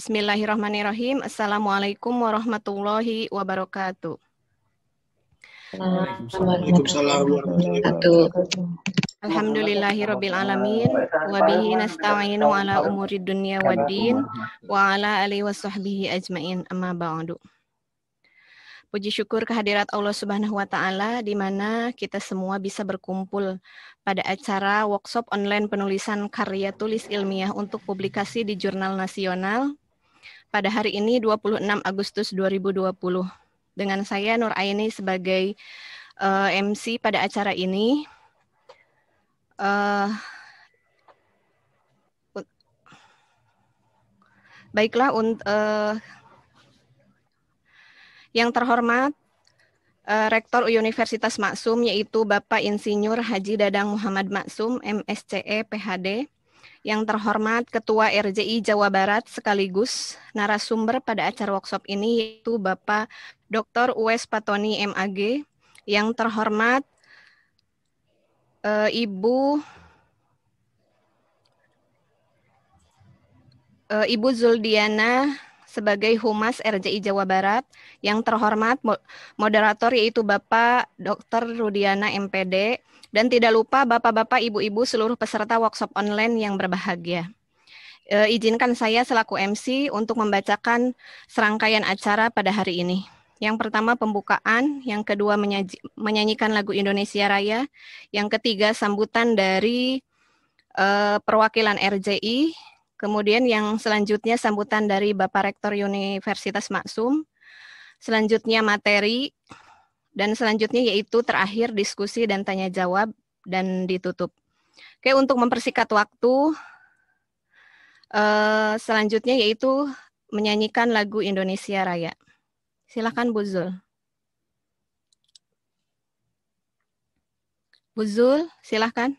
Bismillahirrahmanirrahim. Assalamualaikum warahmatullahi wabarakatuh. Waalaikumsalam warahmatullahi wabarakatuh. Alhamdulillahirabbil alamin nasta'inu ala umuri dunya wa ala alihi washabbihi ajmain amma ba'du. Puji syukur kehadirat Allah Subhanahu wa taala di mana kita semua bisa berkumpul pada acara workshop online penulisan karya tulis ilmiah untuk publikasi di Jurnal Nasional pada hari ini 26 Agustus 2020 dengan saya Nur Aini sebagai uh, eh, MC pada acara ini. Uh, baiklah untuk uh, eh, yang terhormat uh, Rektor Universitas Maksum yaitu Bapak Insinyur Haji Dadang Muhammad Maksum MSCE PHD yang terhormat Ketua RJI Jawa Barat sekaligus narasumber pada acara workshop ini yaitu Bapak Dr. Uwes Patoni MAG, yang terhormat uh, Ibu uh, Ibu Zuldiana sebagai Humas RJI Jawa Barat, yang terhormat moderator yaitu Bapak Dr. Rudiana MPD, dan tidak lupa Bapak-Bapak, Ibu-Ibu, seluruh peserta workshop online yang berbahagia. E, izinkan saya selaku MC untuk membacakan serangkaian acara pada hari ini. Yang pertama pembukaan, yang kedua menyaji, menyanyikan lagu Indonesia Raya, yang ketiga sambutan dari e, perwakilan RJI, kemudian yang selanjutnya sambutan dari Bapak Rektor Universitas Maksum, selanjutnya materi, dan selanjutnya yaitu terakhir diskusi dan tanya jawab dan ditutup. Oke, untuk mempersingkat waktu, uh, selanjutnya yaitu menyanyikan lagu Indonesia Raya. Silakan Bu Zul, silakan.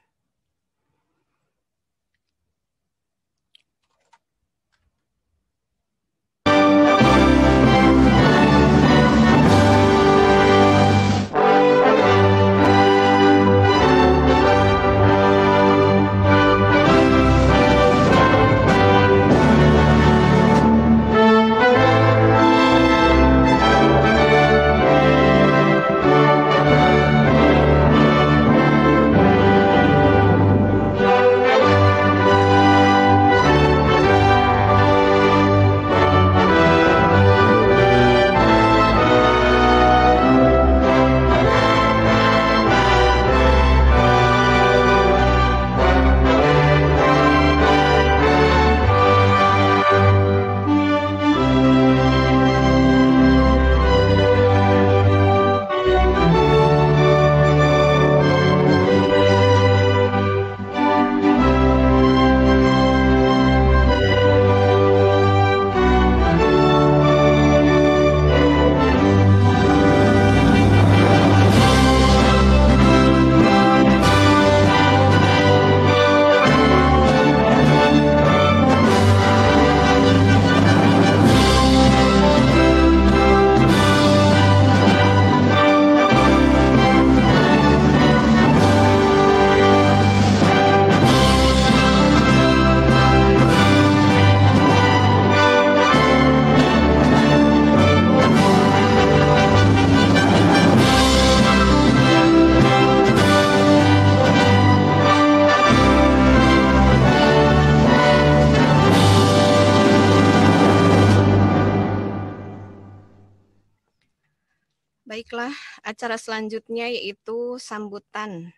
acara selanjutnya yaitu sambutan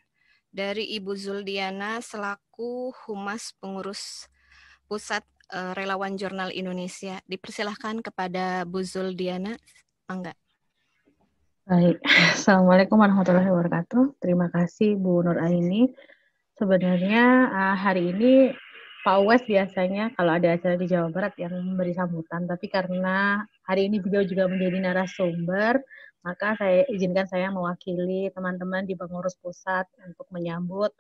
dari Ibu Zuldiana selaku Humas Pengurus Pusat eh, Relawan Jurnal Indonesia. Dipersilahkan kepada Bu Zuldiana, mangga. Baik, Assalamualaikum warahmatullahi wabarakatuh. Terima kasih Bu Nur Aini. Sebenarnya eh, hari ini Pak Uwes biasanya kalau ada acara di Jawa Barat yang memberi sambutan, tapi karena hari ini beliau juga menjadi narasumber, maka saya izinkan saya mewakili teman-teman di pengurus pusat untuk menyambut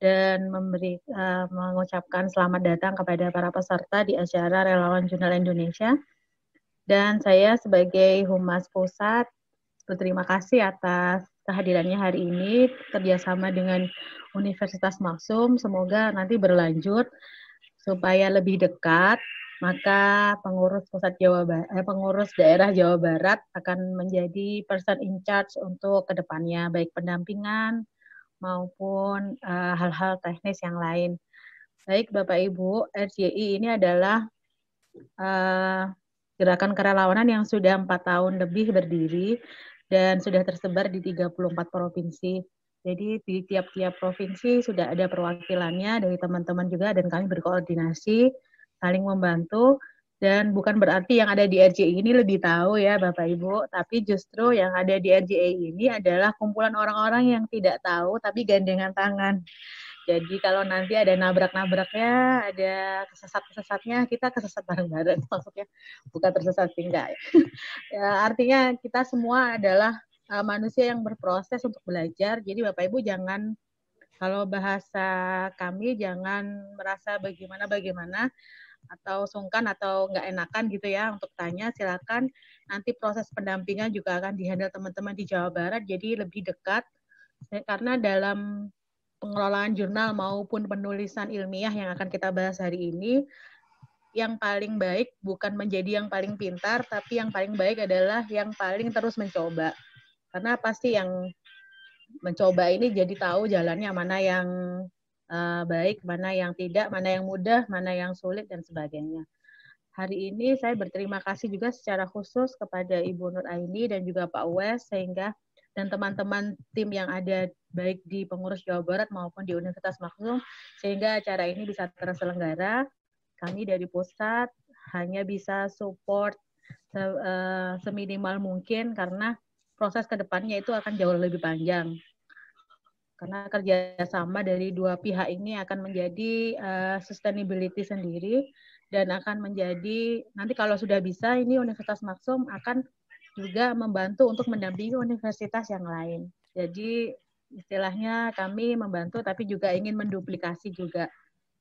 dan memberi uh, mengucapkan selamat datang kepada para peserta di acara Relawan Jurnal Indonesia. Dan saya sebagai humas pusat berterima kasih atas kehadirannya hari ini kerjasama dengan Universitas Maksum. Semoga nanti berlanjut supaya lebih dekat maka pengurus pusat Jawa Barat, eh, pengurus daerah Jawa Barat akan menjadi person in charge untuk kedepannya baik pendampingan maupun hal eh, hal-hal teknis yang lain. Baik Bapak Ibu, RJI ini adalah uh, gerakan kerelawanan yang sudah empat tahun lebih berdiri dan sudah tersebar di 34 provinsi. Jadi di tiap-tiap provinsi sudah ada perwakilannya dari teman-teman juga dan kami berkoordinasi saling membantu dan bukan berarti yang ada di RJI e ini lebih tahu ya Bapak Ibu, tapi justru yang ada di RJI e ini adalah kumpulan orang-orang yang tidak tahu tapi gandengan tangan. Jadi kalau nanti ada nabrak-nabraknya, ada kesesat-kesesatnya, kita kesesat bareng-bareng maksudnya, bukan tersesat enggak. ya, artinya kita semua adalah eh, manusia yang berproses untuk belajar. Jadi Bapak Ibu jangan kalau bahasa kami jangan merasa bagaimana bagaimana atau sungkan atau nggak enakan gitu ya untuk tanya silakan nanti proses pendampingan juga akan dihandle teman-teman di Jawa Barat jadi lebih dekat eh, karena dalam pengelolaan jurnal maupun penulisan ilmiah yang akan kita bahas hari ini yang paling baik bukan menjadi yang paling pintar tapi yang paling baik adalah yang paling terus mencoba karena pasti yang mencoba ini jadi tahu jalannya mana yang uh, baik, mana yang tidak, mana yang mudah, mana yang sulit dan sebagainya. Hari ini saya berterima kasih juga secara khusus kepada Ibu Nur Aini dan juga Pak Wes sehingga dan teman-teman tim yang ada baik di pengurus Jawa Barat maupun di Universitas Maksum sehingga acara ini bisa terselenggara. Kami dari pusat hanya bisa support se uh, seminimal mungkin karena proses kedepannya itu akan jauh lebih panjang karena kerjasama dari dua pihak ini akan menjadi uh, sustainability sendiri dan akan menjadi nanti kalau sudah bisa ini Universitas Maksum akan juga membantu untuk mendampingi universitas yang lain. Jadi istilahnya kami membantu tapi juga ingin menduplikasi juga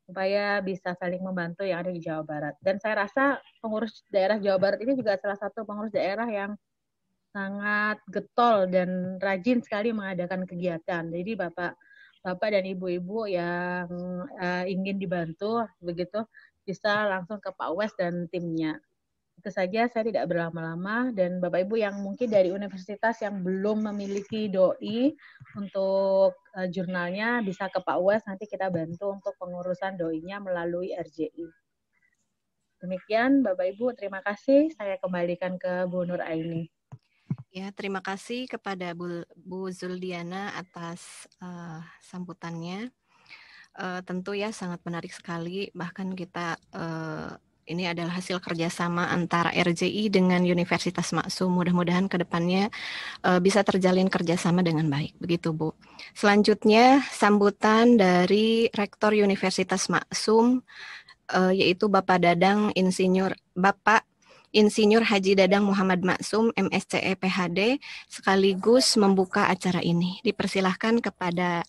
supaya bisa saling membantu yang ada di Jawa Barat. Dan saya rasa pengurus daerah Jawa Barat ini juga salah satu pengurus daerah yang sangat getol dan rajin sekali mengadakan kegiatan. Jadi Bapak Bapak dan Ibu-ibu yang uh, ingin dibantu begitu bisa langsung ke Pak Wes dan timnya. Itu saja saya tidak berlama-lama dan Bapak Ibu yang mungkin dari universitas yang belum memiliki doi untuk uh, jurnalnya bisa ke Pak Wes nanti kita bantu untuk pengurusan doinya melalui RJI. Demikian Bapak Ibu, terima kasih. Saya kembalikan ke Bu Nur Aini. Ya, terima kasih kepada Bu, Bu Zuldiana atas uh, sambutannya. Uh, tentu ya sangat menarik sekali. Bahkan kita uh, ini adalah hasil kerjasama antara RJI dengan Universitas Maksum. Mudah-mudahan ke depannya uh, bisa terjalin kerjasama dengan baik. Begitu, Bu. Selanjutnya, sambutan dari Rektor Universitas Maksum, yaitu Bapak Dadang Insinyur Bapak Insinyur Haji Dadang Muhammad Maksum, MSCE PHD, sekaligus membuka acara ini. Dipersilahkan kepada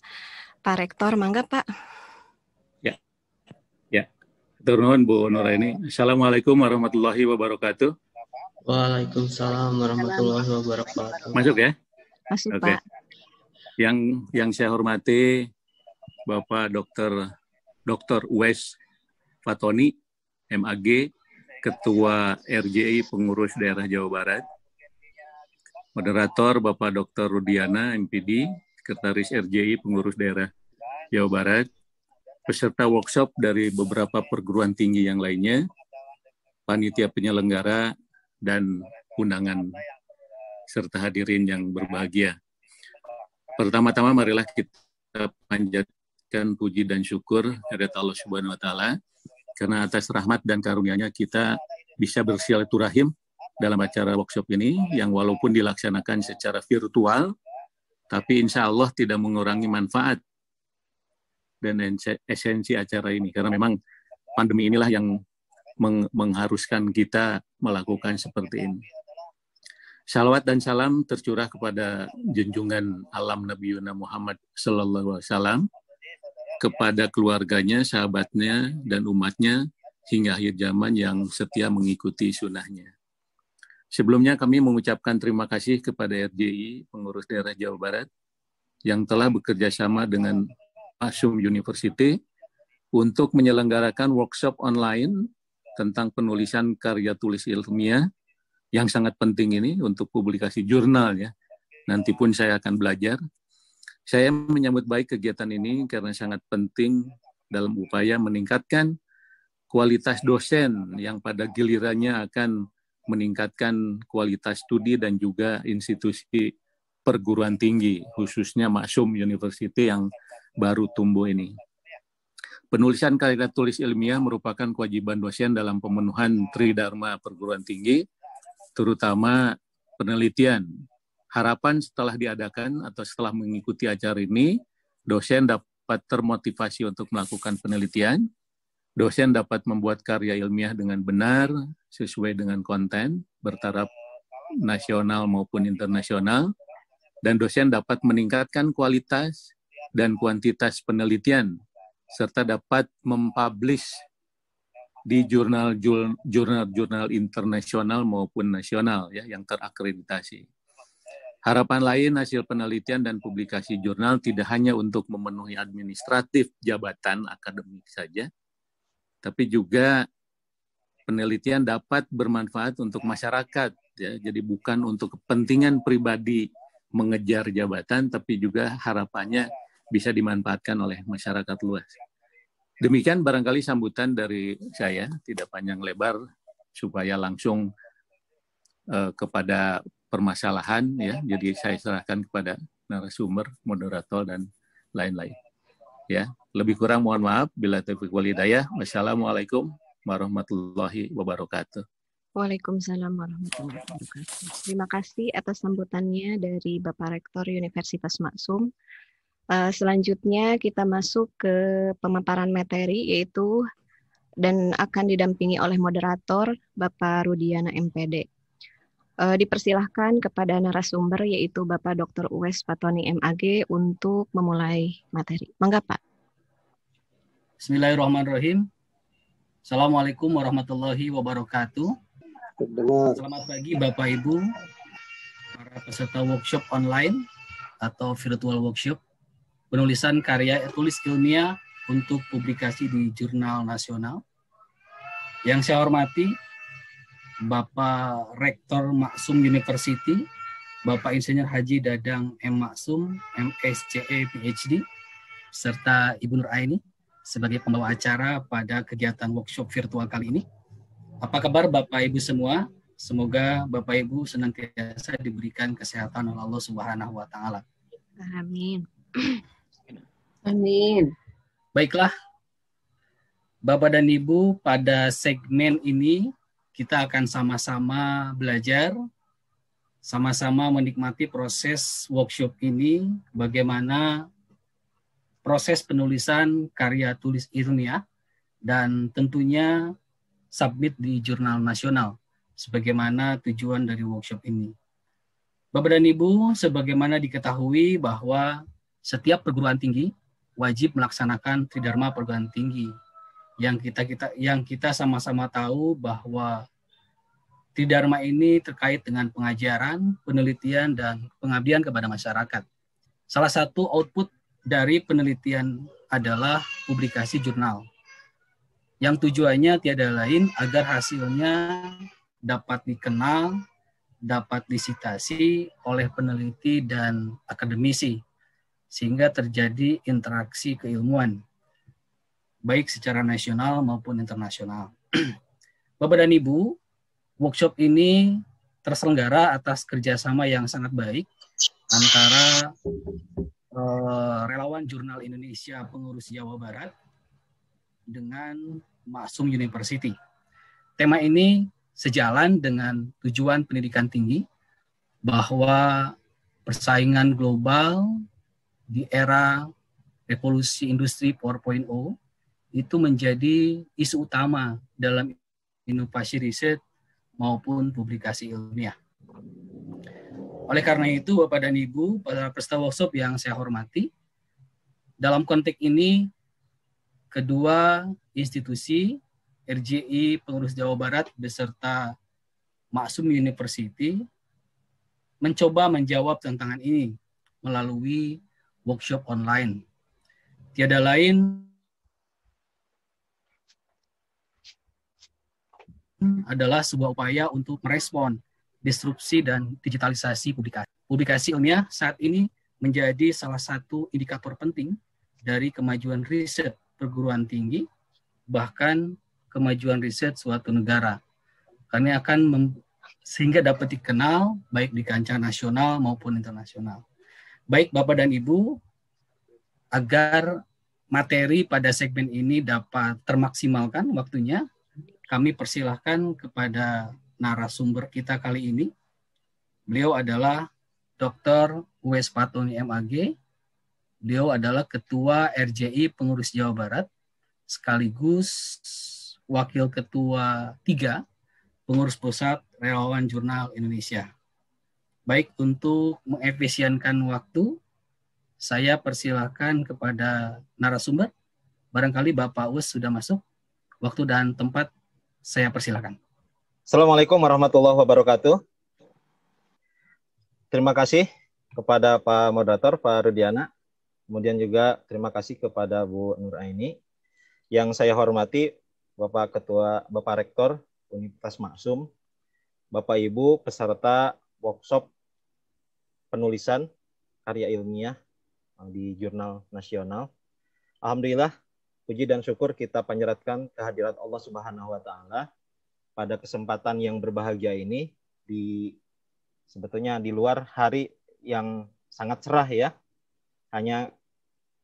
Pak Rektor, mangga Pak. Ya, ya. Turun Bu ini. Assalamualaikum warahmatullahi wabarakatuh. Waalaikumsalam warahmatullahi wabarakatuh. Masuk ya? Masuk okay. Pak. Yang yang saya hormati Bapak Dr. Dr. Wes Fatoni, MAG, Ketua RJI Pengurus Daerah Jawa Barat, Moderator Bapak Dr. Rudiana, MPD, Sekretaris RJI Pengurus Daerah Jawa Barat, peserta workshop dari beberapa perguruan tinggi yang lainnya, panitia penyelenggara, dan undangan serta hadirin yang berbahagia. Pertama-tama marilah kita panjatkan puji dan syukur kepada Allah Subhanahu wa taala karena atas rahmat dan karunia-Nya kita bisa bersilaturahim dalam acara workshop ini yang walaupun dilaksanakan secara virtual tapi insya Allah tidak mengurangi manfaat dan esensi acara ini karena memang pandemi inilah yang meng mengharuskan kita melakukan seperti ini. Salawat dan salam tercurah kepada junjungan alam Nabi Yuna Muhammad Sallallahu Alaihi Wasallam kepada keluarganya, sahabatnya, dan umatnya hingga akhir zaman yang setia mengikuti sunnahnya. Sebelumnya kami mengucapkan terima kasih kepada RJI, pengurus daerah Jawa Barat, yang telah bekerja sama dengan Asum University untuk menyelenggarakan workshop online tentang penulisan karya tulis ilmiah yang sangat penting ini untuk publikasi jurnal ya. Nanti pun saya akan belajar saya menyambut baik kegiatan ini karena sangat penting dalam upaya meningkatkan kualitas dosen yang pada gilirannya akan meningkatkan kualitas studi dan juga institusi perguruan tinggi, khususnya Maksum University yang baru tumbuh ini. Penulisan karya tulis ilmiah merupakan kewajiban dosen dalam pemenuhan tridharma perguruan tinggi, terutama penelitian, harapan setelah diadakan atau setelah mengikuti acara ini, dosen dapat termotivasi untuk melakukan penelitian, dosen dapat membuat karya ilmiah dengan benar, sesuai dengan konten, bertaraf nasional maupun internasional, dan dosen dapat meningkatkan kualitas dan kuantitas penelitian, serta dapat mempublish di jurnal-jurnal internasional maupun nasional ya yang terakreditasi. Harapan lain hasil penelitian dan publikasi jurnal tidak hanya untuk memenuhi administratif jabatan akademik saja, tapi juga penelitian dapat bermanfaat untuk masyarakat ya. Jadi bukan untuk kepentingan pribadi mengejar jabatan tapi juga harapannya bisa dimanfaatkan oleh masyarakat luas. Demikian barangkali sambutan dari saya, tidak panjang lebar supaya langsung eh, kepada permasalahan ya. Jadi ya. saya serahkan kepada narasumber, moderator dan lain-lain. Ya, lebih kurang mohon maaf bila taufiq walidayah. Wassalamualaikum warahmatullahi wabarakatuh. Waalaikumsalam warahmatullahi wabarakatuh. Terima kasih atas sambutannya dari Bapak Rektor Universitas Maksum. Eh, selanjutnya kita masuk ke pemaparan materi yaitu dan akan didampingi oleh moderator Bapak Rudiana MPD. Uh, dipersilahkan kepada narasumber yaitu Bapak Dr. Uwes Patoni MAG untuk memulai materi. Mangga Pak. Bismillahirrahmanirrahim. Assalamualaikum warahmatullahi wabarakatuh. Selamat pagi Bapak Ibu, para peserta workshop online atau virtual workshop penulisan karya tulis ilmiah untuk publikasi di jurnal nasional. Yang saya hormati Bapak Rektor Maksum University, Bapak Insinyur Haji Dadang M. Maksum, MSCE PhD, serta Ibu Nur Aini sebagai pembawa acara pada kegiatan workshop virtual kali ini. Apa kabar Bapak Ibu semua? Semoga Bapak Ibu senantiasa diberikan kesehatan oleh Allah Subhanahu wa taala. Amin. Amin. Baiklah, Bapak dan Ibu, pada segmen ini kita akan sama-sama belajar, sama-sama menikmati proses workshop ini, bagaimana proses penulisan karya tulis ilmiah, dan tentunya submit di jurnal nasional, sebagaimana tujuan dari workshop ini. Bapak dan Ibu, sebagaimana diketahui bahwa setiap perguruan tinggi wajib melaksanakan tridharma perguruan tinggi yang kita kita yang kita sama-sama tahu bahwa Tridharma ini terkait dengan pengajaran, penelitian dan pengabdian kepada masyarakat. Salah satu output dari penelitian adalah publikasi jurnal yang tujuannya tiada lain agar hasilnya dapat dikenal, dapat disitasi oleh peneliti dan akademisi sehingga terjadi interaksi keilmuan baik secara nasional maupun internasional. Bapak dan Ibu, workshop ini terselenggara atas kerjasama yang sangat baik antara uh, relawan Jurnal Indonesia Pengurus Jawa Barat dengan Maksum University. Tema ini sejalan dengan tujuan pendidikan tinggi bahwa persaingan global di era revolusi industri 4.0 itu menjadi isu utama dalam inovasi riset maupun publikasi ilmiah. Oleh karena itu, Bapak dan Ibu, para peserta workshop yang saya hormati, dalam konteks ini, kedua institusi RJI Pengurus Jawa Barat beserta Maksum University mencoba menjawab tantangan ini melalui workshop online. Tiada lain Hmm. adalah sebuah upaya untuk merespon disrupsi dan digitalisasi publikasi. Publikasi ilmiah saat ini menjadi salah satu indikator penting dari kemajuan riset perguruan tinggi, bahkan kemajuan riset suatu negara. karena akan mem- sehingga dapat dikenal baik di kancah nasional maupun internasional. Baik Bapak dan Ibu, agar materi pada segmen ini dapat termaksimalkan waktunya, kami persilahkan kepada narasumber kita kali ini. Beliau adalah Dr. Wes Patoni MAG. Beliau adalah Ketua RJI Pengurus Jawa Barat, sekaligus Wakil Ketua 3 Pengurus Pusat Relawan Jurnal Indonesia. Baik, untuk mengefisienkan waktu, saya persilahkan kepada narasumber. Barangkali Bapak Wes sudah masuk. Waktu dan tempat saya persilakan. Assalamualaikum warahmatullahi wabarakatuh. Terima kasih kepada Pak Moderator, Pak Rudiana. Kemudian juga terima kasih kepada Bu Nur Aini. Yang saya hormati Bapak Ketua, Bapak Rektor Universitas Maksum, Bapak Ibu peserta workshop penulisan karya ilmiah di jurnal nasional. Alhamdulillah Puji dan syukur kita panjatkan kehadiran Allah Subhanahu wa taala pada kesempatan yang berbahagia ini di sebetulnya di luar hari yang sangat cerah ya. Hanya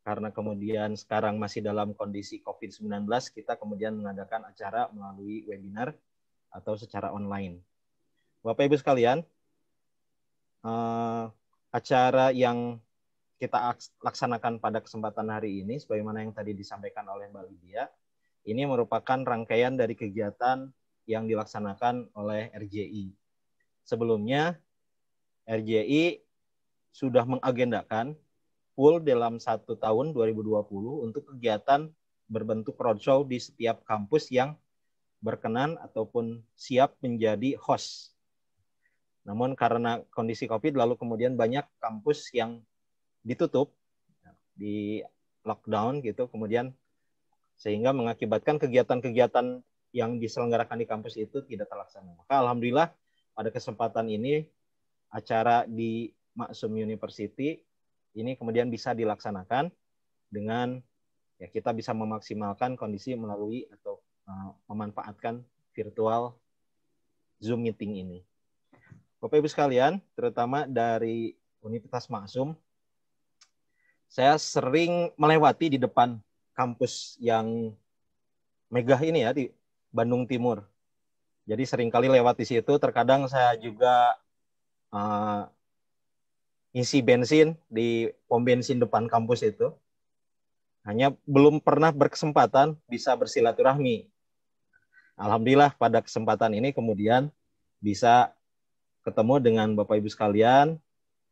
karena kemudian sekarang masih dalam kondisi COVID-19, kita kemudian mengadakan acara melalui webinar atau secara online. Bapak Ibu sekalian, eh, acara yang kita laksanakan pada kesempatan hari ini, sebagaimana yang tadi disampaikan oleh Mbak Lydia, ini merupakan rangkaian dari kegiatan yang dilaksanakan oleh RJI. Sebelumnya, RJI sudah mengagendakan full dalam satu tahun 2020 untuk kegiatan berbentuk roadshow di setiap kampus yang berkenan ataupun siap menjadi host. Namun karena kondisi COVID, lalu kemudian banyak kampus yang ditutup di lockdown gitu kemudian sehingga mengakibatkan kegiatan-kegiatan yang diselenggarakan di kampus itu tidak terlaksana. Maka alhamdulillah pada kesempatan ini acara di Maksum University ini kemudian bisa dilaksanakan dengan ya kita bisa memaksimalkan kondisi melalui atau uh, memanfaatkan virtual Zoom meeting ini. Bapak Ibu sekalian, terutama dari Universitas Maksum saya sering melewati di depan kampus yang megah ini ya di Bandung Timur. Jadi sering kali lewat di situ. Terkadang saya juga uh, eh, isi bensin di pom bensin depan kampus itu. Hanya belum pernah berkesempatan bisa bersilaturahmi. Alhamdulillah pada kesempatan ini kemudian bisa ketemu dengan Bapak Ibu sekalian.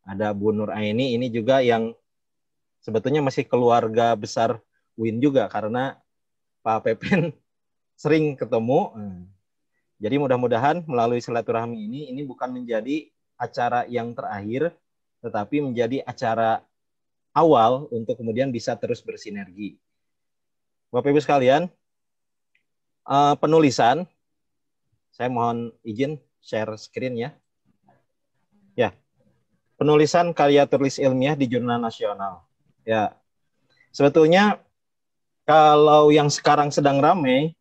Ada Bu Nur Aini ini juga yang sebetulnya masih keluarga besar Win juga karena Pak Pepen sering ketemu. Hmm. Jadi mudah-mudahan melalui silaturahmi ini ini bukan menjadi acara yang terakhir tetapi menjadi acara awal untuk kemudian bisa terus bersinergi. Bapak Ibu sekalian, eh, penulisan saya mohon izin share screen ya. Ya. Penulisan karya tulis ilmiah di jurnal nasional. Ya. Sebetulnya kalau yang sekarang sedang ramai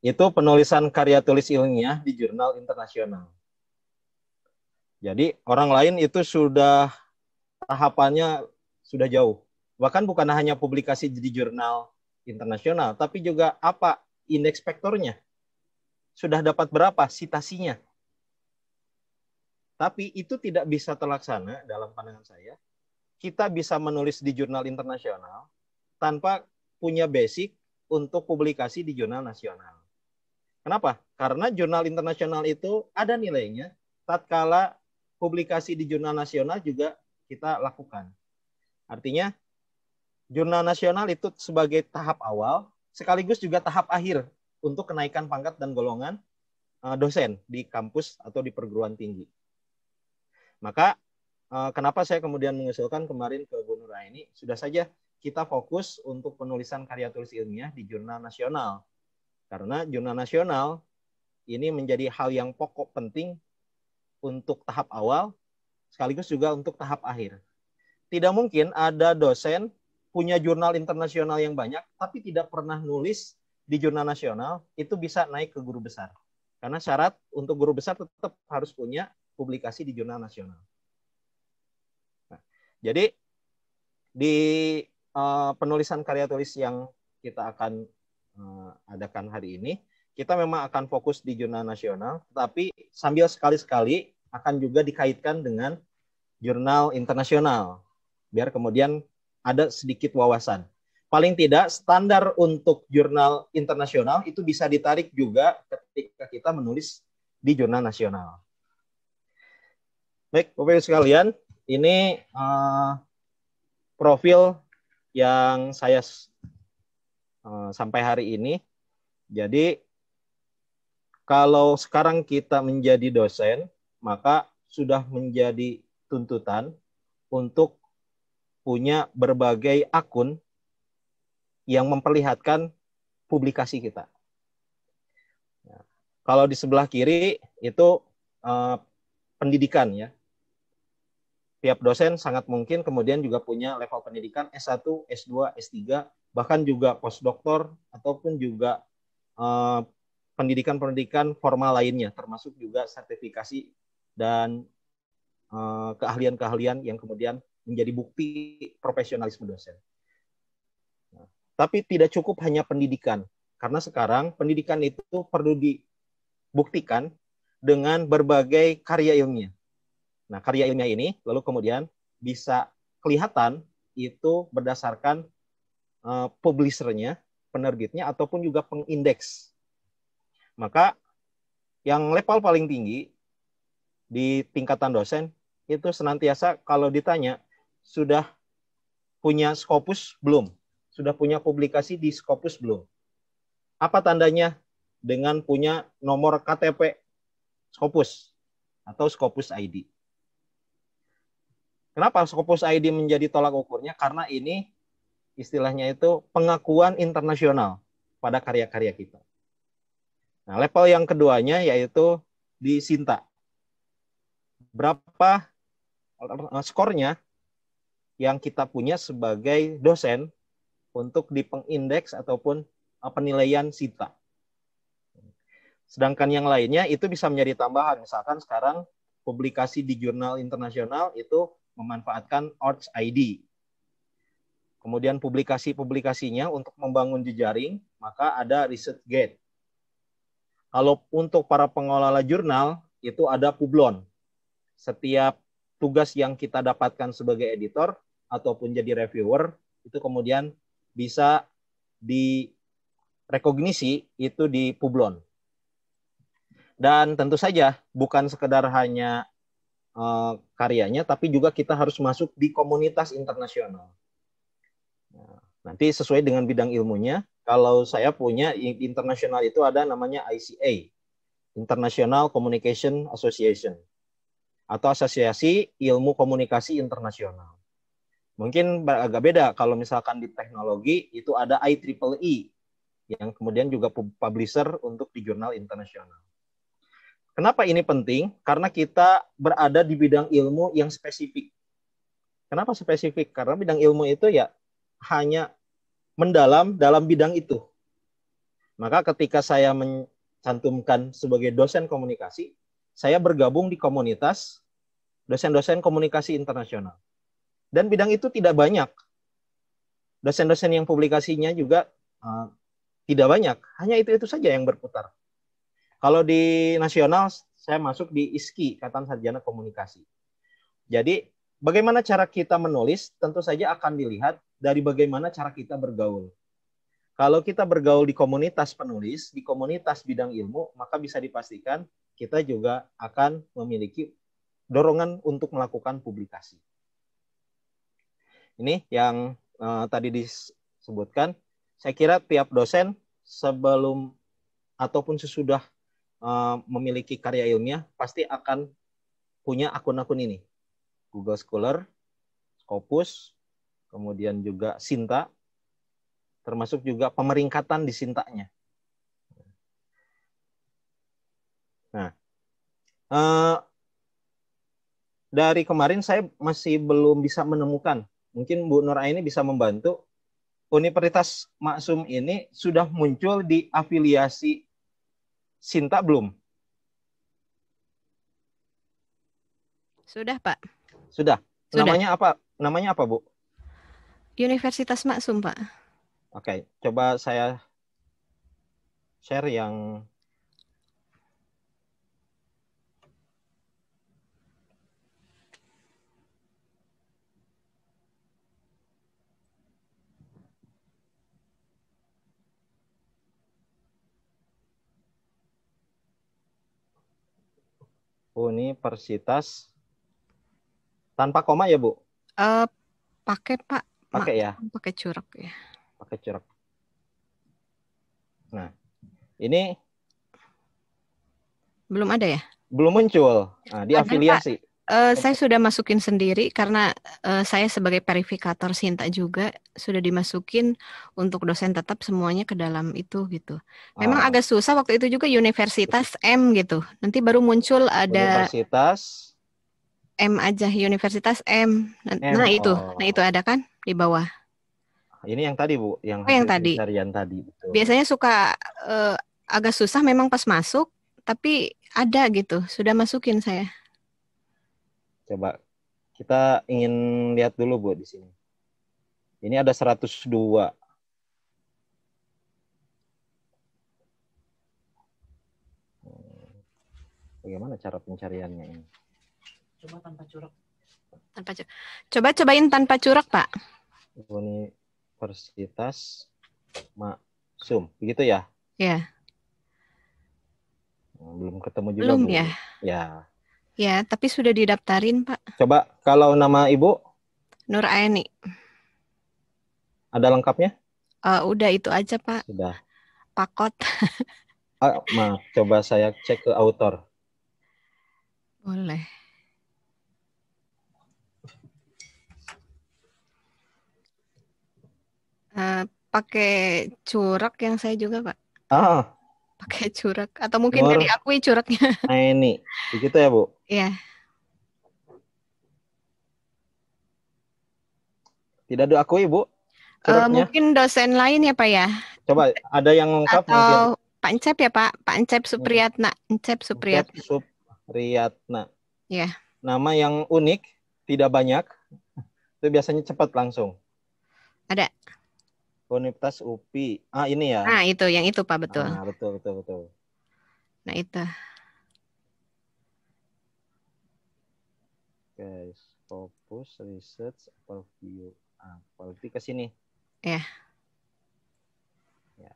itu penulisan karya tulis ilmiah di jurnal internasional. Jadi orang lain itu sudah tahapannya sudah jauh. Bahkan bukan hanya publikasi di jurnal internasional, tapi juga apa indeks vektornya. Sudah dapat berapa sitasinya. Tapi itu tidak bisa terlaksana dalam pandangan saya kita bisa menulis di jurnal internasional tanpa punya basic untuk publikasi di jurnal nasional. Kenapa? Karena jurnal internasional itu ada nilainya tatkala publikasi di jurnal nasional juga kita lakukan. Artinya jurnal nasional itu sebagai tahap awal sekaligus juga tahap akhir untuk kenaikan pangkat dan golongan eh, dosen di kampus atau di perguruan tinggi. Maka Eh, kenapa saya kemudian mengusulkan kemarin ke Bu Nura ini sudah saja kita fokus untuk penulisan karya tulis ilmiah di jurnal nasional karena jurnal nasional ini menjadi hal yang pokok penting untuk tahap awal sekaligus juga untuk tahap akhir. Tidak mungkin ada dosen punya jurnal internasional yang banyak tapi tidak pernah nulis di jurnal nasional itu bisa naik ke guru besar. Karena syarat untuk guru besar tetap harus punya publikasi di jurnal nasional. Jadi di uh, penulisan karya tulis yang kita akan uh, adakan hari ini, kita memang akan fokus di jurnal nasional, tetapi sambil sekali-sekali akan juga dikaitkan dengan jurnal internasional, biar kemudian ada sedikit wawasan. Paling tidak standar untuk jurnal internasional itu bisa ditarik juga ketika kita menulis di jurnal nasional. Baik, Bapak Ibu sekalian, ini uh, profil yang saya uh, sampai hari ini. Jadi kalau sekarang kita menjadi dosen, maka sudah menjadi tuntutan untuk punya berbagai akun yang memperlihatkan publikasi kita. Ya. Kalau di sebelah kiri itu eh, pendidikan ya, tiap dosen sangat mungkin kemudian juga punya level pendidikan S1, S2, S3, bahkan juga postdoktor ataupun juga pendidikan eh, pendidikan-pendidikan formal lainnya, termasuk juga sertifikasi dan keahlian keahlian-keahlian yang kemudian menjadi bukti profesionalisme dosen. Nah, tapi tidak cukup hanya pendidikan, karena sekarang pendidikan itu perlu dibuktikan dengan berbagai karya ilmiah. Nah, karya ilmiah ini lalu kemudian bisa kelihatan itu berdasarkan uh, publishernya, penerbitnya ataupun juga pengindeks. Maka yang level paling tinggi di tingkatan dosen itu senantiasa kalau ditanya sudah punya Scopus belum? Sudah punya publikasi di Scopus belum? Apa tandanya dengan punya nomor KTP Scopus atau Scopus ID? Kenapa Scopus ID menjadi tolak ukurnya? Karena ini istilahnya itu pengakuan internasional pada karya-karya kita. Nah, level yang keduanya yaitu di Sinta. Berapa eh, skornya yang kita punya sebagai dosen untuk di pengindeks ataupun eh, penilaian Sinta. Sedangkan yang lainnya itu bisa menjadi tambahan. Misalkan sekarang publikasi di jurnal internasional itu memanfaatkan Arts ID. Kemudian publikasi-publikasinya untuk membangun jejaring, maka ada Gate. Kalau untuk para pengelola jurnal, itu ada Publon. Setiap tugas yang kita dapatkan sebagai editor ataupun jadi reviewer, itu kemudian bisa direkognisi itu di Publon. Dan tentu saja bukan sekedar hanya Eh, karyanya, tapi juga kita harus masuk di komunitas internasional. Nah, nanti sesuai dengan bidang ilmunya, kalau saya punya internasional itu ada namanya ICA, International Communication Association, atau Asosiasi Ilmu Komunikasi Internasional. Mungkin agak beda kalau misalkan di teknologi itu ada IEEE e, yang kemudian juga publisher untuk di jurnal internasional. Kenapa ini penting? Karena kita berada di bidang ilmu yang spesifik. Kenapa spesifik? Karena bidang ilmu itu ya hanya mendalam dalam bidang itu. Maka ketika saya mencantumkan sebagai dosen komunikasi, saya bergabung di komunitas dosen-dosen komunikasi internasional. Dan bidang itu tidak banyak. Dosen-dosen yang publikasinya juga uh, tidak banyak. Hanya itu-itu saja yang berputar. Kalau di nasional saya masuk di ISKI, Ikatan Sarjana Komunikasi. Jadi bagaimana cara kita menulis tentu saja akan dilihat dari bagaimana cara kita bergaul. Kalau kita bergaul di komunitas penulis, di komunitas bidang ilmu, maka bisa dipastikan kita juga akan memiliki dorongan untuk melakukan publikasi. Ini yang eh, tadi disebutkan. Saya kira tiap dosen sebelum ataupun sesudah Eh, memiliki karya ilmiah pasti akan punya akun-akun ini. Google Scholar, Scopus, kemudian juga Sinta, termasuk juga pemeringkatan di Sintanya. Nah, eh, dari kemarin saya masih belum bisa menemukan. Mungkin Bu Nur ini bisa membantu. Universitas Maksum ini sudah muncul di afiliasi Sinta belum? Sudah, Pak. Sudah. Sudah. Namanya apa? Namanya apa, Bu? Universitas Maksum, Pak. Oke, coba saya share yang Universitas tanpa koma ya Bu? Uh, pakai Pak. Pakai ya. Pakai curug ya. Pakai curug. Nah, ini belum ada ya? Belum muncul. Nah, di afiliasi. Pak. Uh, saya sudah masukin sendiri karena uh, saya sebagai verifikator Sinta juga sudah dimasukin untuk dosen tetap semuanya ke dalam itu gitu. Memang ah. agak susah waktu itu juga Universitas M gitu. Nanti baru muncul ada Universitas M aja Universitas M. Nah, M. nah itu, oh. nah itu ada kan di bawah. Ah, ini yang tadi bu, yang oh, yang tadi. Yang tadi. Betul. Biasanya suka uh, agak susah memang pas masuk, tapi ada gitu. Sudah masukin saya. Coba kita ingin lihat dulu Bu di sini. Ini ada 102. Hmm, bagaimana cara pencariannya ini? Coba tanpa curug. Tanpa curug. Coba cobain tanpa curug, Pak. Universitas Maksum, begitu ya? Ya. Belum ketemu juga. Belum Bu. ya? Ya. Ya, tapi sudah didaftarin, Pak. Coba kalau nama Ibu? Nur Aini. Ada lengkapnya? Uh, udah itu aja, Pak. Sudah. Pakot. Oh, ah, maaf, coba saya cek ke autor. Boleh. Uh, pakai curok yang saya juga, Pak. Ah, pakai curak atau mungkin Umur dari akui curaknya. Nah ini, begitu ya bu? Iya. Yeah. Tidak diakui bu? Uh, mungkin dosen lain ya pak ya? Coba ada yang lengkap atau mungkin. Pak Encep ya pak? Pak Encep hmm. Supriyatna. Encep Supriyatna. Encep Supriyatna. Iya. Yeah. Nama yang unik, tidak banyak. Itu biasanya cepat langsung. Ada. Universitas UPI. Ah, ini ya. Nah, itu yang itu Pak, betul. Ah, betul, betul, betul. Nah, itu. Guys, fokus research overview. Ah, quality ke sini. Ya. Yeah. Ya.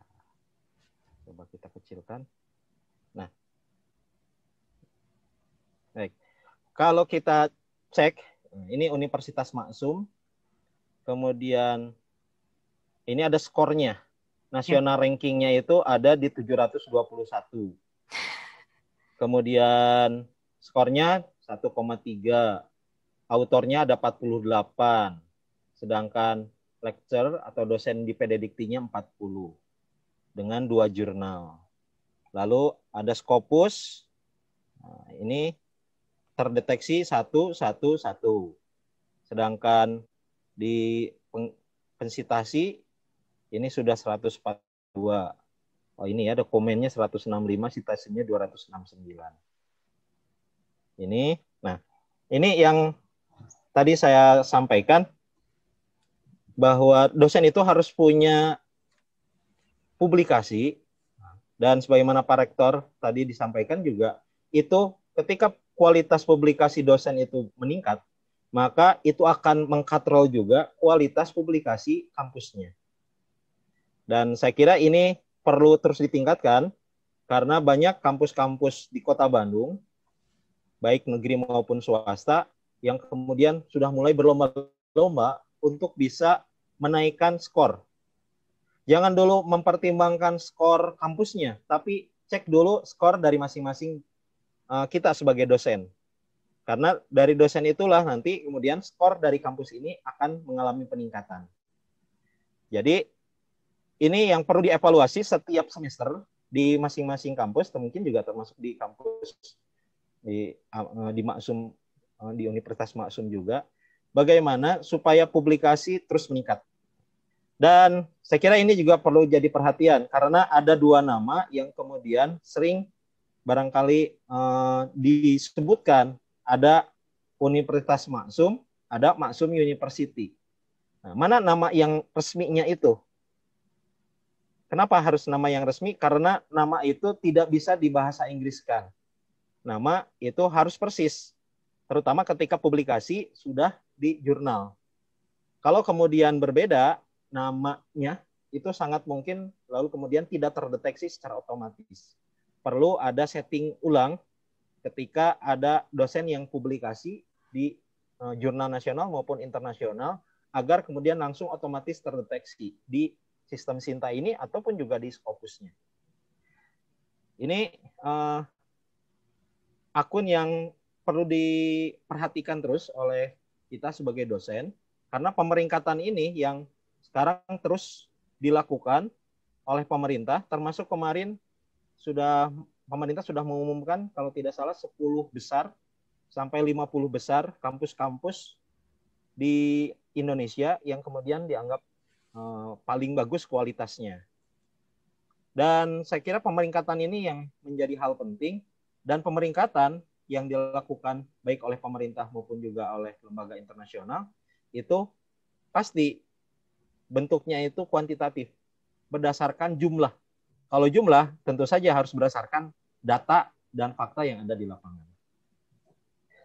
Coba kita kecilkan. Nah. Baik. Kalau kita cek ini Universitas Maksum, kemudian ini ada skornya. Nasional ya. rankingnya itu ada di 721. Kemudian skornya 1,3. Autornya ada 48. Sedangkan lecturer atau dosen di pedediktinya 40 dengan dua jurnal. Lalu ada Scopus. Nah, ini terdeteksi satu satu satu. Sedangkan di pensitasi ini sudah 142. Oh ini ya, ada komennya 165, citasinya 269. Ini, nah ini yang tadi saya sampaikan bahwa dosen itu harus punya publikasi dan sebagaimana Pak Rektor tadi disampaikan juga itu ketika kualitas publikasi dosen itu meningkat maka itu akan mengkatrol juga kualitas publikasi kampusnya. Dan saya kira ini perlu terus ditingkatkan karena banyak kampus-kampus di kota Bandung, baik negeri maupun swasta, yang kemudian sudah mulai berlomba-lomba untuk bisa menaikkan skor. Jangan dulu mempertimbangkan skor kampusnya, tapi cek dulu skor dari masing-masing eh, kita sebagai dosen. Karena dari dosen itulah nanti kemudian skor dari kampus ini akan mengalami peningkatan. Jadi ini yang perlu dievaluasi setiap semester di masing-masing kampus, mungkin juga termasuk di kampus di eh, di Maksum eh, di Universitas Maksum juga. Bagaimana supaya publikasi terus meningkat? Dan saya kira ini juga perlu jadi perhatian karena ada dua nama yang kemudian sering barangkali eh, disebutkan ada Universitas Maksum, ada Maksum University. Nah, mana nama yang resminya itu? Kenapa harus nama yang resmi? Karena nama itu tidak bisa dibahasa Inggriskan. Nama itu harus persis, terutama ketika publikasi sudah di jurnal. Kalau kemudian berbeda namanya, itu sangat mungkin lalu kemudian tidak terdeteksi secara otomatis. Perlu ada setting ulang ketika ada dosen yang publikasi di eh, jurnal nasional maupun internasional agar kemudian langsung otomatis terdeteksi di sistem Sinta ini ataupun juga di Scopus-nya. Ini uh, akun yang perlu diperhatikan terus oleh kita sebagai dosen karena pemeringkatan ini yang sekarang terus dilakukan oleh pemerintah termasuk kemarin sudah pemerintah sudah mengumumkan kalau tidak salah 10 besar sampai 50 besar kampus-kampus di Indonesia yang kemudian dianggap Eh, paling bagus kualitasnya. Dan saya kira pemeringkatan ini yang menjadi hal penting dan pemeringkatan yang dilakukan baik oleh pemerintah maupun juga oleh lembaga internasional itu pasti bentuknya itu kuantitatif berdasarkan jumlah. Kalau jumlah tentu saja harus berdasarkan data dan fakta yang ada di lapangan.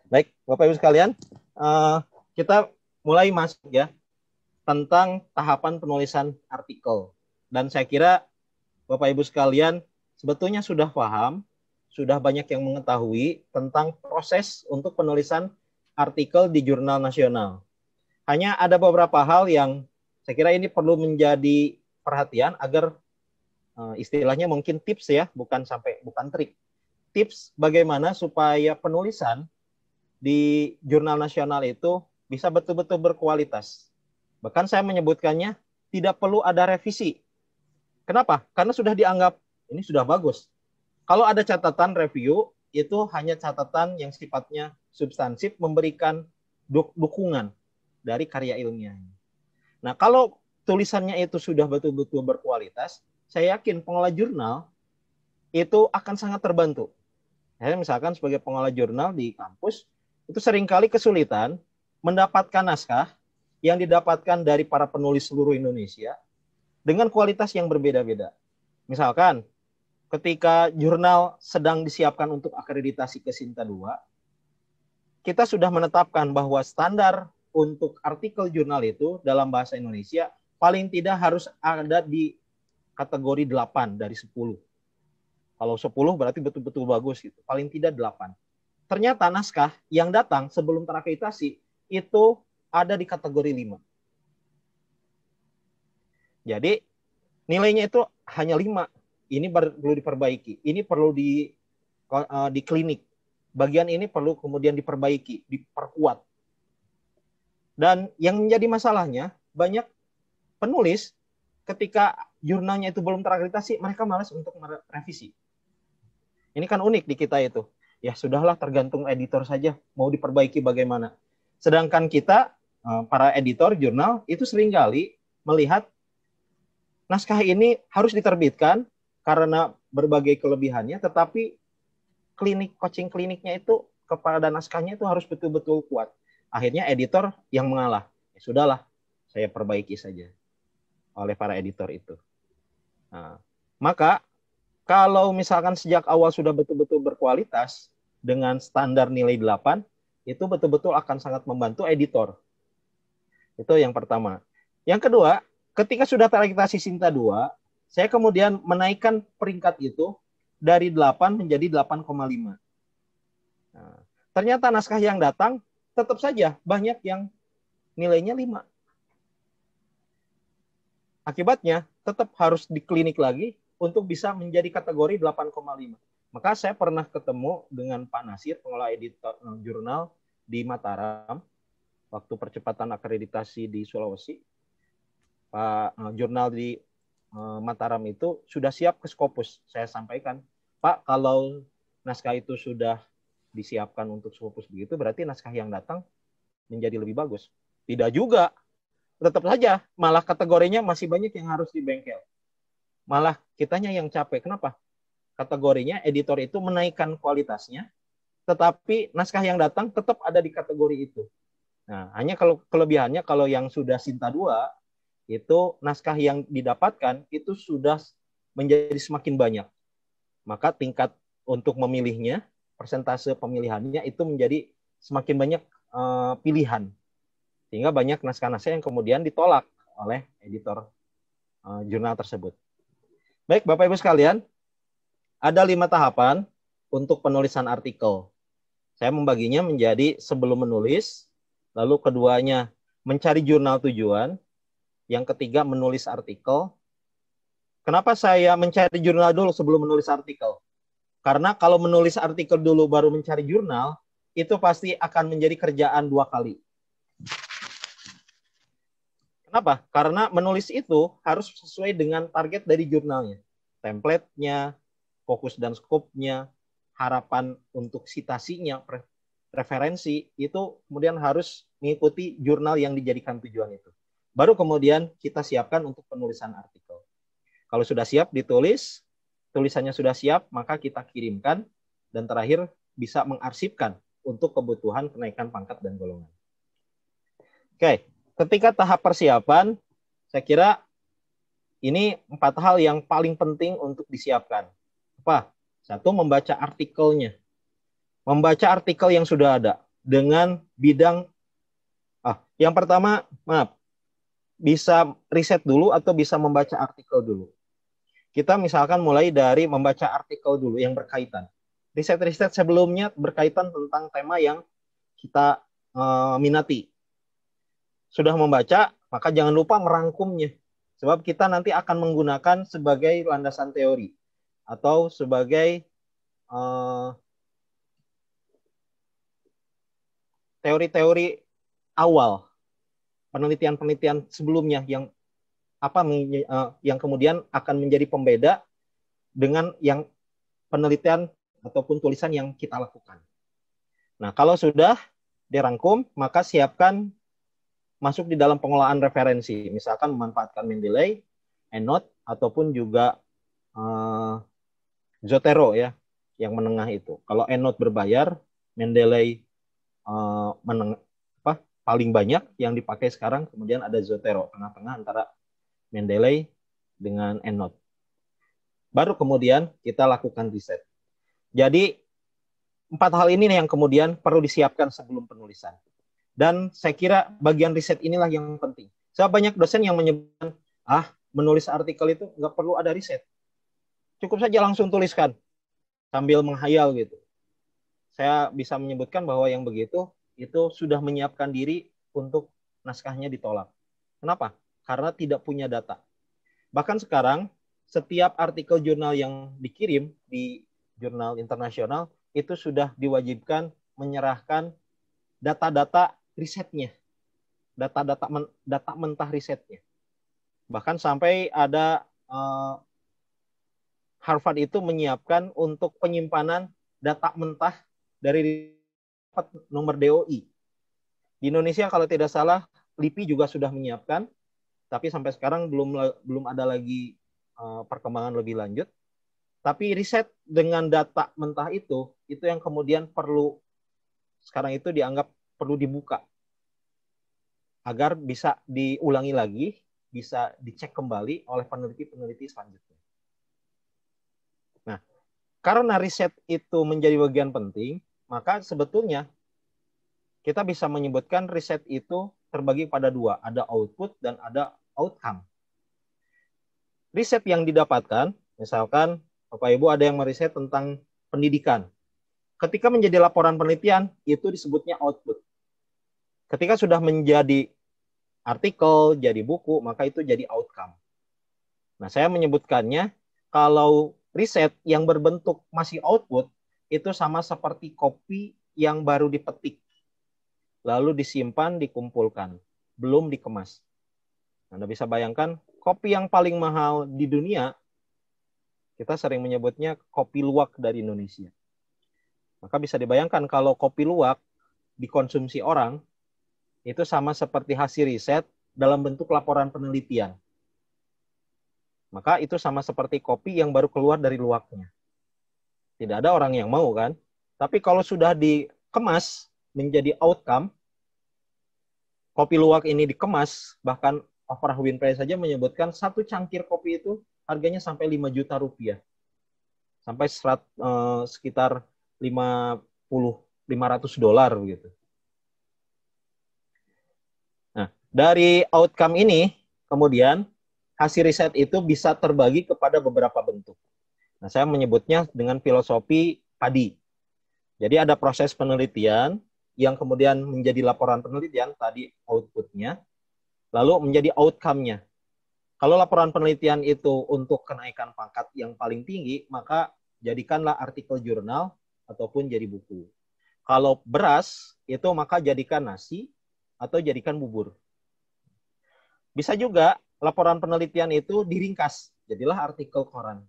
Baik, Bapak Ibu sekalian, eh, kita mulai masuk ya tentang tahapan penulisan artikel. Dan saya kira Bapak Ibu sekalian sebetulnya sudah paham, sudah banyak yang mengetahui tentang proses untuk penulisan artikel di jurnal nasional. Hanya ada beberapa hal yang saya kira ini perlu menjadi perhatian agar eh, istilahnya mungkin tips ya, bukan sampai bukan trik. Tips bagaimana supaya penulisan di jurnal nasional itu bisa betul-betul berkualitas Bahkan saya menyebutkannya tidak perlu ada revisi. Kenapa? Karena sudah dianggap ini sudah bagus. Kalau ada catatan review, itu hanya catatan yang sifatnya substansif memberikan duk dukungan dari karya ilmiah. Nah, kalau tulisannya itu sudah betul-betul berkualitas, saya yakin pengelola jurnal itu akan sangat terbantu. Ya, misalkan sebagai pengelola jurnal di kampus, itu seringkali kesulitan mendapatkan naskah yang didapatkan dari para penulis seluruh Indonesia dengan kualitas yang berbeda-beda. Misalkan ketika jurnal sedang disiapkan untuk akreditasi ke Sinta 2, kita sudah menetapkan bahwa standar untuk artikel jurnal itu dalam bahasa Indonesia paling tidak harus ada di kategori 8 dari 10. Kalau 10 berarti betul-betul bagus gitu. Paling tidak 8. Ternyata naskah yang datang sebelum terakreditasi itu ada di kategori 5. Jadi nilainya itu hanya 5. Ini perlu diperbaiki. Ini perlu di e, di klinik. Bagian ini perlu kemudian diperbaiki, diperkuat. Dan yang menjadi masalahnya banyak penulis ketika jurnalnya itu belum terakreditasi, mereka malas untuk merevisi. Ini kan unik di kita itu. Ya sudahlah tergantung editor saja mau diperbaiki bagaimana. Sedangkan kita Eh, para editor jurnal itu seringkali melihat naskah ini harus diterbitkan karena berbagai kelebihannya, tetapi klinik coaching kliniknya itu kepada naskahnya itu harus betul-betul kuat. Akhirnya editor yang mengalah. Ya sudahlah, saya perbaiki saja oleh para editor itu. Nah, maka kalau misalkan sejak awal sudah betul-betul berkualitas dengan standar nilai 8, itu betul-betul akan sangat membantu editor itu yang pertama. Yang kedua, ketika sudah terakreditasi Sinta 2, saya kemudian menaikkan peringkat itu dari 8 menjadi 8,5. Nah, ternyata naskah yang datang tetap saja banyak yang nilainya 5. Akibatnya tetap harus di klinik lagi untuk bisa menjadi kategori 8,5. Maka saya pernah ketemu dengan Pak Nasir, pengelola editor eh, jurnal di Mataram, waktu percepatan akreditasi di Sulawesi, Pak eh, jurnal di eh, Mataram itu sudah siap ke Skopus. Saya sampaikan, Pak, kalau naskah itu sudah disiapkan untuk Skopus begitu, berarti naskah yang datang menjadi lebih bagus. Tidak juga, tetap saja malah kategorinya masih banyak yang harus dibengkel. Malah kitanya yang capek. Kenapa? Kategorinya editor itu menaikkan kualitasnya, tetapi naskah yang datang tetap ada di kategori itu. Nah, hanya kalau kelebihannya kalau yang sudah Sinta 2 itu naskah yang didapatkan itu sudah menjadi semakin banyak. Maka tingkat untuk memilihnya, persentase pemilihannya itu menjadi semakin banyak uh, pilihan. Sehingga banyak naskah-naskah yang kemudian ditolak oleh editor uh, jurnal tersebut. Baik, Bapak Ibu sekalian, ada lima tahapan untuk penulisan artikel. Saya membaginya menjadi sebelum menulis, Lalu keduanya mencari jurnal tujuan. Yang ketiga menulis artikel. Kenapa saya mencari jurnal dulu sebelum menulis artikel? Karena kalau menulis artikel dulu baru mencari jurnal, itu pasti akan menjadi kerjaan dua kali. Kenapa? Karena menulis itu harus sesuai dengan target dari jurnalnya. Templatenya, fokus dan skopnya, harapan untuk sitasinya referensi itu kemudian harus mengikuti jurnal yang dijadikan tujuan itu. Baru kemudian kita siapkan untuk penulisan artikel. Kalau sudah siap ditulis, tulisannya sudah siap, maka kita kirimkan dan terakhir bisa mengarsipkan untuk kebutuhan kenaikan pangkat dan golongan. Oke, ketika tahap persiapan, saya kira ini empat hal yang paling penting untuk disiapkan. Apa? Satu, membaca artikelnya membaca artikel yang sudah ada dengan bidang ah yang pertama maaf bisa riset dulu atau bisa membaca artikel dulu. Kita misalkan mulai dari membaca artikel dulu yang berkaitan. Riset-riset sebelumnya berkaitan tentang tema yang kita e, minati. Sudah membaca, maka jangan lupa merangkumnya. Sebab kita nanti akan menggunakan sebagai landasan teori atau sebagai uh, teori-teori awal penelitian-penelitian sebelumnya yang apa eh, yang kemudian akan menjadi pembeda dengan yang penelitian ataupun tulisan yang kita lakukan. Nah, kalau sudah dirangkum, maka siapkan masuk di dalam pengolahan referensi, misalkan memanfaatkan Mendeley, EndNote ataupun juga uh, Zotero ya, yang menengah itu. Kalau EndNote berbayar, Mendeley Eh, meneng apa paling banyak yang dipakai sekarang kemudian ada Zotero tengah-tengah antara Mendeley dengan EndNote. Baru kemudian kita lakukan riset. Jadi empat hal ini yang kemudian perlu disiapkan sebelum penulisan. Dan saya kira bagian riset inilah yang penting. Saya banyak dosen yang menyebutkan, ah menulis artikel itu nggak perlu ada riset. Cukup saja langsung tuliskan sambil menghayal gitu saya bisa menyebutkan bahwa yang begitu itu sudah menyiapkan diri untuk naskahnya ditolak. Kenapa? Karena tidak punya data. Bahkan sekarang setiap artikel jurnal yang dikirim di jurnal internasional itu sudah diwajibkan menyerahkan data-data risetnya, data-data men, data mentah risetnya. Bahkan sampai ada uh, Harvard itu menyiapkan untuk penyimpanan data mentah dari nomor DOI. Di Indonesia kalau tidak salah LIPI juga sudah menyiapkan, tapi sampai sekarang belum belum ada lagi uh, perkembangan lebih lanjut. Tapi riset dengan data mentah itu, itu yang kemudian perlu sekarang itu dianggap perlu dibuka agar bisa diulangi lagi, bisa dicek kembali oleh peneliti-peneliti selanjutnya. Nah, karena riset itu menjadi bagian penting, maka sebetulnya kita bisa menyebutkan riset itu terbagi pada dua, ada output dan ada outcome. Riset yang didapatkan, misalkan Bapak Ibu ada yang meriset tentang pendidikan. Ketika menjadi laporan penelitian, itu disebutnya output. Ketika sudah menjadi artikel, jadi buku, maka itu jadi outcome. Nah, saya menyebutkannya kalau riset yang berbentuk masih output, itu sama seperti kopi yang baru dipetik, lalu disimpan, dikumpulkan, belum dikemas. Anda bisa bayangkan, kopi yang paling mahal di dunia, kita sering menyebutnya kopi luwak dari Indonesia. Maka bisa dibayangkan kalau kopi luwak dikonsumsi orang, itu sama seperti hasil riset dalam bentuk laporan penelitian. Maka itu sama seperti kopi yang baru keluar dari luwaknya. Tidak ada orang yang mau kan? Tapi kalau sudah dikemas menjadi outcome, kopi luwak ini dikemas, bahkan Oprah Winfrey saja menyebutkan satu cangkir kopi itu harganya sampai 5 juta rupiah. Sampai serat, eh, sekitar 50 500 dolar begitu. Nah, dari outcome ini kemudian hasil riset itu bisa terbagi kepada beberapa bentuk. Nah, saya menyebutnya dengan filosofi tadi. Jadi ada proses penelitian yang kemudian menjadi laporan penelitian tadi outputnya, lalu menjadi outcome-nya. Kalau laporan penelitian itu untuk kenaikan pangkat yang paling tinggi, maka jadikanlah artikel jurnal ataupun jadi buku. Kalau beras itu maka jadikan nasi atau jadikan bubur. Bisa juga laporan penelitian itu diringkas, jadilah artikel koran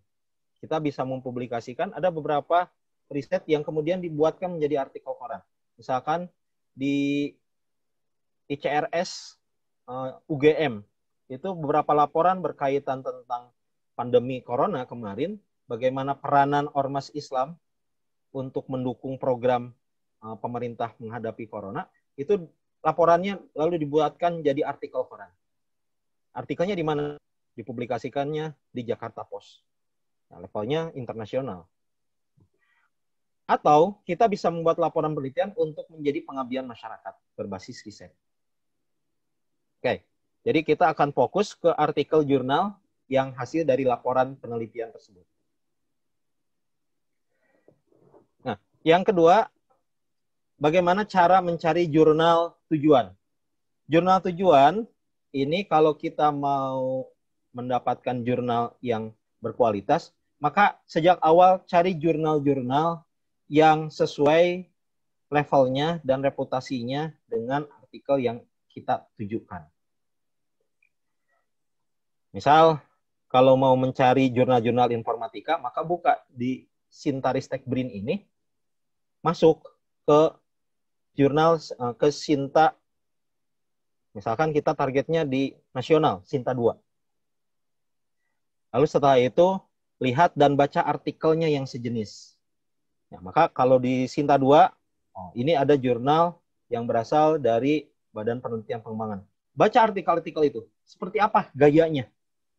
kita bisa mempublikasikan ada beberapa riset yang kemudian dibuatkan menjadi artikel koran. Misalkan di ICRS eh, UGM itu beberapa laporan berkaitan tentang pandemi corona kemarin bagaimana peranan ormas Islam untuk mendukung program eh, pemerintah menghadapi corona itu laporannya lalu dibuatkan jadi artikel koran. Artikelnya di mana? Dipublikasikannya di Jakarta Post. Nah, levelnya internasional. Atau kita bisa membuat laporan penelitian untuk menjadi pengabdian masyarakat berbasis riset. Oke, jadi kita akan fokus ke artikel jurnal yang hasil dari laporan penelitian tersebut. Nah, yang kedua, bagaimana cara mencari jurnal tujuan? Jurnal tujuan ini kalau kita mau mendapatkan jurnal yang berkualitas, maka sejak awal cari jurnal-jurnal yang sesuai levelnya dan reputasinya dengan artikel yang kita tujukan. Misal, kalau mau mencari jurnal-jurnal informatika, maka buka di Sintaristek Brin ini, masuk ke jurnal eh, ke Sinta. Misalkan kita targetnya di nasional, Sinta 2. Lalu setelah itu lihat dan baca artikelnya yang sejenis. Ya, maka kalau di Sinta 2, oh, ini ada jurnal yang berasal dari Badan Penelitian Pengembangan. Baca artikel-artikel itu. Seperti apa gayanya?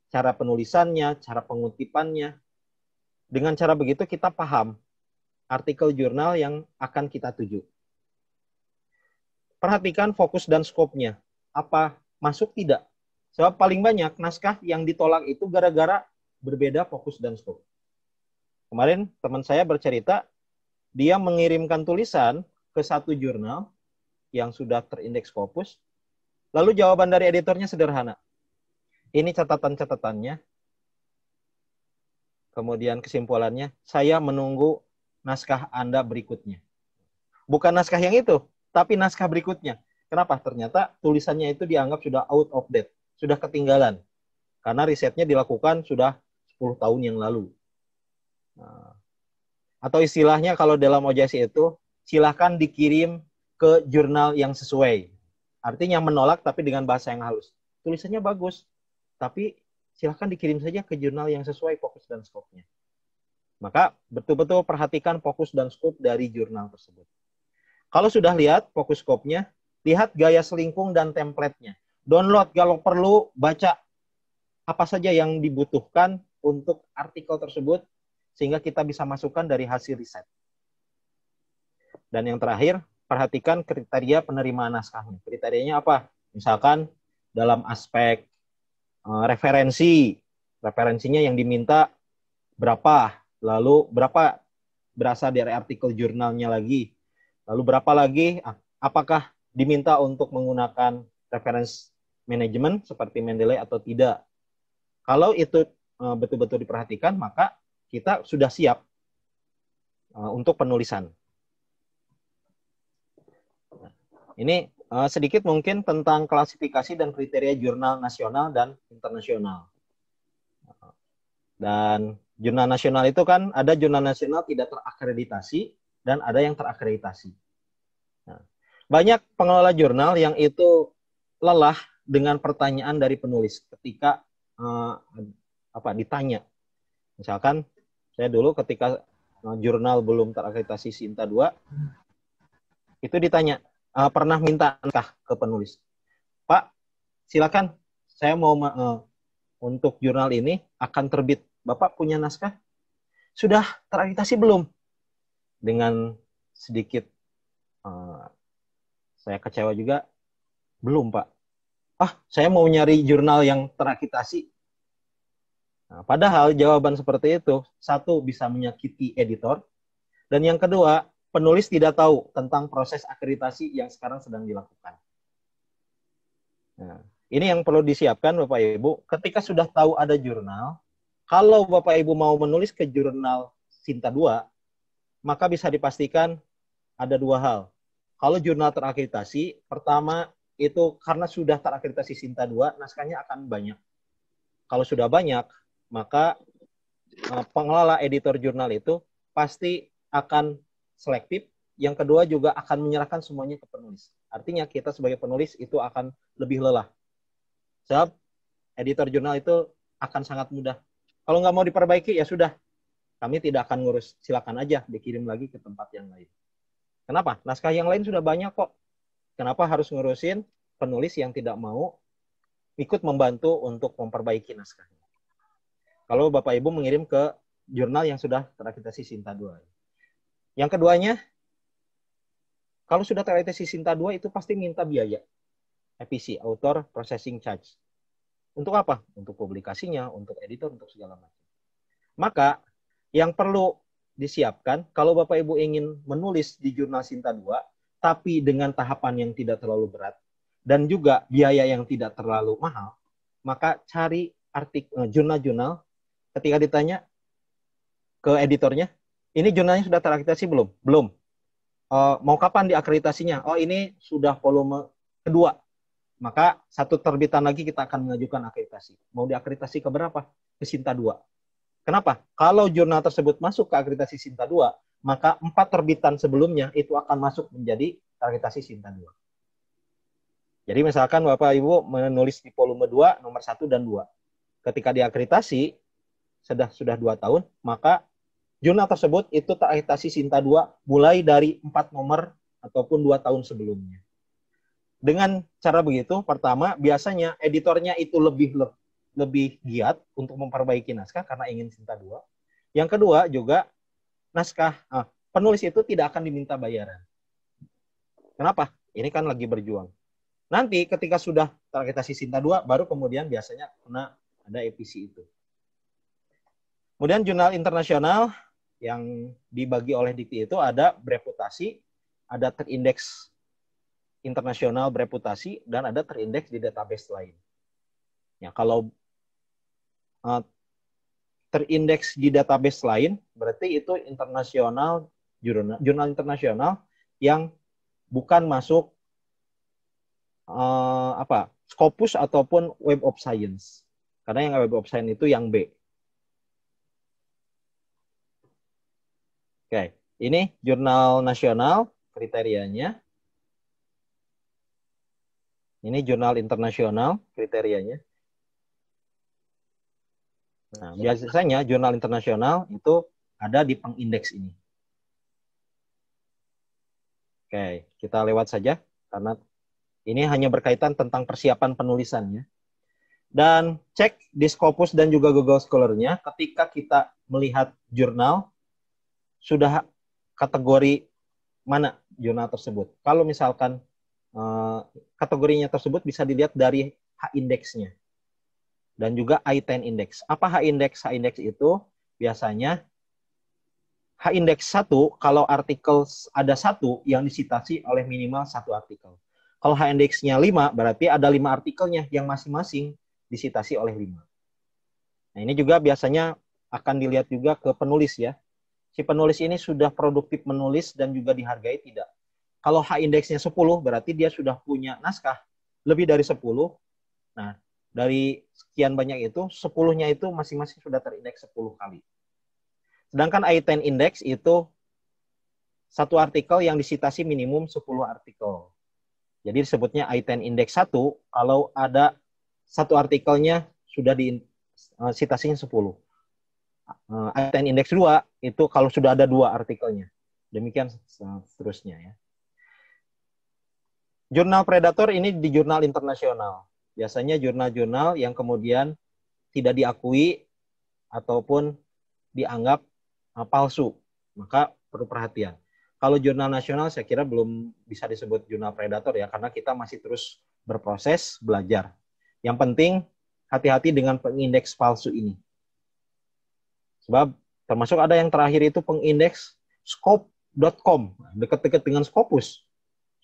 Cara penulisannya, cara pengutipannya. Dengan cara begitu kita paham artikel jurnal yang akan kita tuju. Perhatikan fokus dan skopnya. Apa masuk tidak Sebab paling banyak naskah yang ditolak itu gara-gara berbeda fokus dan scope. Kemarin teman saya bercerita, dia mengirimkan tulisan ke satu jurnal yang sudah terindeks Scopus. Lalu jawaban dari editornya sederhana. Ini catatan-catatannya. Kemudian kesimpulannya, saya menunggu naskah Anda berikutnya. Bukan naskah yang itu, tapi naskah berikutnya. Kenapa? Ternyata tulisannya itu dianggap sudah out of date sudah ketinggalan karena risetnya dilakukan sudah 10 tahun yang lalu. Nah. atau istilahnya kalau dalam OJC itu silahkan dikirim ke jurnal yang sesuai. Artinya menolak tapi dengan bahasa yang halus. Tulisannya bagus, tapi silahkan dikirim saja ke jurnal yang sesuai fokus dan skopnya. Maka betul-betul perhatikan fokus dan skop dari jurnal tersebut. Kalau sudah lihat fokus skopnya, lihat gaya selingkung dan templatenya download kalau perlu baca apa saja yang dibutuhkan untuk artikel tersebut sehingga kita bisa masukkan dari hasil riset. Dan yang terakhir, perhatikan kriteria penerimaan naskahnya. Kriterianya apa? Misalkan dalam aspek eh, referensi, referensinya yang diminta berapa, lalu berapa berasal dari artikel jurnalnya lagi, lalu berapa lagi, apakah diminta untuk menggunakan referensi manajemen seperti Mendeley atau tidak. Kalau itu eh, betul-betul diperhatikan, maka kita sudah siap eh, untuk penulisan. Nah, ini eh, sedikit mungkin tentang klasifikasi dan kriteria jurnal nasional dan internasional. Dan jurnal nasional itu kan ada jurnal nasional tidak terakreditasi dan ada yang terakreditasi. Nah, banyak pengelola jurnal yang itu lelah dengan pertanyaan dari penulis ketika uh, apa ditanya. Misalkan saya dulu ketika eh, jurnal belum terakreditasi Sinta 2 itu ditanya uh, pernah minta entah ke penulis. Pak, silakan saya mau uh, untuk jurnal ini akan terbit. Bapak punya naskah? Sudah terakreditasi belum? Dengan sedikit uh, saya kecewa juga belum, Pak ah saya mau nyari jurnal yang terakitasi. Nah, padahal jawaban seperti itu, satu bisa menyakiti editor, dan yang kedua, penulis tidak tahu tentang proses akreditasi yang sekarang sedang dilakukan. Nah, ini yang perlu disiapkan Bapak Ibu, ketika sudah tahu ada jurnal, kalau Bapak Ibu mau menulis ke jurnal Sinta 2, maka bisa dipastikan ada dua hal. Kalau jurnal terakreditasi, pertama itu karena sudah terakreditasi Sinta 2, naskahnya akan banyak. Kalau sudah banyak, maka eh, pengelola editor jurnal itu pasti akan selektif. Yang kedua juga akan menyerahkan semuanya ke penulis. Artinya kita sebagai penulis itu akan lebih lelah. Sebab editor jurnal itu akan sangat mudah. Kalau nggak mau diperbaiki ya sudah, kami tidak akan ngurus. Silakan aja dikirim lagi ke tempat yang lain. Kenapa? Naskah yang lain sudah banyak kok Kenapa harus ngurusin penulis yang tidak mau ikut membantu untuk memperbaiki naskahnya? Kalau Bapak Ibu mengirim ke jurnal yang sudah terakreditasi Sinta 2. Yang keduanya, kalau sudah terakreditasi Sinta 2 itu pasti minta biaya. EPC, Author Processing Charge. Untuk apa? Untuk publikasinya, untuk editor, untuk segala macam. Maka yang perlu disiapkan kalau Bapak Ibu ingin menulis di jurnal Sinta 2, tapi dengan tahapan yang tidak terlalu berat dan juga biaya yang tidak terlalu mahal, maka cari artikel eh, jurnal-jurnal ketika ditanya ke editornya, ini jurnalnya sudah terakreditasi belum? Belum. Uh, mau kapan diakreditasinya? Oh ini sudah volume kedua. Maka satu terbitan lagi kita akan mengajukan akreditasi. Mau diakreditasi ke berapa? Ke Sinta 2. Kenapa? Kalau jurnal tersebut masuk ke akreditasi Sinta 2, maka empat terbitan sebelumnya itu akan masuk menjadi targetasi Sinta 2. Jadi misalkan Bapak Ibu menulis di volume 2, nomor 1 dan 2. Ketika diakreditasi, sudah sudah 2 tahun, maka jurnal tersebut itu terakreditasi Sinta 2 mulai dari 4 nomor ataupun 2 tahun sebelumnya. Dengan cara begitu, pertama biasanya editornya itu lebih lebih giat untuk memperbaiki naskah karena ingin Sinta 2. Yang kedua juga naskah ah, penulis itu tidak akan diminta bayaran. Kenapa? Ini kan lagi berjuang. Nanti ketika sudah targetasi Sinta 2, baru kemudian biasanya kena ada EPC itu. Kemudian jurnal internasional yang dibagi oleh Dikti itu ada bereputasi, ada terindeks internasional bereputasi, dan ada terindeks di database lain. Ya, kalau uh, terindeks di database lain, berarti itu internasional jurnal, jurnal internasional yang bukan masuk uh, apa Scopus ataupun Web of Science. Karena yang Web of Science itu yang B. Oke, ini jurnal nasional kriterianya. Ini jurnal internasional kriterianya. Nah, biasanya jurnal internasional itu ada di pengindeks ini. Oke, kita lewat saja karena ini hanya berkaitan tentang persiapan penulisannya. Dan cek di Scopus dan juga Google Scholar-nya ketika kita melihat jurnal sudah kategori mana jurnal tersebut. Kalau misalkan eh, kategorinya tersebut bisa dilihat dari H indeksnya dan juga I10 index. Apa H index? H index itu biasanya H index 1 kalau artikel ada satu yang disitasi oleh minimal satu artikel. Kalau H index-nya 5 berarti ada lima artikelnya yang masing-masing disitasi oleh 5. Nah, ini juga biasanya akan dilihat juga ke penulis ya. Si penulis ini sudah produktif menulis dan juga dihargai tidak. Kalau H indeksnya 10 berarti dia sudah punya naskah lebih dari 10. Nah, dari sekian banyak itu, sepuluhnya itu masing-masing sudah terindeks sepuluh kali. Sedangkan I10 index itu satu artikel yang disitasi minimum sepuluh artikel. Jadi disebutnya I10 index 1 kalau ada satu artikelnya sudah di eh, sepuluh. sitasinya 10. I10 index 2 itu kalau sudah ada dua artikelnya. Demikian seterusnya ya. Jurnal predator ini di jurnal internasional. Biasanya jurnal-jurnal yang kemudian tidak diakui ataupun dianggap eh, palsu. Maka perlu perhatian. Kalau jurnal nasional saya kira belum bisa disebut jurnal predator ya karena kita masih terus berproses belajar. Yang penting hati-hati dengan pengindeks palsu ini. Sebab termasuk ada yang terakhir itu pengindeks scope.com, dekat-dekat dengan Scopus.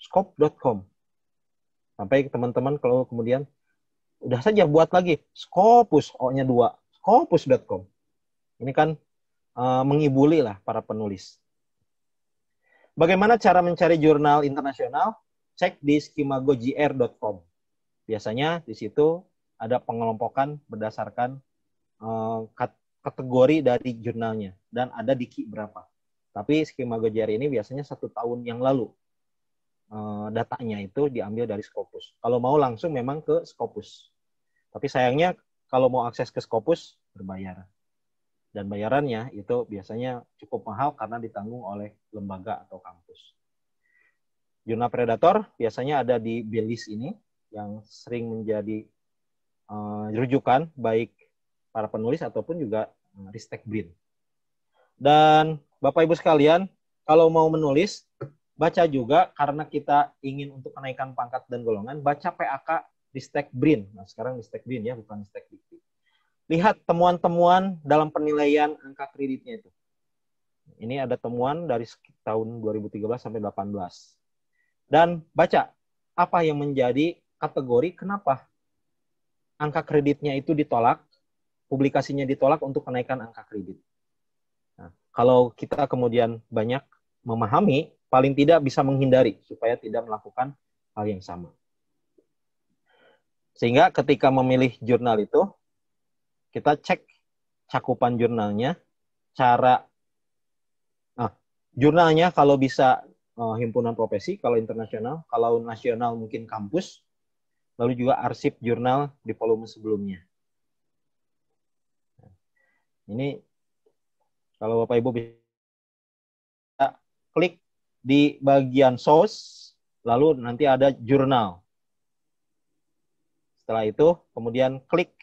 scope.com. Sampai teman-teman kalau kemudian Udah saja buat lagi Scopus, O-nya dua, scopus.com. Ini kan uh, mengibuli lah para penulis. Bagaimana cara mencari jurnal internasional? Cek di skimagogr.com. Biasanya di situ ada pengelompokan berdasarkan uh, kategori dari jurnalnya dan ada diki berapa. Tapi skema gojar ini biasanya satu tahun yang lalu eh, datanya itu diambil dari Scopus. Kalau mau langsung memang ke Scopus. Tapi sayangnya kalau mau akses ke Scopus berbayar. Dan bayarannya itu biasanya cukup mahal karena ditanggung oleh lembaga atau kampus. Jurnal predator biasanya ada di Belis ini yang sering menjadi uh, rujukan baik para penulis ataupun juga eh, Ristek Brin. Dan Bapak Ibu sekalian, kalau mau menulis, baca juga karena kita ingin untuk kenaikan pangkat dan golongan, baca PAK di Ristek Brin. Nah, sekarang di Ristek Brin ya, bukan Ristek Dikti. Lihat temuan-temuan dalam penilaian angka kreditnya itu. Ini ada temuan dari tahun 2013 sampai 18. Dan baca apa yang menjadi kategori kenapa angka kreditnya itu ditolak, publikasinya ditolak untuk kenaikan angka kredit. Nah, kalau kita kemudian banyak memahami, paling tidak bisa menghindari supaya tidak melakukan hal yang sama. Sehingga ketika memilih jurnal itu, kita cek cakupan jurnalnya, cara nah, jurnalnya kalau bisa uh, himpunan profesi, kalau internasional, kalau nasional mungkin kampus, lalu juga arsip jurnal di volume sebelumnya. Ini kalau Bapak Ibu bisa klik di bagian source, lalu nanti ada jurnal. Setelah itu kemudian klik.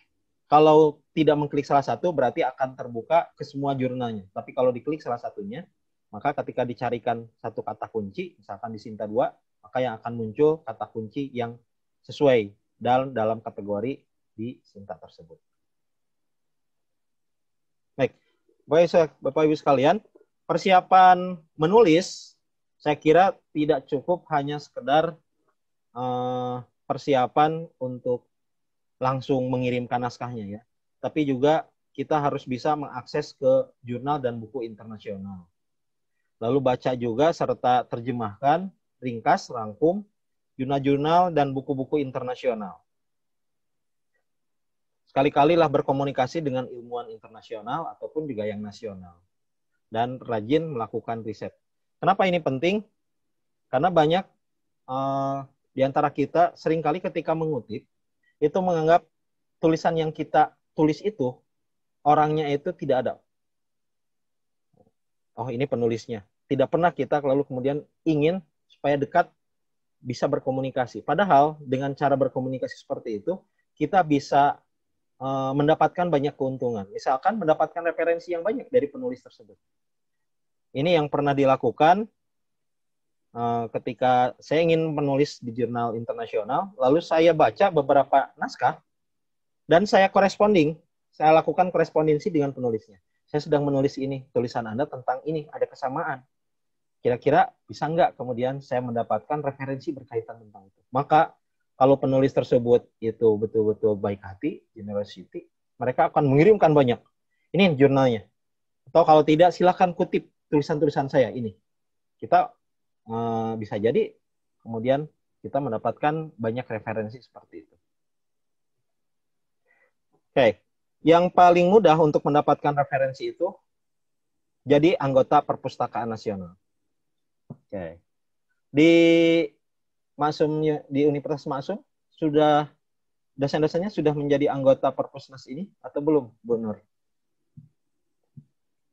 Kalau tidak mengklik salah satu berarti akan terbuka ke semua jurnalnya. Tapi kalau diklik salah satunya, maka ketika dicarikan satu kata kunci, misalkan di Sinta 2, maka yang akan muncul kata kunci yang sesuai dalam dalam kategori di Sinta tersebut. Baik, Bapak Ibu sekalian, persiapan menulis saya kira tidak cukup hanya sekedar uh, persiapan untuk langsung mengirimkan naskahnya ya, tapi juga kita harus bisa mengakses ke jurnal dan buku internasional. Lalu baca juga serta terjemahkan, ringkas, rangkum jurnal-jurnal dan buku-buku internasional. Sekali-kalilah berkomunikasi dengan ilmuwan internasional ataupun juga yang nasional. Dan rajin melakukan riset. Kenapa ini penting? Karena banyak uh, di antara kita seringkali ketika mengutip, itu menganggap tulisan yang kita tulis itu orangnya itu tidak ada. Oh, ini penulisnya. Tidak pernah kita lalu kemudian ingin supaya dekat bisa berkomunikasi. Padahal dengan cara berkomunikasi seperti itu kita bisa uh, mendapatkan banyak keuntungan. Misalkan mendapatkan referensi yang banyak dari penulis tersebut. Ini yang pernah dilakukan Eh, ketika saya ingin menulis di jurnal internasional, lalu saya baca beberapa naskah dan saya koresponding, saya lakukan korespondensi dengan penulisnya. Saya sedang menulis ini, tulisan Anda tentang ini, ada kesamaan. Kira-kira bisa nggak kemudian saya mendapatkan referensi berkaitan tentang itu. Maka kalau penulis tersebut itu betul-betul baik hati, generosity, mereka akan mengirimkan banyak. Ini jurnalnya. Atau kalau tidak, silahkan kutip tulisan-tulisan saya ini. Kita Eh, bisa jadi kemudian kita mendapatkan banyak referensi seperti itu. Oke, yang paling mudah untuk mendapatkan referensi itu jadi anggota perpustakaan nasional. Oke, di Masum di Universitas Masum sudah dasar-dasarnya sudah menjadi anggota perpusnas ini atau belum, Bu Nur?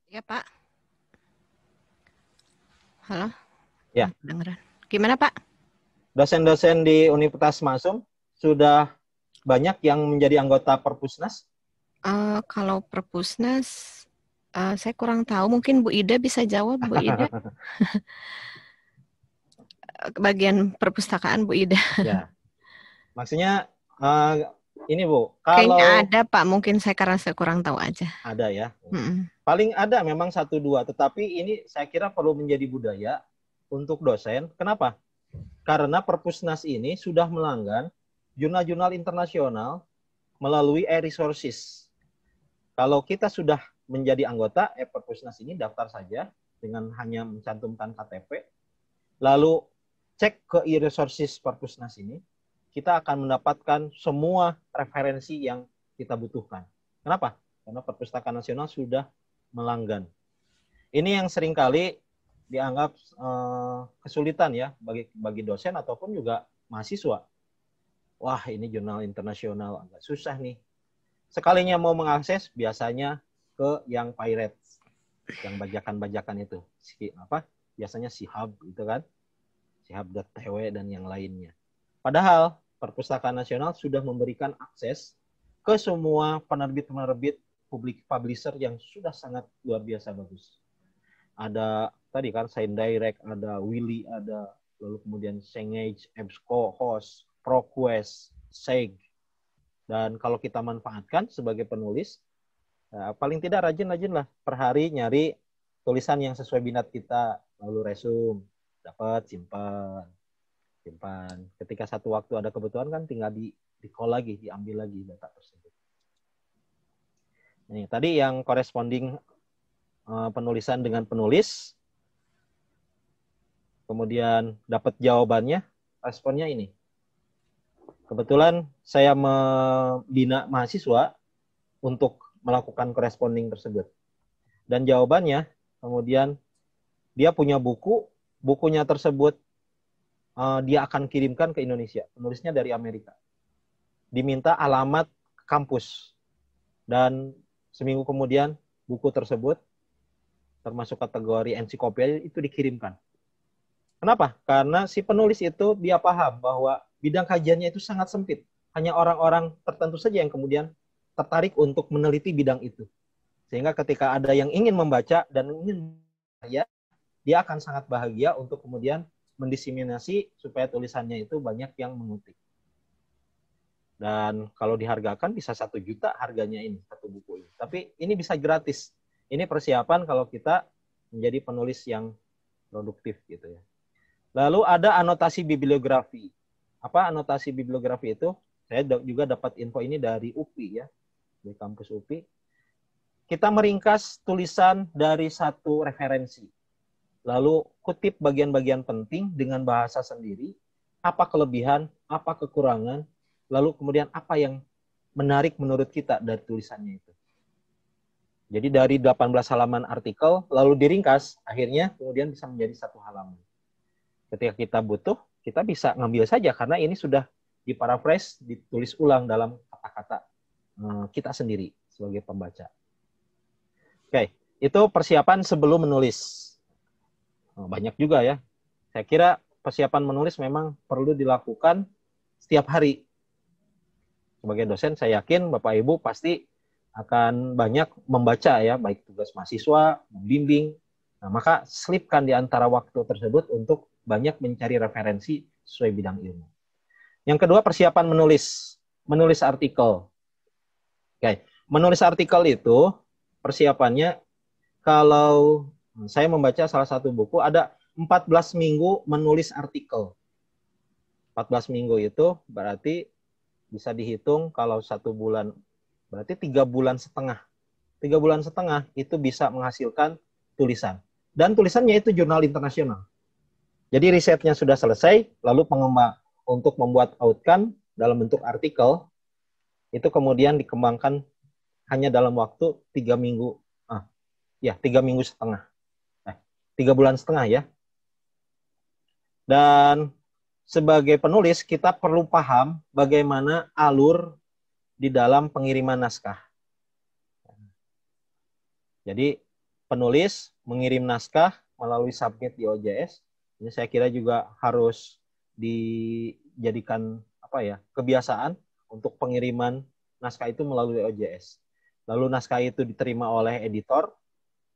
Iya Pak. Halo. Ya. Hmm, Dengeran. Gimana Pak? Dosen-dosen di Universitas Masum sudah banyak yang menjadi anggota Perpusnas? Uh, kalau Perpusnas, uh, saya kurang tahu. Mungkin Bu Ida bisa jawab, Bu Ida. Eh, bagian perpustakaan Bu Ida. ya. Maksudnya uh, ini Bu, kalau Kayaknya ada Pak, mungkin saya karena saya kurang tahu aja. Ada ya. Mm -mm. Paling ada memang satu dua, tetapi ini saya kira perlu menjadi budaya untuk dosen. Kenapa? Karena Perpusnas ini sudah melanggan jurnal-jurnal internasional melalui air resources. Kalau kita sudah menjadi anggota eh, Perpusnas ini daftar saja dengan hanya mencantumkan KTP, lalu cek ke e-resources Perpusnas ini, kita akan mendapatkan semua referensi yang kita butuhkan. Kenapa? Karena Perpustakaan Nasional sudah melanggan. Ini yang seringkali dianggap uh, kesulitan ya bagi bagi dosen ataupun juga mahasiswa. Wah, ini jurnal internasional agak susah nih. Sekalinya mau mengakses biasanya ke yang pirate, yang bajakan-bajakan itu. Si apa? Biasanya si hub gitu kan. Si hub.tw dan yang lainnya. Padahal Perpustakaan Nasional sudah memberikan akses ke semua penerbit-penerbit publik publisher yang sudah sangat luar biasa bagus ada tadi kan Sain Direct, ada Willy, ada lalu kemudian Sengage, EBSCO, Host, ProQuest, SEG. Dan kalau kita manfaatkan sebagai penulis, ya, paling tidak rajin-rajin lah per hari nyari tulisan yang sesuai binat kita, lalu resume, dapat, simpan, simpan. Ketika satu waktu ada kebutuhan kan tinggal di, di call lagi, diambil lagi data tersebut. Ini tadi yang corresponding Eh, penulisan dengan penulis, kemudian dapat jawabannya, responnya ini. Kebetulan saya membina mahasiswa untuk melakukan corresponding tersebut. Dan jawabannya, kemudian dia punya buku, bukunya tersebut uh, dia akan kirimkan ke Indonesia. Penulisnya dari Amerika. Diminta alamat kampus. Dan seminggu kemudian buku tersebut termasuk kategori ensiklopedia itu dikirimkan. Kenapa? Karena si penulis itu dia paham bahwa bidang kajiannya itu sangat sempit. Hanya orang-orang tertentu saja yang kemudian tertarik untuk meneliti bidang itu. Sehingga ketika ada yang ingin membaca dan ingin ya, dia akan sangat bahagia untuk kemudian mendiseminasi supaya tulisannya itu banyak yang mengutip. Dan kalau dihargakan bisa satu juta harganya ini satu buku ini. Tapi ini bisa gratis ini persiapan kalau kita menjadi penulis yang produktif gitu ya. Lalu ada anotasi bibliografi. Apa anotasi bibliografi itu? Saya juga dapat info ini dari UPI ya, di kampus UPI. Kita meringkas tulisan dari satu referensi. Lalu kutip bagian-bagian penting dengan bahasa sendiri, apa kelebihan, apa kekurangan, lalu kemudian apa yang menarik menurut kita dari tulisannya itu. Jadi dari 18 halaman artikel lalu diringkas, akhirnya kemudian bisa menjadi satu halaman. Ketika kita butuh, kita bisa ngambil saja karena ini sudah diparafres, ditulis ulang dalam kata-kata eh, kita sendiri sebagai pembaca. Oke, itu persiapan sebelum menulis. Oh, banyak juga ya. Saya kira persiapan menulis memang perlu dilakukan setiap hari. Sebagai dosen, saya yakin Bapak Ibu pasti akan banyak membaca ya, baik tugas mahasiswa, membimbing. Nah, maka selipkan di antara waktu tersebut untuk banyak mencari referensi sesuai bidang ilmu. Yang kedua, persiapan menulis. Menulis artikel. Oke, menulis artikel itu persiapannya kalau saya membaca salah satu buku ada 14 minggu menulis artikel. 14 minggu itu berarti bisa dihitung kalau satu bulan Berarti tiga bulan setengah. Tiga bulan setengah itu bisa menghasilkan tulisan. Dan tulisannya itu jurnal internasional. Jadi risetnya sudah selesai, lalu pengembang untuk membuat outcome dalam bentuk artikel, itu kemudian dikembangkan hanya dalam waktu tiga minggu, ah, ya tiga minggu setengah, eh, tiga bulan setengah ya. Dan sebagai penulis kita perlu paham bagaimana alur di dalam pengiriman naskah. Jadi penulis mengirim naskah melalui submit di OJS. Ini saya kira juga harus dijadikan apa ya kebiasaan untuk pengiriman naskah itu melalui OJS. Lalu naskah itu diterima oleh editor.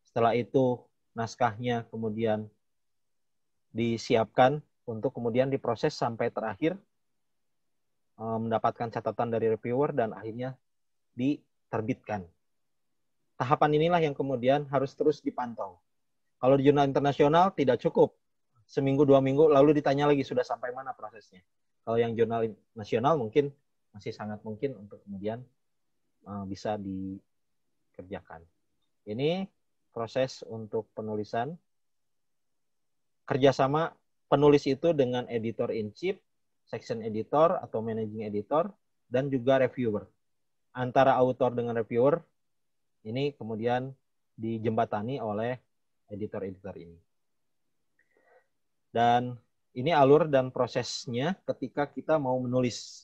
Setelah itu naskahnya kemudian disiapkan untuk kemudian diproses sampai terakhir Eh, mendapatkan catatan dari reviewer dan akhirnya diterbitkan. Tahapan inilah yang kemudian harus terus dipantau. Kalau di jurnal internasional tidak cukup seminggu dua minggu lalu ditanya lagi sudah sampai mana prosesnya. Kalau yang jurnal nasional mungkin masih sangat mungkin untuk kemudian eh, bisa dikerjakan. Ini proses untuk penulisan kerjasama penulis itu dengan editor in chief section editor atau managing editor, dan juga reviewer. Antara author dengan reviewer ini kemudian dijembatani oleh editor-editor ini. Dan ini alur dan prosesnya ketika kita mau menulis.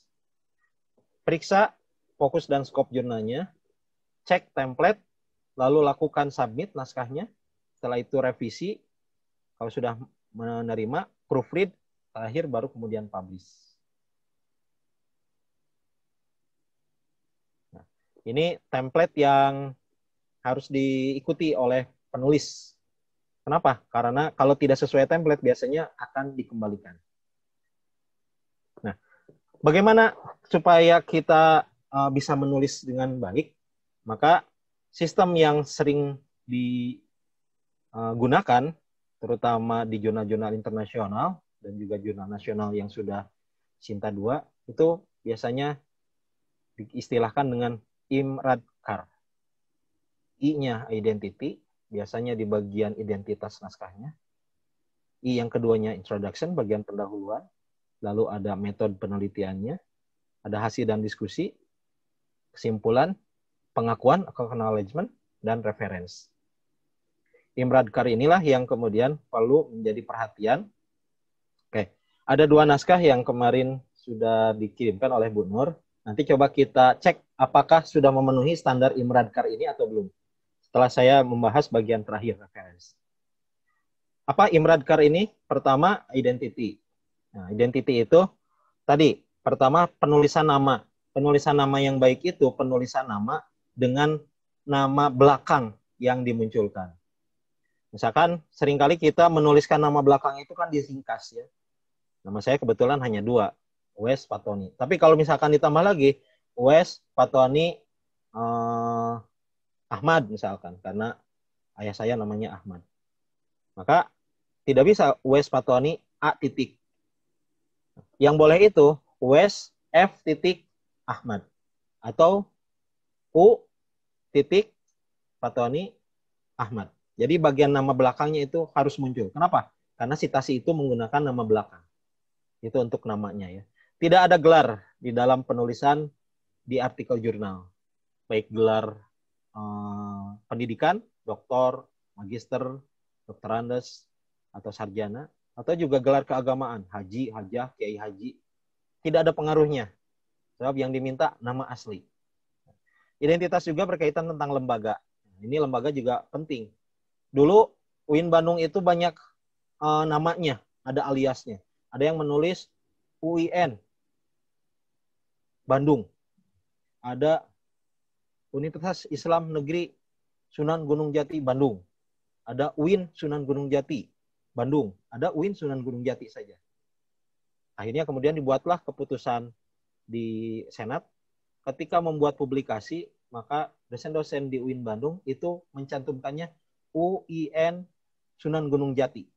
Periksa fokus dan scope jurnalnya, cek template, lalu lakukan submit naskahnya, setelah itu revisi, kalau sudah menerima, proofread, terakhir baru kemudian publish. Nah, ini template yang harus diikuti oleh penulis. Kenapa? Karena kalau tidak sesuai template biasanya akan dikembalikan. Nah, bagaimana supaya kita eh, bisa menulis dengan baik? Maka sistem yang sering digunakan eh, terutama di jurnal-jurnal internasional dan juga jurnal nasional yang sudah Sinta 2 itu biasanya diistilahkan dengan Imradkar. I-nya identity, biasanya di bagian identitas naskahnya. I yang keduanya introduction, bagian pendahuluan. Lalu ada metode penelitiannya, ada hasil dan diskusi, kesimpulan, pengakuan, acknowledgement, dan reference. Imradkar inilah yang kemudian perlu menjadi perhatian ada dua naskah yang kemarin sudah dikirimkan oleh Bu Nur. Nanti coba kita cek apakah sudah memenuhi standar Imran Kar ini atau belum. Setelah saya membahas bagian terakhir KKS. Apa Imran Kar ini? Pertama, identity. Nah, identity itu tadi pertama penulisan nama. Penulisan nama yang baik itu penulisan nama dengan nama belakang yang dimunculkan. Misalkan seringkali kita menuliskan nama belakang itu kan disingkas ya. Nama saya kebetulan hanya dua, Wes Patoni. Tapi kalau misalkan ditambah lagi, Wes Patoni eh, Ahmad misalkan, karena ayah saya namanya Ahmad. Maka tidak bisa Wes Patoni A titik. Yang boleh itu Wes F titik Ahmad atau U titik Patoni Ahmad. Jadi bagian nama belakangnya itu harus muncul. Kenapa? Karena sitasi itu menggunakan nama belakang. Itu untuk namanya ya. Tidak ada gelar di dalam penulisan di artikel jurnal. Baik gelar eh, pendidikan, doktor, magister, doktorandes, atau sarjana, atau juga gelar keagamaan, haji, hajah, kiai haji. Tidak ada pengaruhnya. Sebab yang diminta nama asli. Identitas juga berkaitan tentang lembaga. Ini lembaga juga penting. Dulu UIN Bandung itu banyak eh, namanya, ada aliasnya. Ada yang menulis UIN Bandung. Ada Universitas Islam Negeri Sunan Gunung Jati Bandung. Ada UIN Sunan Gunung Jati Bandung. Ada UIN Sunan Gunung Jati saja. Akhirnya kemudian dibuatlah keputusan di Senat ketika membuat publikasi maka dosen-dosen di UIN Bandung itu mencantumkannya UIN Sunan Gunung Jati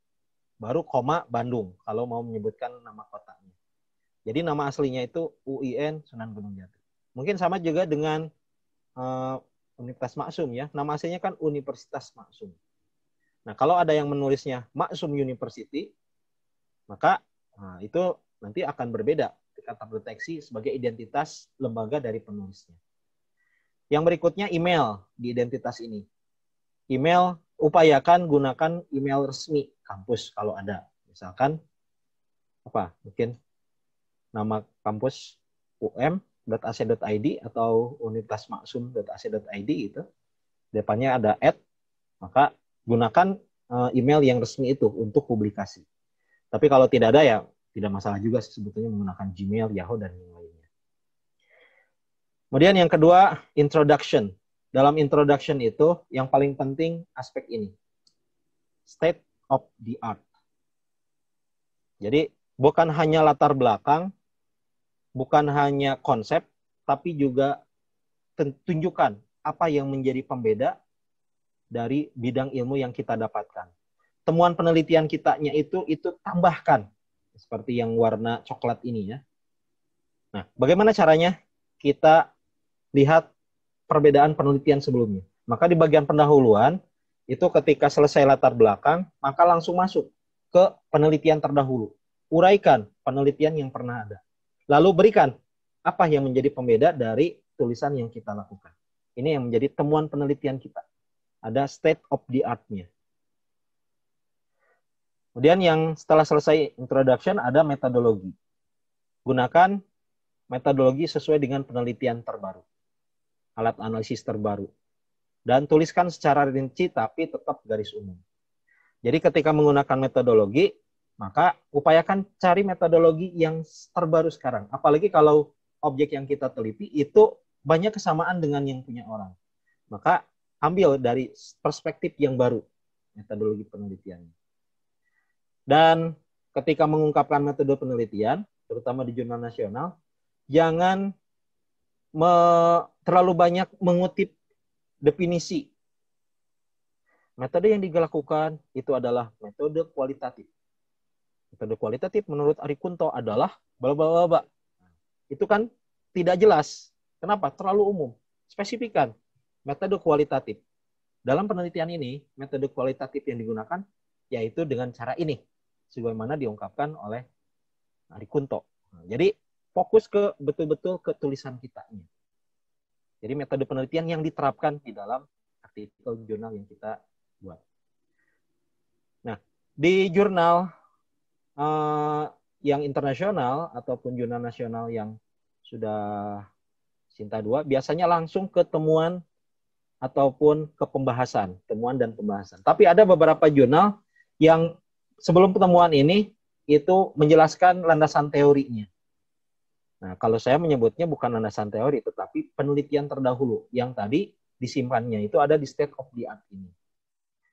baru koma Bandung kalau mau menyebutkan nama kotanya. Jadi nama aslinya itu UIN Sunan Gunung Jati. Mungkin sama juga dengan uh, Universitas Maksum ya. Nama aslinya kan Universitas Maksum. Nah, kalau ada yang menulisnya Maksum University, maka nah, itu nanti akan berbeda ketika terdeteksi sebagai identitas lembaga dari penulisnya. Yang berikutnya email di identitas ini. Email upayakan gunakan email resmi kampus kalau ada. Misalkan apa? Mungkin nama kampus um.ac.id atau unitasmaksum.ac.id itu depannya ada at maka gunakan eh, email yang resmi itu untuk publikasi. Tapi kalau tidak ada ya tidak masalah juga sih sebetulnya menggunakan Gmail, Yahoo dan yang lainnya. Kemudian yang kedua, introduction. Dalam introduction itu yang paling penting aspek ini. State of the art. Jadi bukan hanya latar belakang, bukan hanya konsep, tapi juga tunjukkan apa yang menjadi pembeda dari bidang ilmu yang kita dapatkan. Temuan penelitian kitanya itu itu tambahkan seperti yang warna coklat ini ya. Nah, bagaimana caranya? Kita lihat perbedaan penelitian sebelumnya. Maka di bagian pendahuluan itu ketika selesai latar belakang, maka langsung masuk ke penelitian terdahulu. Uraikan penelitian yang pernah ada. Lalu berikan apa yang menjadi pembeda dari tulisan yang kita lakukan. Ini yang menjadi temuan penelitian kita. Ada state of the art-nya. Kemudian yang setelah selesai introduction ada metodologi. Gunakan metodologi sesuai dengan penelitian terbaru. Alat analisis terbaru dan tuliskan secara rinci tapi tetap garis umum. Jadi ketika menggunakan metodologi, maka upayakan cari metodologi yang terbaru sekarang. Apalagi kalau objek yang kita teliti itu banyak kesamaan dengan yang punya orang. Maka ambil dari perspektif yang baru metodologi penelitiannya. Dan ketika mengungkapkan metode penelitian, terutama di jurnal nasional, jangan terlalu banyak mengutip definisi. Metode yang dilakukan itu adalah metode kualitatif. Metode kualitatif menurut Ari Kunto adalah bla bla Itu kan tidak jelas. Kenapa? Terlalu umum. Spesifikan. Metode kualitatif. Dalam penelitian ini, metode kualitatif yang digunakan yaitu dengan cara ini. Sebagaimana diungkapkan oleh Ari Kunto. jadi fokus ke betul-betul ke tulisan kitanya jadi metode penelitian yang diterapkan di dalam artikel jurnal yang kita buat. Nah, di jurnal uh, yang internasional ataupun jurnal nasional yang sudah Sinta 2 biasanya langsung ke temuan ataupun ke pembahasan, temuan dan pembahasan. Tapi ada beberapa jurnal yang sebelum pertemuan ini itu menjelaskan landasan teorinya. Nah, kalau saya menyebutnya bukan landasan teori, tetapi penelitian terdahulu yang tadi disimpannya itu ada di state of the art ini.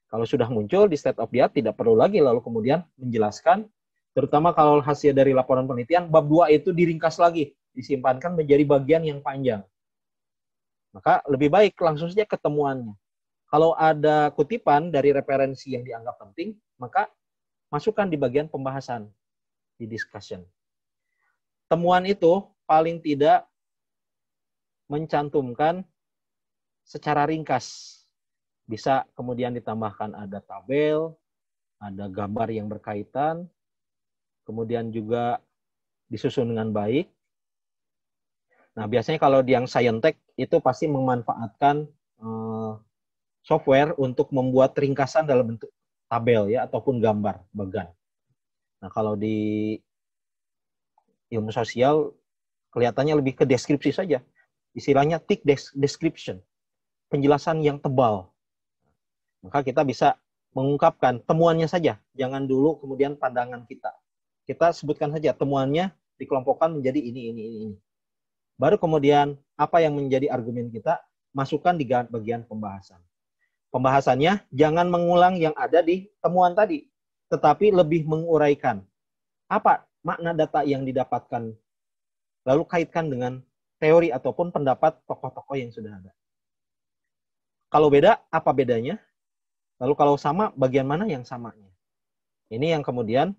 Kalau sudah muncul di state of the art, tidak perlu lagi lalu kemudian menjelaskan, terutama kalau hasil dari laporan penelitian, bab 2 itu diringkas lagi, disimpankan menjadi bagian yang panjang. Maka lebih baik langsung saja ketemuannya. Kalau ada kutipan dari referensi yang dianggap penting, maka masukkan di bagian pembahasan, di discussion temuan itu paling tidak mencantumkan secara ringkas. Bisa kemudian ditambahkan ada tabel, ada gambar yang berkaitan, kemudian juga disusun dengan baik. Nah, biasanya kalau di yang Scientech itu pasti memanfaatkan eh, software untuk membuat ringkasan dalam bentuk tabel ya ataupun gambar bagan. Nah, kalau di ilmu sosial kelihatannya lebih ke deskripsi saja. Istilahnya thick description, penjelasan yang tebal. Maka kita bisa mengungkapkan temuannya saja, jangan dulu kemudian pandangan kita. Kita sebutkan saja temuannya dikelompokkan menjadi ini, ini, ini, ini. Baru kemudian apa yang menjadi argumen kita, masukkan di bagian pembahasan. Pembahasannya jangan mengulang yang ada di temuan tadi, tetapi lebih menguraikan. Apa makna data yang didapatkan, lalu kaitkan dengan teori ataupun pendapat tokoh-tokoh yang sudah ada. Kalau beda, apa bedanya? Lalu kalau sama, bagian mana yang samanya? Ini yang kemudian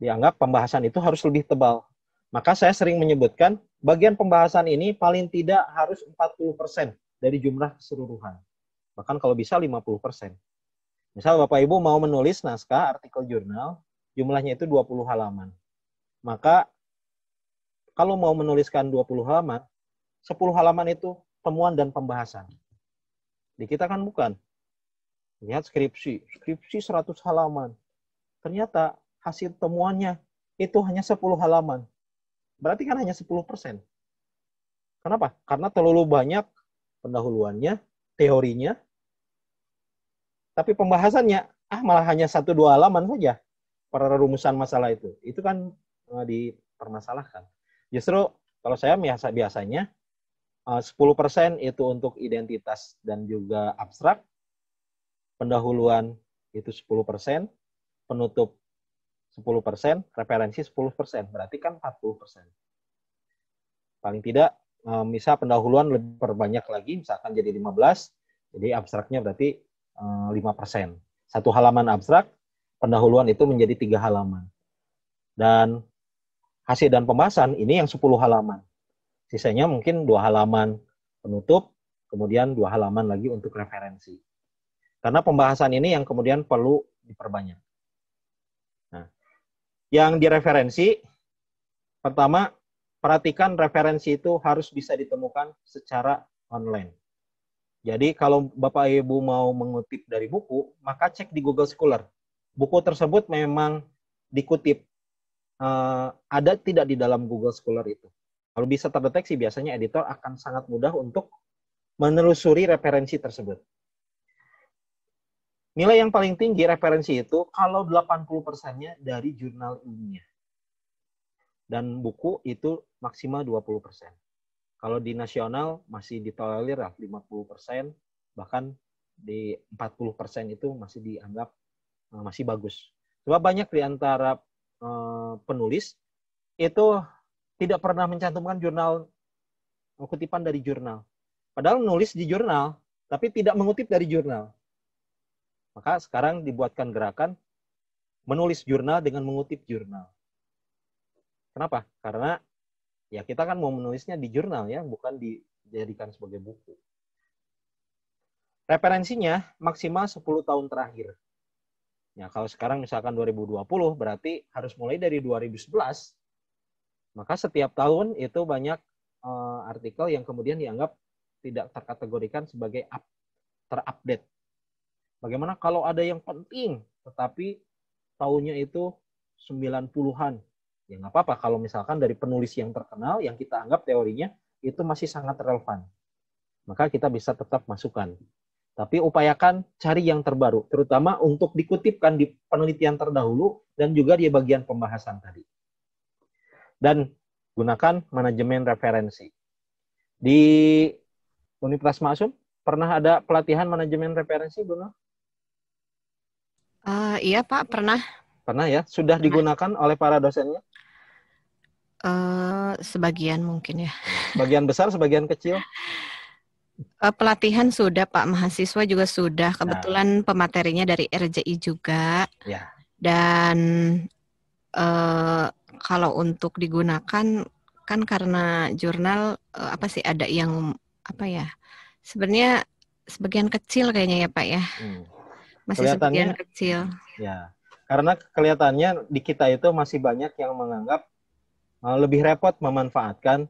dianggap pembahasan itu harus lebih tebal. Maka saya sering menyebutkan bagian pembahasan ini paling tidak harus 40% dari jumlah keseluruhan. Bahkan kalau bisa 50%. Misal Bapak Ibu mau menulis naskah artikel jurnal, jumlahnya itu 20 halaman. Maka kalau mau menuliskan 20 halaman, 10 halaman itu temuan dan pembahasan. Di kita kan bukan. Lihat skripsi, skripsi 100 halaman. Ternyata hasil temuannya itu hanya 10 halaman. Berarti kan hanya 10 persen. Kenapa? Karena terlalu banyak pendahuluannya, teorinya, tapi pembahasannya ah malah hanya satu dua halaman saja para rumusan masalah itu. Itu kan Eh, dipermasalahkan. Justru kalau saya biasa biasanya 10% eh, itu untuk identitas dan juga abstrak, pendahuluan itu 10%, penutup 10%, referensi 10%, berarti kan 40%. Paling tidak eh, misal pendahuluan lebih perbanyak lagi, misalkan jadi 15, jadi abstraknya berarti 5%. Satu halaman abstrak, pendahuluan itu menjadi tiga halaman. Dan hasil dan pembahasan ini yang 10 halaman. Sisanya mungkin dua halaman penutup, kemudian dua halaman lagi untuk referensi. Karena pembahasan ini yang kemudian perlu diperbanyak. Nah, yang direferensi, pertama, perhatikan referensi itu harus bisa ditemukan secara online. Jadi kalau Bapak Ibu mau mengutip dari buku, maka cek di Google Scholar. Buku tersebut memang dikutip uh, ada tidak di dalam Google Scholar itu. Kalau bisa terdeteksi, biasanya editor akan sangat mudah untuk menelusuri referensi tersebut. Nilai yang paling tinggi referensi itu kalau 80%-nya dari jurnal ilmiah. Dan buku itu maksimal 20%. Kalau di nasional masih ditolerir 50%, bahkan di 40% itu masih dianggap eh, masih bagus. Coba banyak di antara Eh, penulis itu tidak pernah mencantumkan jurnal kutipan dari jurnal. Padahal menulis di jurnal, tapi tidak mengutip dari jurnal. Maka sekarang dibuatkan gerakan menulis jurnal dengan mengutip jurnal. Kenapa? Karena ya kita kan mau menulisnya di jurnal ya, bukan dijadikan sebagai buku. Referensinya maksimal 10 tahun terakhir. Ya, kalau sekarang misalkan 2020 berarti harus mulai dari 2011. Maka setiap tahun itu banyak uh, artikel yang kemudian dianggap tidak terkategorikan sebagai up, terupdate. Bagaimana kalau ada yang penting tetapi tahunnya itu 90-an? Ya nggak apa-apa kalau misalkan dari penulis yang terkenal yang kita anggap teorinya itu masih sangat relevan. Maka kita bisa tetap masukkan tapi upayakan cari yang terbaru, terutama untuk dikutipkan di penelitian terdahulu dan juga di bagian pembahasan tadi. Dan gunakan manajemen referensi. Di Universitas Masum pernah ada pelatihan manajemen referensi, Bu Uh, iya Pak, pernah. Pernah ya? Sudah pernah. digunakan oleh para dosennya? Uh, sebagian mungkin ya. Bagian besar, sebagian kecil? Eh, pelatihan sudah Pak, mahasiswa juga sudah. Kebetulan nah. pematerinya dari RJI juga. Ya. Dan uh, kalau untuk digunakan kan karena jurnal uh, apa sih ada yang apa ya? Sebenarnya sebagian kecil kayaknya ya Pak ya. Hmm. Masih sebagian kecil. Ya. Karena kelihatannya di kita itu masih banyak yang menganggap lebih repot memanfaatkan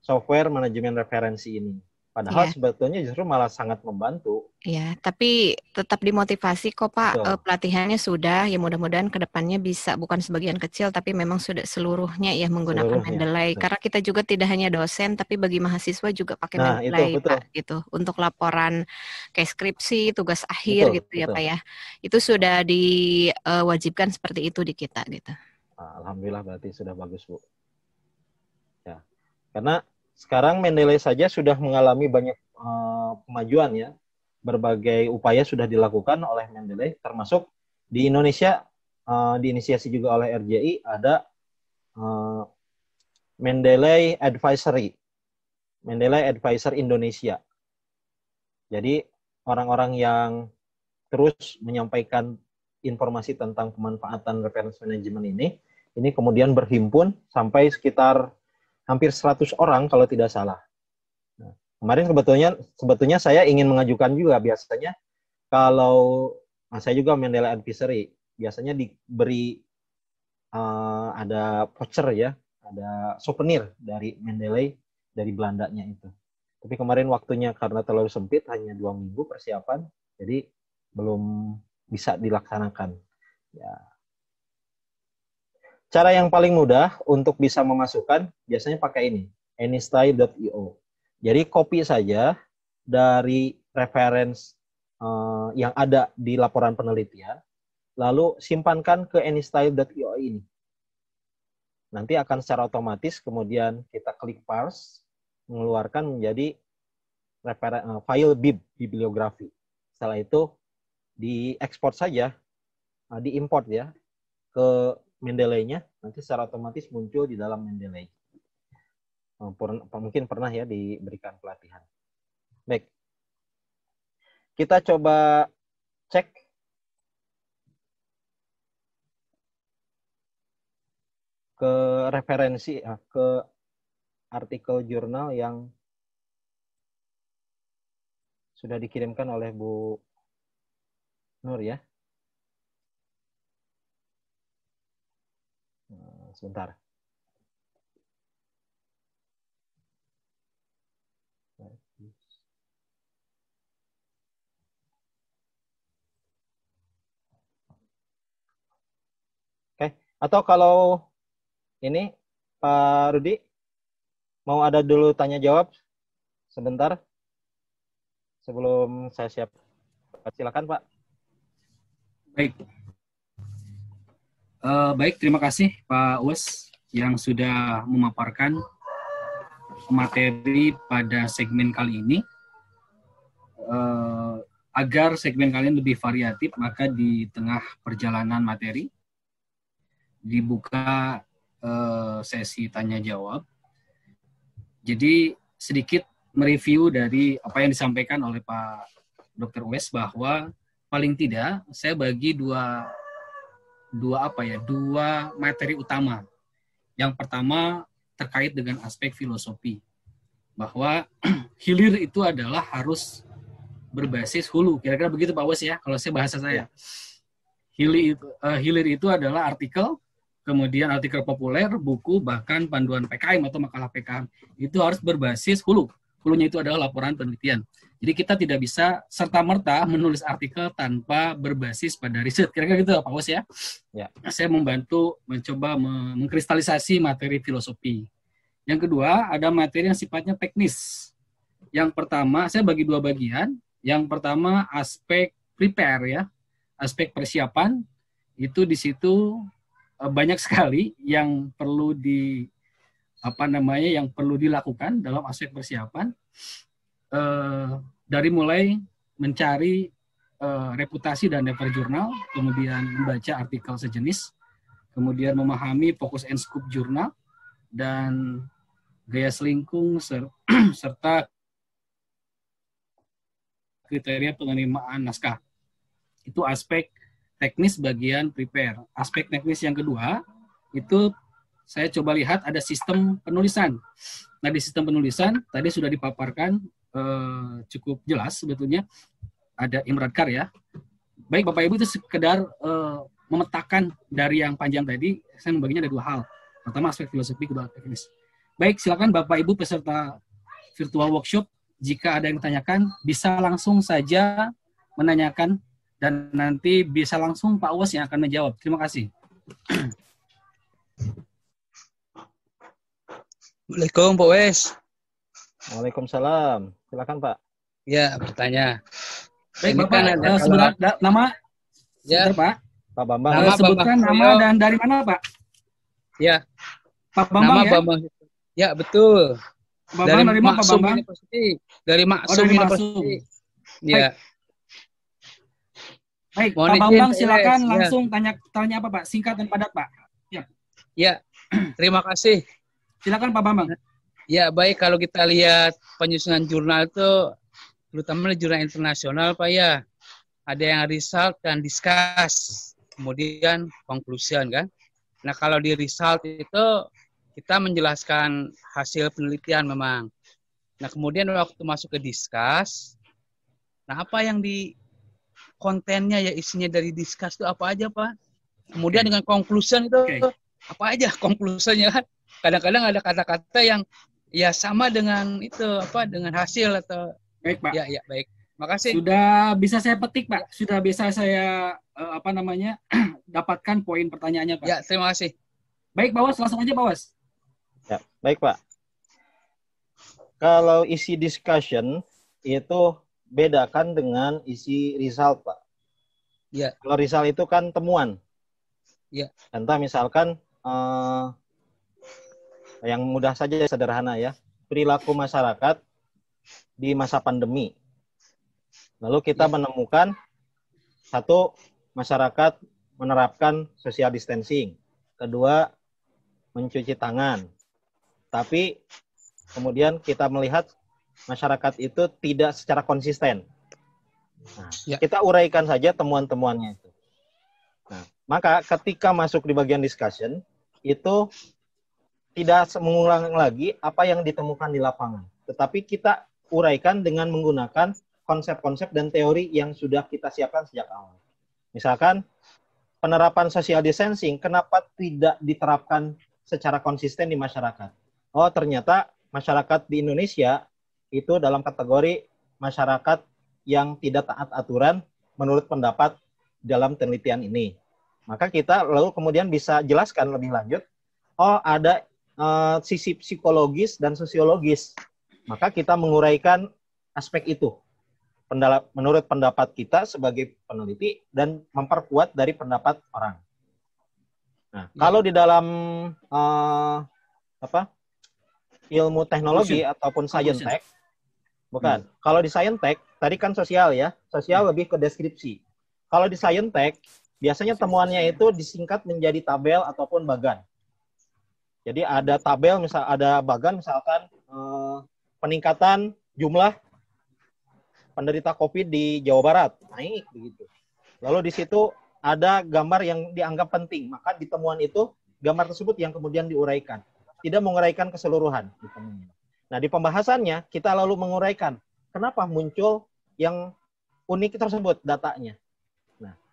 software manajemen referensi ini Padahal yeah. sebetulnya justru malah sangat membantu. Iya, yeah, tapi tetap dimotivasi kok Pak. So. Eh, pelatihannya sudah, ya mudah-mudahan kedepannya bisa bukan sebagian kecil, tapi memang sudah seluruhnya ya menggunakan seluruhnya. Mendeley. So. Karena kita juga tidak hanya dosen, tapi bagi mahasiswa juga pakai nah, Mendeley itu, Pak. Gitu untuk laporan kayak skripsi, tugas akhir betul, gitu ya Pak ya. Itu sudah diwajibkan eh, seperti itu di kita gitu. Alhamdulillah berarti sudah bagus Bu. Ya, karena sekarang Mendeley saja sudah mengalami banyak uh, ya. Berbagai upaya sudah dilakukan oleh Mendeley termasuk di Indonesia uh, diinisiasi juga oleh RJI ada uh, Mendeley Advisory. Mendeley Advisor Indonesia. Jadi orang-orang yang terus menyampaikan informasi tentang pemanfaatan reference management ini, ini kemudian berhimpun sampai sekitar hampir 100 orang kalau tidak salah. Nah, kemarin sebetulnya sebetulnya saya ingin mengajukan juga biasanya kalau nah saya juga Mandela Advisory biasanya diberi uh, ada voucher ya, ada souvenir dari Mendeley dari Belandanya itu. Tapi kemarin waktunya karena terlalu sempit hanya dua minggu persiapan, jadi belum bisa dilaksanakan. Ya, Cara yang paling mudah untuk bisa memasukkan biasanya pakai ini, anystyle.io. Jadi copy saja dari reference uh, yang ada di laporan penelitian, lalu simpankan ke anystyle.io ini. Nanti akan secara otomatis kemudian kita klik parse, mengeluarkan menjadi referen, eh, file bib, bibliografi. Setelah itu diekspor saja, uh, diimport ya, ke Mendeley-nya nanti secara otomatis muncul di dalam Mendeley. Oh, mungkin pernah ya diberikan pelatihan. Baik. Kita coba cek ke referensi ah, ke artikel jurnal yang sudah dikirimkan oleh Bu Nur ya. Sebentar. Oke, atau kalau ini Pak Rudi mau ada dulu tanya jawab sebentar sebelum saya siap. Silakan Pak. Baik, Uh, baik, terima kasih Pak Wes yang sudah memaparkan materi pada segmen kali ini. Uh, agar segmen kalian lebih variatif, maka di tengah perjalanan materi dibuka uh, sesi tanya jawab. Jadi sedikit mereview dari apa yang disampaikan oleh Pak Dr. Wes bahwa paling tidak saya bagi dua dua apa ya dua materi utama. Yang pertama terkait dengan aspek filosofi bahwa hilir itu adalah harus berbasis hulu. Kira-kira begitu Pak Wes ya kalau saya bahasa saya. Ya. Hilir itu, uh, hilir itu adalah artikel kemudian artikel populer, buku bahkan panduan PKM atau makalah PKM itu harus berbasis hulu. Hulunya itu adalah laporan penelitian. Jadi kita tidak bisa serta-merta menulis artikel tanpa berbasis pada riset. Kira-kira gitu Pak Bos ya. ya. Saya membantu mencoba mengkristalisasi materi filosofi. Yang kedua, ada materi yang sifatnya teknis. Yang pertama, saya bagi dua bagian. Yang pertama aspek prepare ya. Aspek persiapan itu di situ eh, banyak sekali yang perlu di apa namanya yang perlu dilakukan dalam aspek persiapan eh, dari mulai mencari eh, reputasi dan paper jurnal, kemudian membaca artikel sejenis, kemudian memahami fokus and scope jurnal dan gaya selingkung ser serta kriteria penerimaan naskah. Itu aspek teknis bagian prepare. Aspek teknis yang kedua itu saya coba lihat ada sistem penulisan. Nah, di sistem penulisan tadi sudah dipaparkan eh, cukup jelas sebetulnya ada Imran Kar ya. Baik Bapak Ibu itu sekedar eh, memetakan dari yang panjang tadi, saya membaginya ada dua hal. Pertama aspek filosofi, kedua teknis. Baik, silakan Bapak Ibu peserta virtual workshop jika ada yang ditanyakan bisa langsung saja menanyakan dan nanti bisa langsung Pak Uwas yang akan menjawab. Terima kasih. Assalamualaikum Pak Wes. Waalaikumsalam. Silakan Pak. Ya, bertanya. Baik, Bapak, kan ada, eh, sebut kalau... nama? Ya, Sebentar, Pak. Pak Bambang. Eh, nama, sebutkan Bambang. nama dan dari mana, Pak? Ya. Pak Bambang nama ya? Bambang. Ya, betul. Bambang dari, dari mana, Pak Bambang? Oh, dari Maksum oh, dari Maksum. Ya. Baik, Baik Pak Bambang silakan yes, ya. langsung tanya tanya apa, Pak? Singkat dan padat, Pak. Ya. Ya. Terima kasih. Silakan Pak Bambang. Ya baik kalau kita lihat penyusunan jurnal itu terutama di jurnal internasional Pak ya ada yang result dan discuss kemudian conclusion kan. Nah kalau di result itu kita menjelaskan hasil penelitian memang. Nah kemudian waktu masuk ke discuss, nah apa yang di kontennya ya isinya dari discuss itu apa aja Pak? Kemudian dengan conclusion itu okay apa aja konklusinya kan kadang-kadang ada kata-kata yang ya sama dengan itu apa dengan hasil atau baik pak ya ya baik makasih sudah bisa saya petik pak sudah bisa saya eh, apa namanya dapatkan poin pertanyaannya pak ya terima kasih baik bawas langsung aja bawas ya baik pak kalau isi discussion itu bedakan dengan isi result pak ya kalau result itu kan temuan ya entah misalkan uh, yang mudah saja sederhana ya perilaku masyarakat di masa pandemi. Lalu kita ya. menemukan satu masyarakat menerapkan social distancing, kedua mencuci tangan. Tapi kemudian kita melihat masyarakat itu tidak secara konsisten. Nah, ya. Kita uraikan saja temuan-temuannya itu. Nah, maka ketika masuk di bagian discussion, itu tidak mengulang lagi apa yang ditemukan di lapangan, tetapi kita uraikan dengan menggunakan konsep-konsep dan teori yang sudah kita siapkan sejak awal. Misalkan penerapan social distancing kenapa tidak diterapkan secara konsisten di masyarakat? Oh, ternyata masyarakat di Indonesia itu dalam kategori masyarakat yang tidak taat aturan menurut pendapat dalam penelitian ini. Maka kita lalu kemudian bisa jelaskan lebih lanjut, oh ada uh, sisi psikologis dan sosiologis. Maka kita menguraikan aspek itu. Pendala menurut pendapat kita sebagai peneliti dan memperkuat dari pendapat orang. Nah, kalau di dalam uh, apa ilmu teknologi ataupun science tech, bukan. Hmm. Kalau di science tech tadi kan sosial ya, sosial hmm. lebih ke deskripsi. Kalau di science tech Biasanya temuannya itu disingkat menjadi tabel ataupun bagan. Jadi ada tabel misal ada bagan misalkan eh, peningkatan jumlah penderita COVID di Jawa Barat naik begitu. Lalu di situ ada gambar yang dianggap penting, maka di temuan itu gambar tersebut yang kemudian diuraikan. Tidak menguraikan keseluruhan. Nah, di pembahasannya kita lalu menguraikan kenapa muncul yang unik tersebut datanya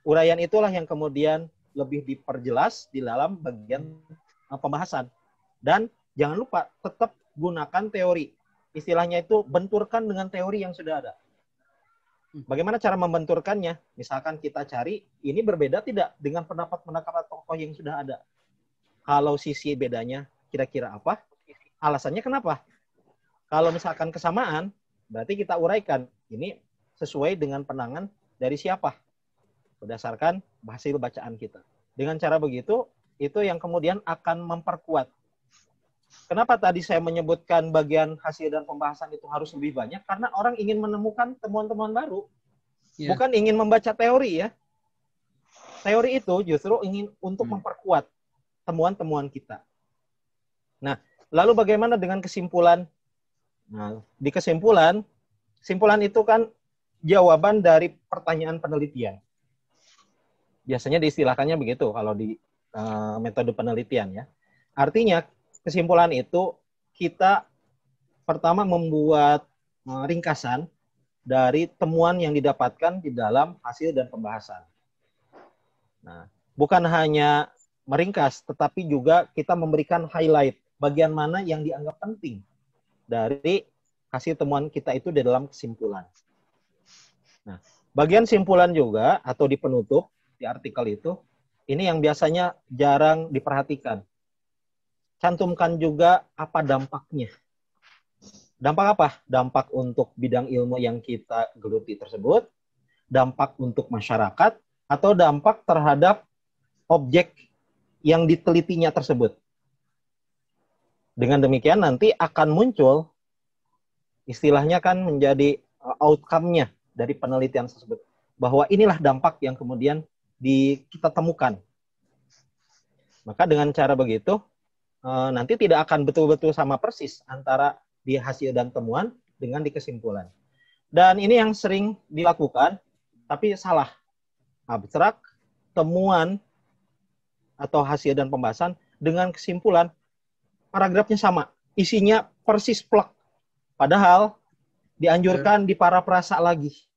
uraian itulah yang kemudian lebih diperjelas di dalam bagian eh, pembahasan. Dan jangan lupa tetap gunakan teori. Istilahnya itu benturkan dengan teori yang sudah ada. Hmm. Bagaimana cara membenturkannya? Misalkan kita cari, ini berbeda tidak dengan pendapat-pendapat tokoh yang sudah ada? Kalau sisi bedanya kira-kira apa? Alasannya kenapa? Kalau misalkan kesamaan, berarti kita uraikan. Ini sesuai dengan penangan dari siapa? berdasarkan hasil bacaan kita. Dengan cara begitu, itu yang kemudian akan memperkuat. Kenapa tadi saya menyebutkan bagian hasil dan pembahasan itu harus lebih banyak? Karena orang ingin menemukan temuan-temuan baru. Yeah. Bukan ingin membaca teori ya. Teori itu justru ingin untuk hmm. memperkuat temuan-temuan kita. Nah, lalu bagaimana dengan kesimpulan? Nah, di kesimpulan, kesimpulan itu kan jawaban dari pertanyaan penelitian. Biasanya diistilahkannya begitu kalau di uh, metode penelitian ya. Artinya kesimpulan itu kita pertama membuat uh, ringkasan dari temuan yang didapatkan di dalam hasil dan pembahasan. Nah, bukan hanya meringkas, tetapi juga kita memberikan highlight bagian mana yang dianggap penting dari hasil temuan kita itu di dalam kesimpulan. Nah, bagian simpulan juga atau di penutup di artikel itu, ini yang biasanya jarang diperhatikan. Cantumkan juga apa dampaknya. Dampak apa? Dampak untuk bidang ilmu yang kita geluti tersebut, dampak untuk masyarakat, atau dampak terhadap objek yang ditelitinya tersebut. Dengan demikian nanti akan muncul istilahnya kan menjadi uh, outcome-nya dari penelitian tersebut. Bahwa inilah dampak yang kemudian di kita temukan. Maka dengan cara begitu eh, nanti tidak akan betul-betul sama persis antara di hasil dan temuan dengan di kesimpulan. Dan ini yang sering dilakukan tapi salah. Abstrak temuan atau hasil dan pembahasan dengan kesimpulan paragrafnya sama, isinya persis plek. Padahal dianjurkan hmm. di para lagi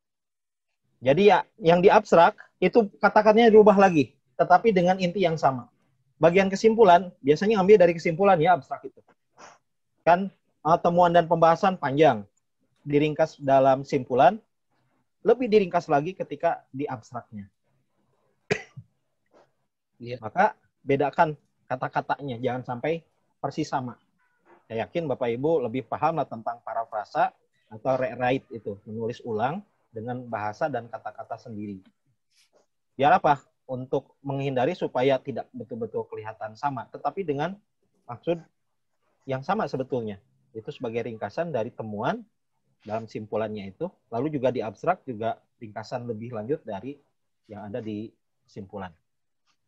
jadi ya yang di abstrak itu kata-katanya diubah lagi, tetapi dengan inti yang sama. Bagian kesimpulan biasanya ambil dari kesimpulan ya abstrak itu. Kan eh, temuan dan pembahasan panjang, diringkas dalam simpulan, lebih diringkas lagi ketika di abstraknya. Yeah. Maka bedakan kata-katanya, jangan sampai persis sama. Saya yakin Bapak Ibu lebih paham lah tentang parafrasa atau rewrite itu, menulis ulang dengan bahasa dan kata-kata sendiri. Biar apa? Untuk menghindari supaya tidak betul-betul kelihatan sama, tetapi dengan maksud yang sama sebetulnya. Itu sebagai ringkasan dari temuan dalam simpulannya itu. Lalu juga di abstrak juga ringkasan lebih lanjut dari yang ada di simpulan.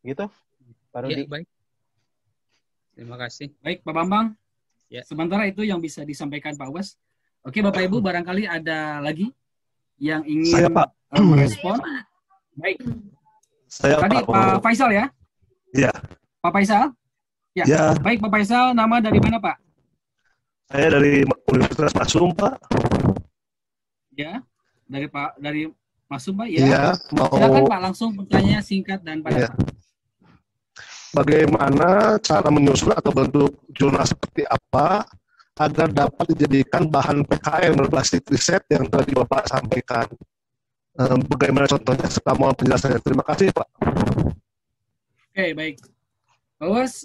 Gitu? Baru ya, di... baik. Terima kasih. Baik, Pak Bambang. Ya. Sementara itu yang bisa disampaikan Pak Was. Oke, Bapak Ibu, barangkali ada lagi yang ingin saya, Pak. Eh, merespon? Baik. Saya Tadi Pak, Pak Faisal ya? Iya. Pak Faisal? Ya. ya. Baik Pak Faisal, nama dari mana Pak? Saya dari Universitas Masum Pak. Ya, dari Pak dari Masum Pak ya. ya mau... Silakan Pak langsung bertanya singkat dan padat. Ya. Bagaimana cara menyusun atau bentuk jurnal seperti apa agar dapat dijadikan bahan PKM berbasis riset yang tadi Bapak sampaikan. bagaimana contohnya Saya mohon penjelasannya. Terima kasih Pak. Oke, okay, baik. Bawas,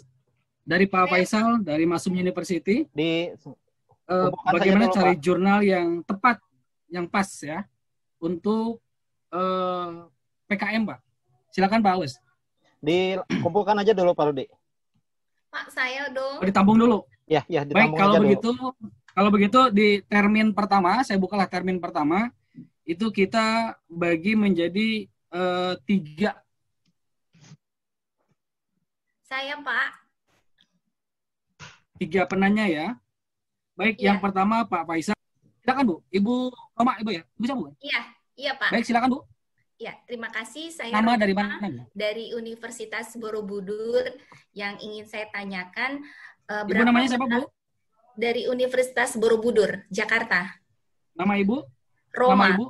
dari Pak Faisal, dari Masum University, di, uh, bagaimana cari Pak. jurnal yang tepat, yang pas ya, untuk uh, eh, PKM Pak. Silakan Pak Awas. Dikumpulkan aja dulu Pak Rudi. Pak, saya dong. Oh, ditambung dulu. Ya, ya. Baik, kalau begitu, dulu. kalau begitu di termin pertama, saya bukalah termin pertama, itu kita bagi menjadi uh, tiga. Saya Pak. Tiga penanya ya. Baik, ya. yang pertama Pak Faisal. Silakan Bu, Ibu Roma, Ibu ya, bisa Bu? Iya, iya Pak. Baik, silakan Bu. Ya, terima kasih. Saya Nama dari mana? Dari Universitas Borobudur. Yang ingin saya tanyakan, Uh, ibu namanya siapa Bu? Dari Universitas Borobudur, Jakarta. Nama Ibu? Roma. Nama Ibu?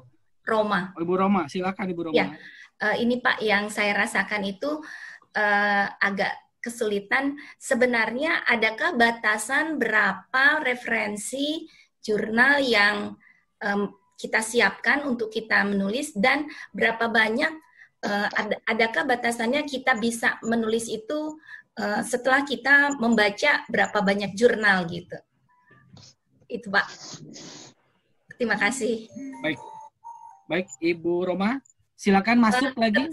Roma. Oh, Ibu Roma, silakan Ibu Roma. Ya. Uh, ini Pak yang saya rasakan itu uh, agak kesulitan. Sebenarnya adakah batasan berapa referensi jurnal yang um, kita siapkan untuk kita menulis dan berapa banyak uh, ad, adakah batasannya kita bisa menulis itu Eh, setelah kita membaca berapa banyak jurnal gitu. Itu Pak. Terima kasih. Baik. Baik, Ibu Roma, silakan masuk eh, lagi.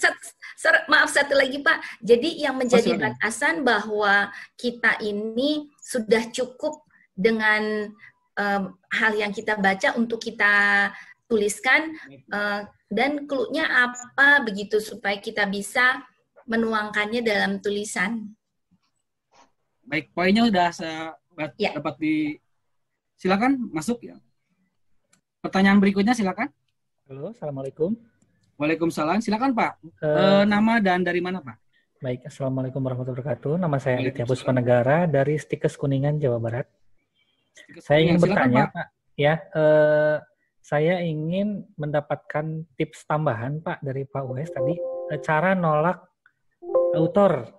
maaf satu lagi Pak. Jadi yang oh, menjadi oh, batasan bahwa kita ini sudah cukup dengan um, hal yang kita baca untuk kita tuliskan uh, dan clue-nya apa begitu supaya kita bisa menuangkannya dalam tulisan. Baik, poinnya udah saya ya. dapat di silakan masuk ya. Pertanyaan berikutnya silakan. Halo, assalamualaikum. Waalaikumsalam. Silakan Pak. Uh, e, nama dan dari mana Pak? Baik, assalamualaikum warahmatullahi wabarakatuh. Nama saya Aditya Puspanegara dari Stikes Kuningan, Jawa Barat. Stikes saya ingin silakan, bertanya Pak. Pak. Ya, uh, saya ingin mendapatkan tips tambahan Pak dari Pak Uwes tadi cara nolak autor.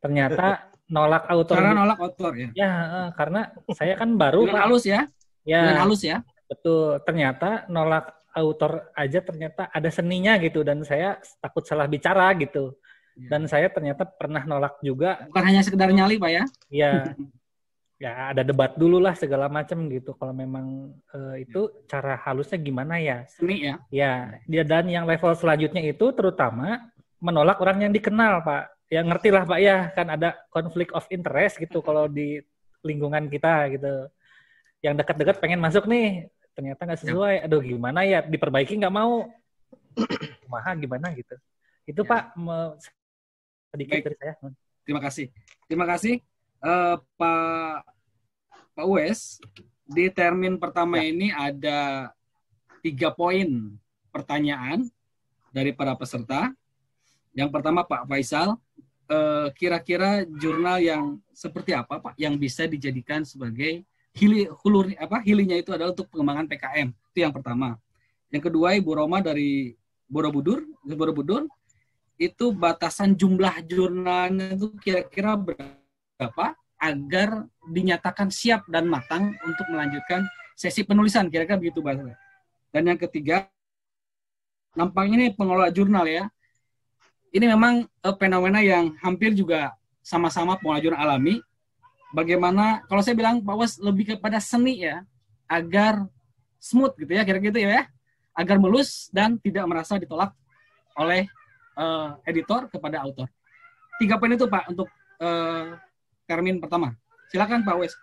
Ternyata nolak autor. karena nolak autor ya. Ya, karena saya kan baru Dengan halus ya. Ya. Dengan halus ya. Betul. Ternyata nolak autor aja ternyata ada seninya gitu dan saya takut salah bicara gitu. Ya. Dan saya ternyata pernah nolak juga. Bukan hanya sekedar nyali, Pak ya. Iya. ya ada debat dulu lah segala macam gitu. Kalau memang uh, itu ya. cara halusnya gimana ya? Seni ya. Ya, dan yang level selanjutnya itu terutama menolak orang yang dikenal, Pak ya ngerti lah Pak ya kan ada konflik of interest gitu kalau di lingkungan kita gitu. Yang dekat-dekat pengen masuk nih, ternyata nggak sesuai. Ya. Aduh gimana ya, diperbaiki nggak mau. Maha gimana gitu. Itu ya. Pak sedikit Baik. dari saya. Terima kasih. Terima kasih uh, Pak Pak Wes Di termin pertama ya. ini ada tiga poin pertanyaan dari para peserta yang pertama Pak Faisal, eh, kira-kira jurnal yang seperti apa Pak yang bisa dijadikan sebagai hili hulur apa hilinya itu adalah untuk pengembangan PKM itu yang pertama. Yang kedua Ibu Roma dari Borobudur Borobudur itu batasan jumlah jurnalnya itu kira-kira berapa agar dinyatakan siap dan matang untuk melanjutkan sesi penulisan kira-kira begitu Pak. Dan yang ketiga nampaknya ini pengelola jurnal ya ini memang uh, fenomena yang hampir juga sama-sama pengajuan alami. Bagaimana kalau saya bilang Pak Was lebih kepada seni ya, agar smooth gitu ya, kira-kira gitu ya, agar mulus dan tidak merasa ditolak oleh uh, editor kepada autor. Tiga poin itu Pak untuk uh, Karmin pertama. Silakan Pak Wes.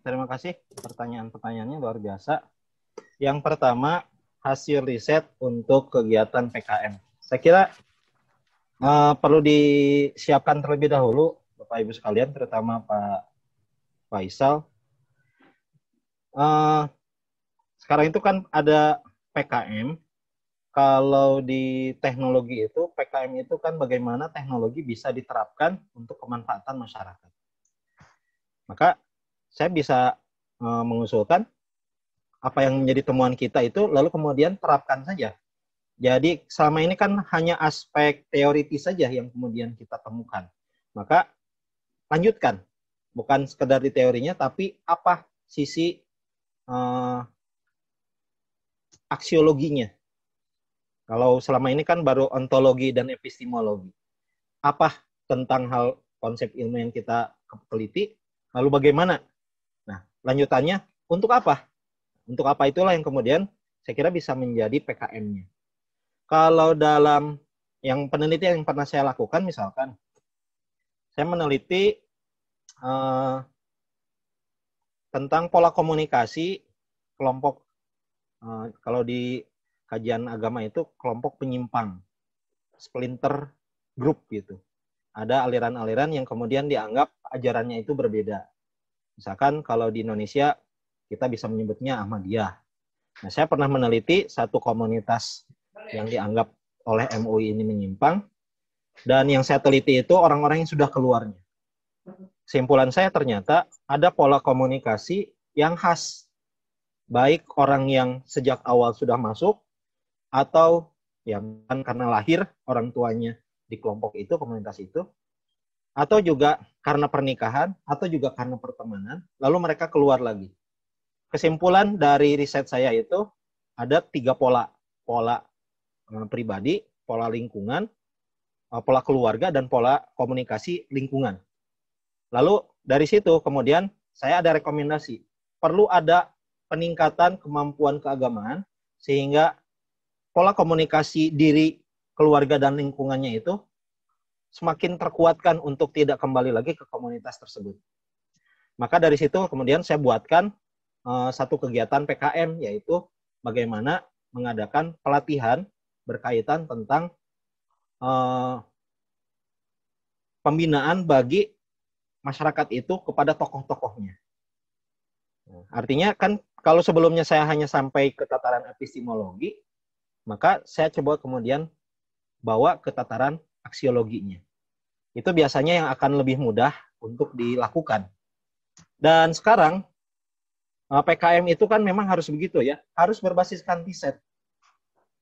terima kasih. Pertanyaan-pertanyaannya luar biasa. Yang pertama, hasil riset untuk kegiatan PKM. Saya kira Eh, perlu disiapkan terlebih dahulu Bapak Ibu sekalian, terutama Pak Faisal. Uh, sekarang itu kan ada PKM. Kalau di teknologi itu, PKM itu kan bagaimana teknologi bisa diterapkan untuk kemanfaatan masyarakat. Maka saya bisa uh, mengusulkan apa yang menjadi temuan kita itu, lalu kemudian terapkan saja jadi selama ini kan hanya aspek teoritis saja yang kemudian kita temukan. Maka lanjutkan, bukan sekedar di teorinya, tapi apa sisi uh, aksiologinya. Kalau selama ini kan baru ontologi dan epistemologi. Apa tentang hal konsep ilmu yang kita teliti, lalu bagaimana? Nah, lanjutannya untuk apa? Untuk apa itulah yang kemudian saya kira bisa menjadi PKM-nya. Kalau dalam yang penelitian yang pernah saya lakukan misalkan saya meneliti uh, tentang pola komunikasi kelompok uh, kalau di kajian agama itu kelompok penyimpang splinter group gitu ada aliran-aliran yang kemudian dianggap ajarannya itu berbeda misalkan kalau di Indonesia kita bisa menyebutnya Ahmadiyah nah saya pernah meneliti satu komunitas yang dianggap oleh MUI ini menyimpang dan yang saya teliti itu orang-orang yang sudah keluarnya. Simpulan saya ternyata ada pola komunikasi yang khas baik orang yang sejak awal sudah masuk atau yang kan karena lahir orang tuanya di kelompok itu komunitas itu atau juga karena pernikahan atau juga karena pertemanan lalu mereka keluar lagi kesimpulan dari riset saya itu ada tiga pola pola Eh, pribadi, pola lingkungan, eh, pola keluarga, dan pola komunikasi lingkungan. Lalu dari situ kemudian saya ada rekomendasi. Perlu ada peningkatan kemampuan keagamaan sehingga pola komunikasi diri keluarga dan lingkungannya itu semakin terkuatkan untuk tidak kembali lagi ke komunitas tersebut. Maka dari situ kemudian saya buatkan eh, satu kegiatan PKM yaitu bagaimana mengadakan pelatihan berkaitan tentang uh, pembinaan bagi masyarakat itu kepada tokoh-tokohnya. Nah, artinya kan kalau sebelumnya saya hanya sampai ke tataran epistemologi, maka saya coba kemudian bawa ke tataran aksiologinya. Itu biasanya yang akan lebih mudah untuk dilakukan. Dan sekarang eh, PKM itu kan memang harus begitu ya, harus berbasiskan riset.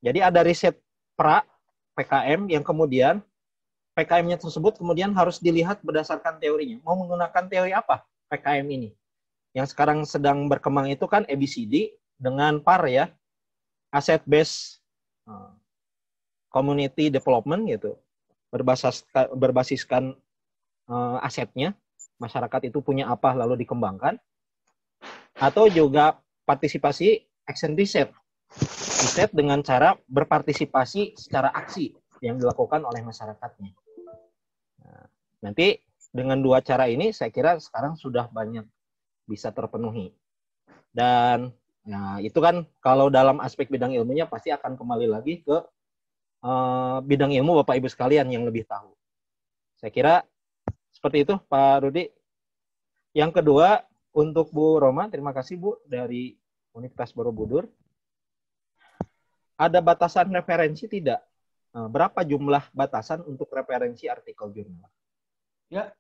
Jadi ada riset pra PKM yang kemudian PKM-nya tersebut kemudian harus dilihat berdasarkan teorinya. Mau menggunakan teori apa PKM ini? Yang sekarang sedang berkembang itu kan ABCD dengan PAR ya. Asset based eh, community development gitu. Berbasis berbasiskan eh, asetnya masyarakat itu punya apa lalu dikembangkan atau juga partisipasi action research riset dengan cara berpartisipasi secara aksi yang dilakukan oleh masyarakatnya. Nah, nanti dengan dua cara ini saya kira sekarang sudah banyak bisa terpenuhi. Dan nah itu kan kalau dalam aspek bidang ilmunya pasti akan kembali lagi ke uh, bidang ilmu Bapak Ibu sekalian yang lebih tahu. Saya kira seperti itu Pak Rudi. Yang kedua untuk Bu Roma, terima kasih Bu dari Universitas Borobudur ada batasan referensi tidak? Eh, berapa jumlah batasan untuk referensi artikel jurnal? Ya.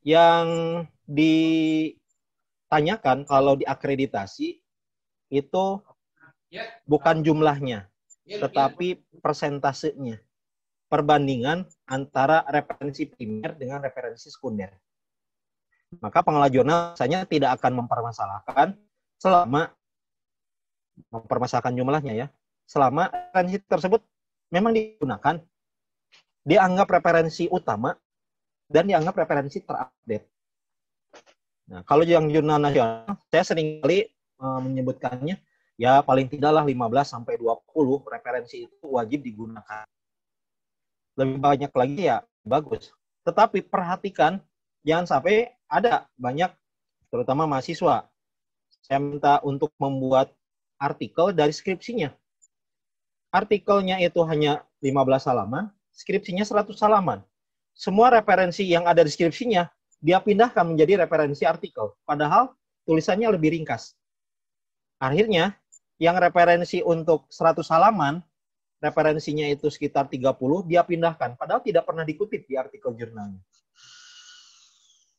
Yang ditanyakan kalau diakreditasi itu ya. bukan jumlahnya, ya, ya. tetapi persentasenya. Perbandingan antara referensi primer dengan referensi sekunder. Maka pengelola jurnal biasanya tidak akan mempermasalahkan selama mempermasalahkan jumlahnya ya, selama referensi tersebut memang digunakan, dianggap referensi utama, dan dianggap referensi terupdate. Nah, kalau yang jurnal nasional, saya sering kali e, menyebutkannya, ya paling tidaklah 15 sampai 20 referensi itu wajib digunakan. Lebih banyak lagi ya bagus. Tetapi perhatikan jangan sampai ada banyak terutama mahasiswa saya minta untuk membuat artikel dari skripsinya. Artikelnya itu hanya 15 halaman, skripsinya 100 halaman. Semua referensi yang ada di skripsinya, dia pindahkan menjadi referensi artikel. Padahal tulisannya lebih ringkas. Akhirnya, yang referensi untuk 100 halaman, referensinya itu sekitar 30, dia pindahkan. Padahal tidak pernah dikutip di artikel jurnalnya.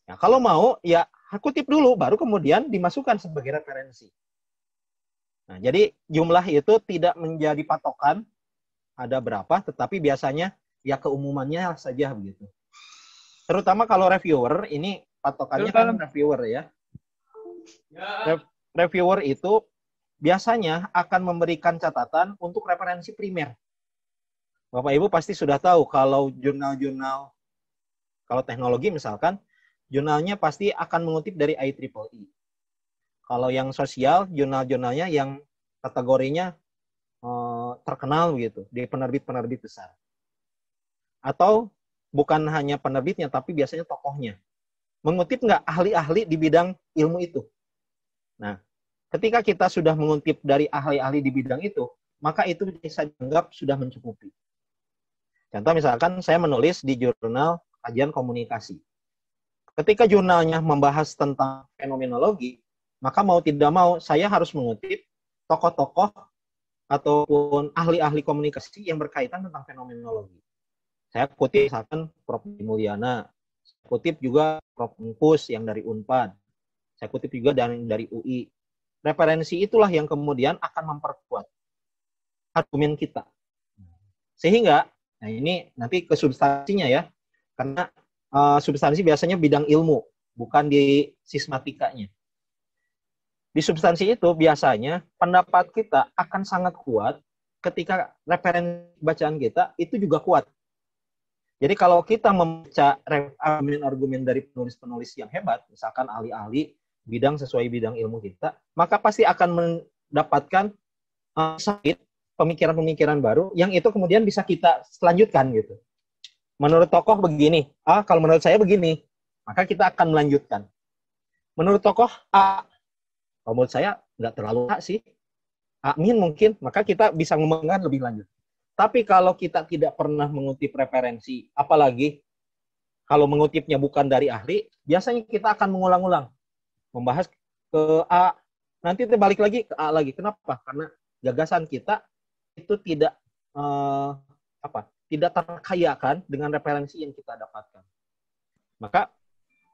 Nah, kalau mau, ya kutip dulu, baru kemudian dimasukkan sebagai referensi. Nah, jadi jumlah itu tidak menjadi patokan ada berapa, tetapi biasanya ya keumumannya saja begitu. Terutama kalau reviewer ini patokannya Terutama. kan reviewer ya. ya. reviewer itu biasanya akan memberikan catatan untuk referensi primer. Bapak Ibu pasti sudah tahu kalau jurnal-jurnal kalau teknologi misalkan jurnalnya pasti akan mengutip dari IEEE. Kalau yang sosial, jurnal-jurnalnya yang kategorinya uh, terkenal gitu di penerbit-penerbit besar. Atau bukan hanya penerbitnya, tapi biasanya tokohnya. Mengutip nggak ahli-ahli di bidang ilmu itu. Nah, ketika kita sudah mengutip dari ahli-ahli di bidang itu, maka itu bisa dianggap sudah mencukupi. Contoh misalkan saya menulis di jurnal kajian komunikasi. Ketika jurnalnya membahas tentang fenomenologi, maka mau tidak mau saya harus mengutip tokoh-tokoh ataupun ahli-ahli komunikasi yang berkaitan tentang fenomenologi. Saya kutip misalkan Prof. Mulyana, saya kutip juga Prof. Mungkus yang dari UNPAD, saya kutip juga dari, dari UI. Referensi itulah yang kemudian akan memperkuat argumen kita. Sehingga, nah ini nanti ke substansinya ya, karena uh, substansi biasanya bidang ilmu, bukan di sismatikanya di substansi itu biasanya pendapat kita akan sangat kuat ketika referensi bacaan kita itu juga kuat. Jadi kalau kita membaca argumen-argumen dari penulis-penulis yang hebat, misalkan ahli-ahli bidang sesuai bidang ilmu kita, maka pasti akan mendapatkan uh, sakit pemikiran-pemikiran baru yang itu kemudian bisa kita selanjutkan gitu. Menurut tokoh begini, ah kalau menurut saya begini, maka kita akan melanjutkan. Menurut tokoh A, ah, kalau menurut saya nggak terlalu hak sih. Amin mungkin, maka kita bisa mengembangkan lebih lanjut. Tapi kalau kita tidak pernah mengutip referensi, apalagi kalau mengutipnya bukan dari ahli, biasanya kita akan mengulang-ulang. Membahas ke A, nanti terbalik lagi ke A lagi. Kenapa? Karena gagasan kita itu tidak eh, apa? Tidak terkayakan dengan referensi yang kita dapatkan. Maka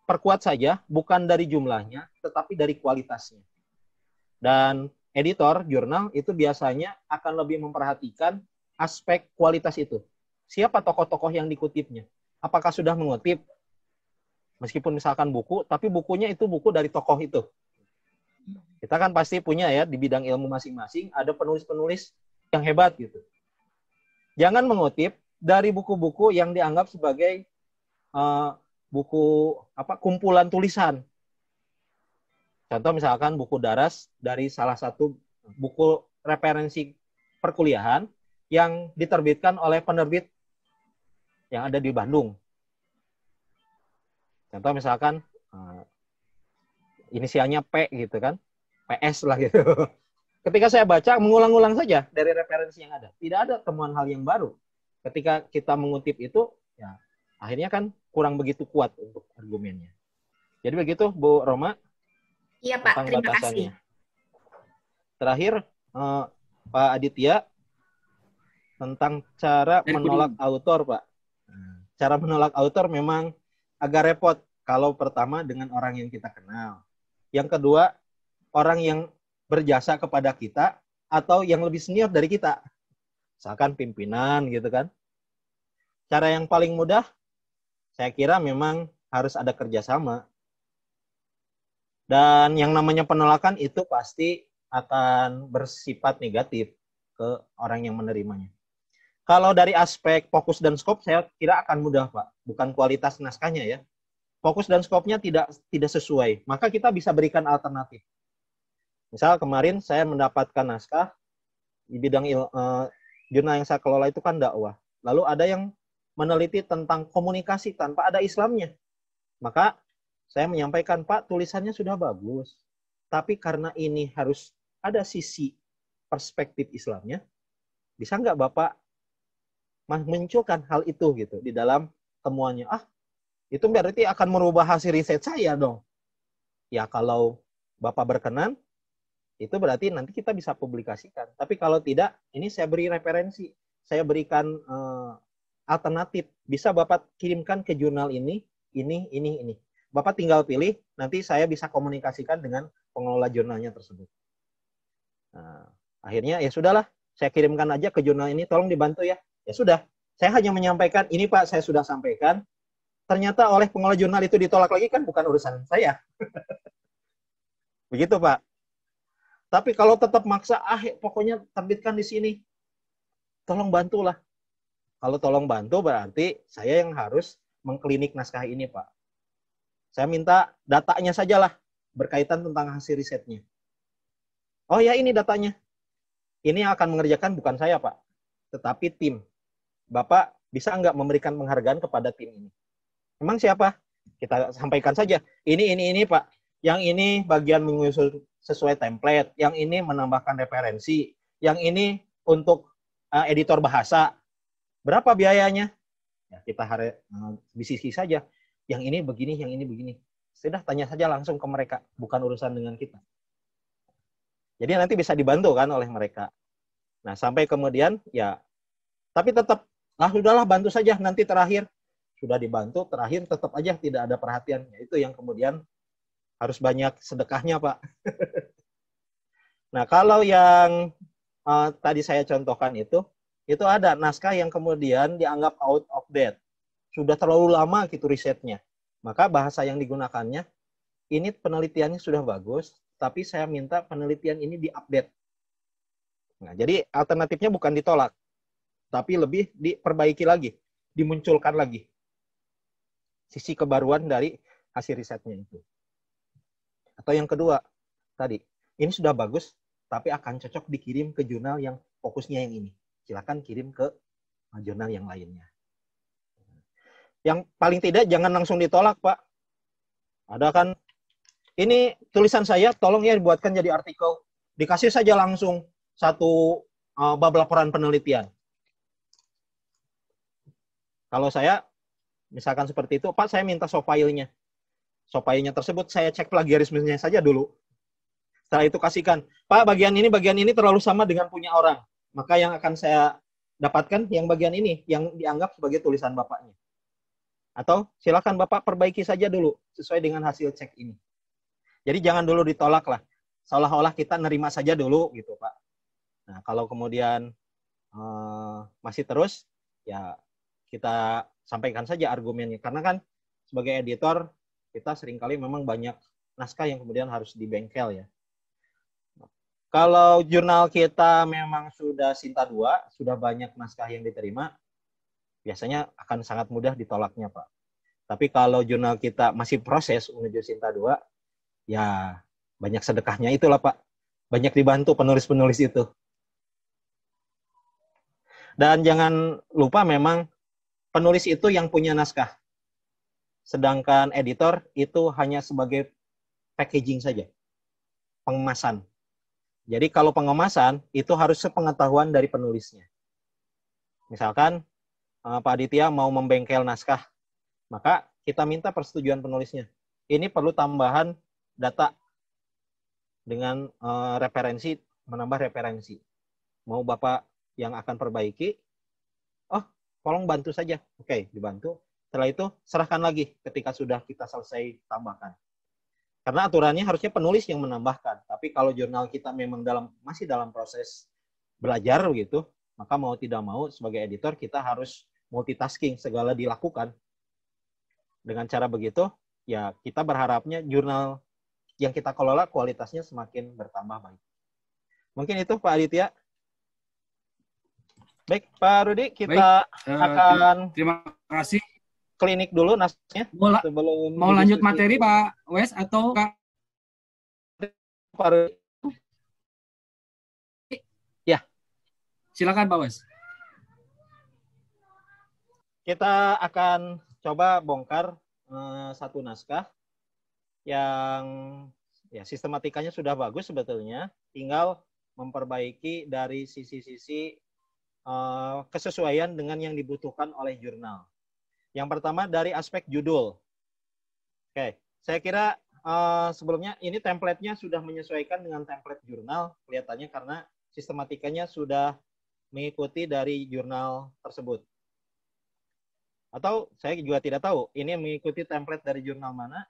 perkuat saja bukan dari jumlahnya, tetapi dari kualitasnya. Dan editor jurnal itu biasanya akan lebih memperhatikan aspek kualitas itu. Siapa tokoh-tokoh yang dikutipnya? Apakah sudah mengutip? Meskipun misalkan buku, tapi bukunya itu buku dari tokoh itu. Kita kan pasti punya ya di bidang ilmu masing-masing ada penulis-penulis yang hebat gitu. Jangan mengutip dari buku-buku yang dianggap sebagai uh, buku apa kumpulan tulisan Contoh misalkan buku daras dari salah satu buku referensi perkuliahan yang diterbitkan oleh penerbit yang ada di Bandung. Contoh misalkan eh, inisialnya P gitu kan, PS lah gitu. Ketika saya baca mengulang-ulang saja dari referensi yang ada, tidak ada temuan hal yang baru. Ketika kita mengutip itu, ya akhirnya kan kurang begitu kuat untuk argumennya. Jadi begitu Bu Roma, Iya Pak, terima batasannya. kasih. Terakhir, uh, Pak Aditya, tentang cara menolak autor, Pak. Cara menolak autor memang agak repot kalau pertama dengan orang yang kita kenal. Yang kedua, orang yang berjasa kepada kita atau yang lebih senior dari kita. Misalkan pimpinan gitu kan. Cara yang paling mudah, saya kira memang harus ada kerjasama dan yang namanya penolakan itu pasti akan bersifat negatif ke orang yang menerimanya. Kalau dari aspek fokus dan skop, saya kira akan mudah, Pak. Bukan kualitas naskahnya ya. Fokus dan skopnya tidak tidak sesuai. Maka kita bisa berikan alternatif. Misal kemarin saya mendapatkan naskah di bidang il, eh, jurnal yang saya kelola itu kan dakwah. Lalu ada yang meneliti tentang komunikasi tanpa ada Islamnya. Maka saya menyampaikan, Pak, tulisannya sudah bagus. Tapi karena ini harus ada sisi perspektif Islamnya, bisa nggak Bapak munculkan hal itu gitu di dalam temuannya? Ah, itu berarti akan merubah hasil riset saya dong. Ya kalau Bapak berkenan, itu berarti nanti kita bisa publikasikan. Tapi kalau tidak, ini saya beri referensi. Saya berikan uh, alternatif. Bisa Bapak kirimkan ke jurnal ini, ini, ini, ini. Bapak tinggal pilih, nanti saya bisa komunikasikan dengan pengelola jurnalnya tersebut. Nah, akhirnya ya sudahlah, saya kirimkan aja ke jurnal ini, tolong dibantu ya. Ya sudah, saya hanya menyampaikan, ini Pak, saya sudah sampaikan. Ternyata oleh pengelola jurnal itu ditolak lagi kan bukan urusan saya. Begitu Pak. Tapi kalau tetap maksa, ah pokoknya terbitkan di sini. Tolong bantulah. Kalau tolong bantu berarti saya yang harus mengklinik naskah ini Pak. Saya minta datanya sajalah berkaitan tentang hasil risetnya. Oh ya ini datanya. Ini yang akan mengerjakan bukan saya Pak, tetapi tim. Bapak bisa nggak memberikan penghargaan kepada tim ini? Emang siapa? Kita sampaikan saja. Ini, ini, ini Pak. Yang ini bagian menyusul sesuai template. Yang ini menambahkan referensi. Yang ini untuk uh, editor bahasa. Berapa biayanya? Ya, kita harus bisisi eh, saja yang ini begini, yang ini begini. Sudah tanya saja langsung ke mereka, bukan urusan dengan kita. Jadi nanti bisa dibantu kan oleh mereka. Nah, sampai kemudian ya tapi tetap ah sudahlah bantu saja nanti terakhir sudah dibantu terakhir tetap aja tidak ada perhatian. Ya, itu yang kemudian harus banyak sedekahnya, Pak. nah, kalau yang uh, tadi saya contohkan itu itu ada naskah yang kemudian dianggap out of date sudah terlalu lama gitu risetnya. Maka bahasa yang digunakannya ini penelitiannya sudah bagus, tapi saya minta penelitian ini diupdate. Nah, jadi alternatifnya bukan ditolak, tapi lebih diperbaiki lagi, dimunculkan lagi sisi kebaruan dari hasil risetnya itu. Atau yang kedua tadi, ini sudah bagus, tapi akan cocok dikirim ke jurnal yang fokusnya yang ini. Silakan kirim ke jurnal yang lainnya yang paling tidak jangan langsung ditolak pak ada kan ini tulisan saya tolong ya dibuatkan jadi artikel dikasih saja langsung satu uh, bab laporan penelitian kalau saya misalkan seperti itu pak saya minta soft filenya soft filenya tersebut saya cek plagiarismenya saja dulu setelah itu kasihkan pak bagian ini bagian ini terlalu sama dengan punya orang maka yang akan saya dapatkan yang bagian ini yang dianggap sebagai tulisan bapaknya atau silakan Bapak perbaiki saja dulu sesuai dengan hasil cek ini. Jadi jangan dulu ditolak lah. Seolah-olah kita nerima saja dulu gitu Pak. Nah kalau kemudian uh, masih terus ya kita sampaikan saja argumennya. Karena kan sebagai editor kita seringkali memang banyak naskah yang kemudian harus dibengkel ya. Kalau jurnal kita memang sudah Sinta 2, sudah banyak naskah yang diterima, biasanya akan sangat mudah ditolaknya, Pak. Tapi kalau jurnal kita masih proses menuju Sinta 2, ya banyak sedekahnya itulah, Pak. Banyak dibantu penulis-penulis itu. Dan jangan lupa memang penulis itu yang punya naskah. Sedangkan editor itu hanya sebagai packaging saja. Pengemasan. Jadi kalau pengemasan itu harus sepengetahuan dari penulisnya. Misalkan uh, Pak Aditya mau membengkel naskah, maka kita minta persetujuan penulisnya. Ini perlu tambahan data dengan uh, referensi, menambah referensi. Mau Bapak yang akan perbaiki, oh tolong bantu saja. Oke, okay, dibantu. Setelah itu serahkan lagi ketika sudah kita selesai tambahkan. Karena aturannya harusnya penulis yang menambahkan. Tapi kalau jurnal kita memang dalam masih dalam proses belajar begitu, maka mau tidak mau sebagai editor kita harus multitasking segala dilakukan dengan cara begitu ya kita berharapnya jurnal yang kita kelola kualitasnya semakin bertambah baik mungkin itu Pak Aditya baik Pak Rudi kita baik. Uh, akan terima kasih klinik dulu nasnya mau, mau lanjut materi Pak Wes atau Pak Rudi ya silakan Pak Wes kita akan coba bongkar eh, satu naskah yang ya sistematikanya sudah bagus sebetulnya, tinggal memperbaiki dari sisi-sisi eh, kesesuaian dengan yang dibutuhkan oleh jurnal. Yang pertama dari aspek judul. Oke, saya kira eh, sebelumnya ini templatenya sudah menyesuaikan dengan template jurnal kelihatannya karena sistematikanya sudah mengikuti dari jurnal tersebut atau saya juga tidak tahu ini mengikuti template dari jurnal mana.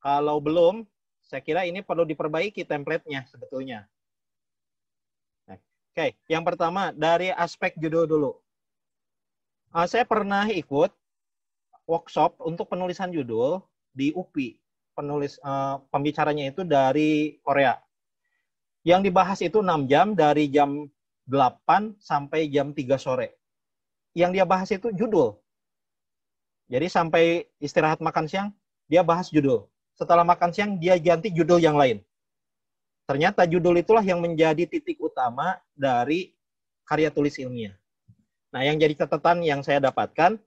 Kalau belum, saya kira ini perlu diperbaiki templatenya sebetulnya. Nah, oke, yang pertama dari aspek judul dulu. Ah, saya pernah ikut workshop untuk penulisan judul di UPI. Penulis ah, pembicaranya itu dari Korea. Yang dibahas itu 6 jam dari jam 8 sampai jam 3 sore. Yang dia bahas itu judul, jadi sampai istirahat makan siang, dia bahas judul. Setelah makan siang, dia ganti judul yang lain. Ternyata judul itulah yang menjadi titik utama dari karya tulis ilmiah. Nah, yang jadi catatan yang saya dapatkan,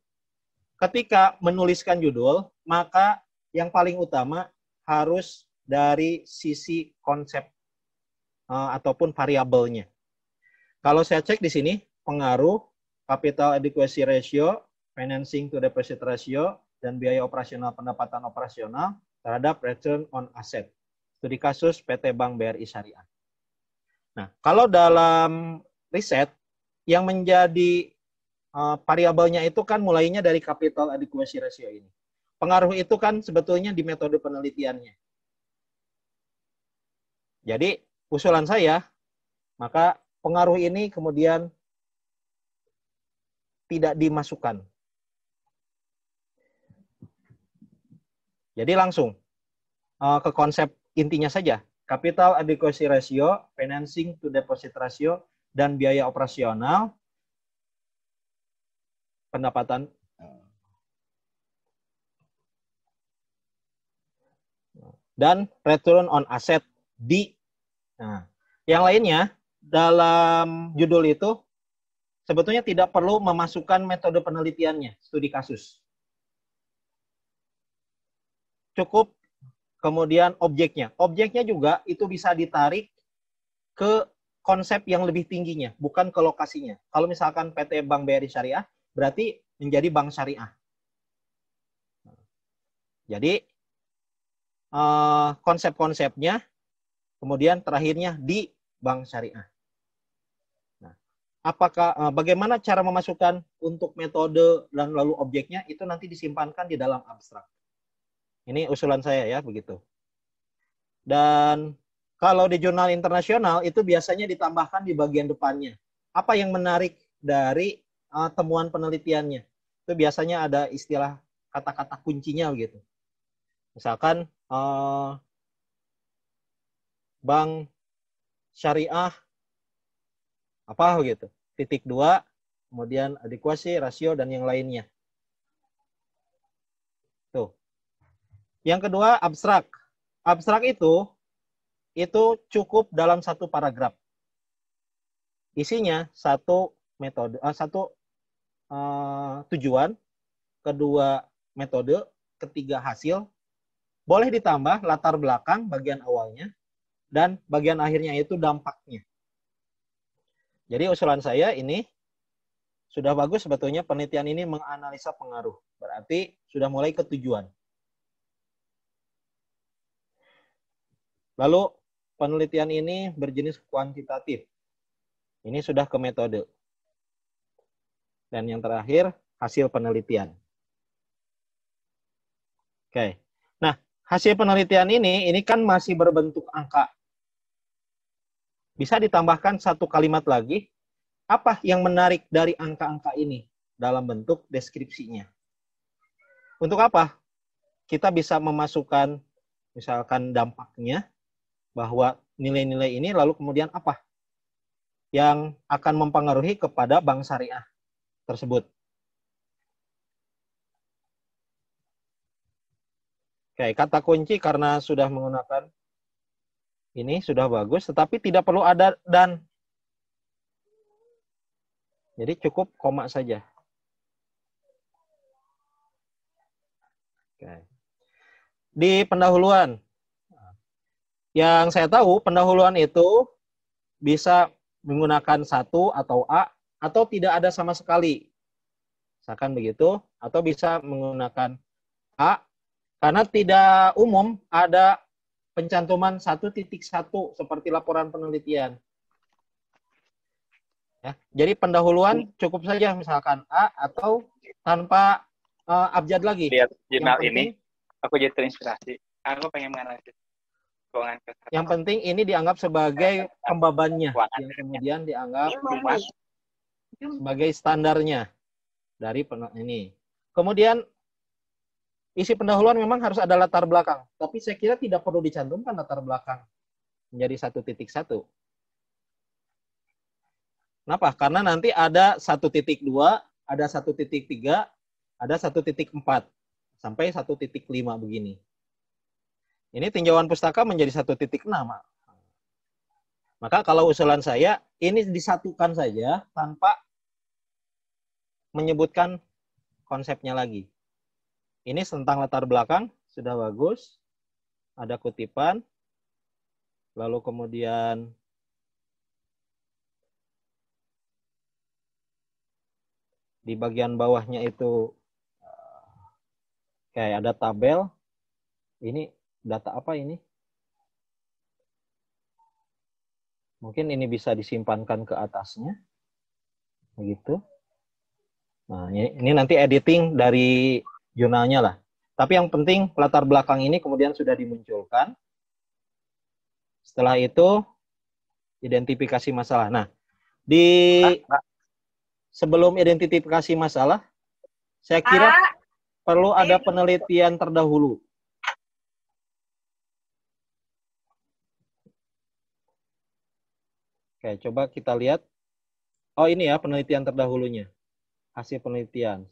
ketika menuliskan judul, maka yang paling utama harus dari sisi konsep uh, ataupun variabelnya. Kalau saya cek di sini, pengaruh capital adequacy ratio financing to deposit ratio, dan biaya operasional pendapatan operasional terhadap return on asset. Studi kasus PT Bank BRI Syariah. Nah, kalau dalam riset yang menjadi uh, variabelnya itu kan mulainya dari capital adequacy ratio ini. Pengaruh itu kan sebetulnya di metode penelitiannya. Jadi usulan saya, maka pengaruh ini kemudian tidak dimasukkan Jadi langsung uh, ke konsep intinya saja. Capital adequacy ratio, financing to deposit ratio, dan biaya operasional, pendapatan dan return on asset di. Nah, yang lainnya dalam judul itu sebetulnya tidak perlu memasukkan metode penelitiannya, studi kasus cukup kemudian objeknya. Objeknya juga itu bisa ditarik ke konsep yang lebih tingginya, bukan ke lokasinya. Kalau misalkan PT Bank BRI Syariah, berarti menjadi bank syariah. Jadi eh, konsep-konsepnya, kemudian terakhirnya di bank syariah. Nah, apakah eh, bagaimana cara memasukkan untuk metode dan lalu objeknya itu nanti disimpankan di dalam abstrak. Ini usulan saya ya begitu. Dan kalau di jurnal internasional itu biasanya ditambahkan di bagian depannya. Apa yang menarik dari uh, temuan penelitiannya? Itu biasanya ada istilah kata-kata kuncinya begitu. Misalkan uh, bank syariah apa begitu. Titik dua, kemudian adekuasi, rasio dan yang lainnya. Yang kedua, abstrak. Abstrak itu itu cukup dalam satu paragraf. Isinya satu metode, uh, satu uh, tujuan, kedua metode, ketiga hasil, boleh ditambah latar belakang bagian awalnya dan bagian akhirnya itu dampaknya. Jadi usulan saya ini sudah bagus sebetulnya penelitian ini menganalisa pengaruh. Berarti sudah mulai ke tujuan. Lalu penelitian ini berjenis kuantitatif. Ini sudah ke metode. Dan yang terakhir, hasil penelitian. Oke. Nah, hasil penelitian ini, ini kan masih berbentuk angka. Bisa ditambahkan satu kalimat lagi, apa yang menarik dari angka-angka ini dalam bentuk deskripsinya? Untuk apa? Kita bisa memasukkan misalkan dampaknya, bahwa nilai-nilai ini lalu kemudian apa yang akan mempengaruhi kepada bank syariah tersebut. Oke, kata kunci karena sudah menggunakan ini sudah bagus, tetapi tidak perlu ada dan. Jadi cukup koma saja. Oke. Di pendahuluan, yang saya tahu pendahuluan itu bisa menggunakan satu atau A atau tidak ada sama sekali. Misalkan begitu atau bisa menggunakan A karena tidak umum ada pencantuman 1.1 seperti laporan penelitian. Ya, jadi pendahuluan cukup saja misalkan A atau tanpa uh, abjad lagi. Lihat jurnal ini, aku jadi terinspirasi. Aku pengen menganalisis keuangan kesehatan. Yang penting ini dianggap sebagai pembabannya yang kemudian dianggap sebagai standarnya dari ini. Kemudian isi pendahuluan memang harus ada latar belakang, tapi saya kira tidak perlu dicantumkan latar belakang menjadi satu titik satu. Kenapa? Karena nanti ada satu titik dua, ada satu titik tiga, ada satu titik empat, sampai satu titik lima begini. Ini tinjauan pustaka menjadi satu titik nama. Maka kalau usulan saya, ini disatukan saja tanpa menyebutkan konsepnya lagi. Ini tentang latar belakang, sudah bagus. Ada kutipan. Lalu kemudian di bagian bawahnya itu eh, kayak ada tabel. Ini data apa ini? Mungkin ini bisa disimpankan ke atasnya. Begitu. Nah, ini, nanti editing dari jurnalnya lah. Tapi yang penting latar belakang ini kemudian sudah dimunculkan. Setelah itu identifikasi masalah. Nah, di sebelum identifikasi masalah, saya kira ah, perlu ada penelitian terdahulu. Oke, coba kita lihat. Oh, ini ya penelitian terdahulunya. Hasil penelitian.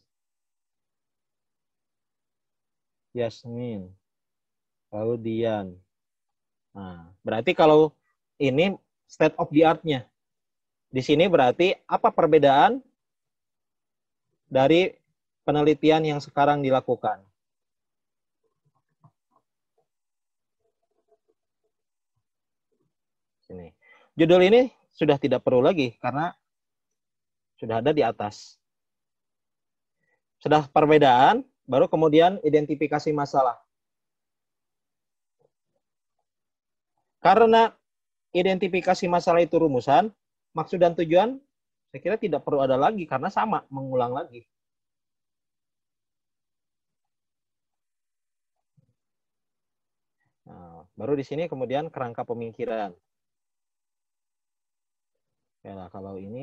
Yasmin. Lalu Dian. Nah, berarti kalau ini state of the art-nya. Di sini berarti apa perbedaan dari penelitian yang sekarang dilakukan? Judul ini sudah tidak perlu lagi karena sudah ada di atas. Sudah perbedaan, baru kemudian identifikasi masalah. Karena identifikasi masalah itu rumusan, maksud dan tujuan saya kira tidak perlu ada lagi karena sama, mengulang lagi. Nah, baru di sini kemudian kerangka pemikiran ya lah, kalau ini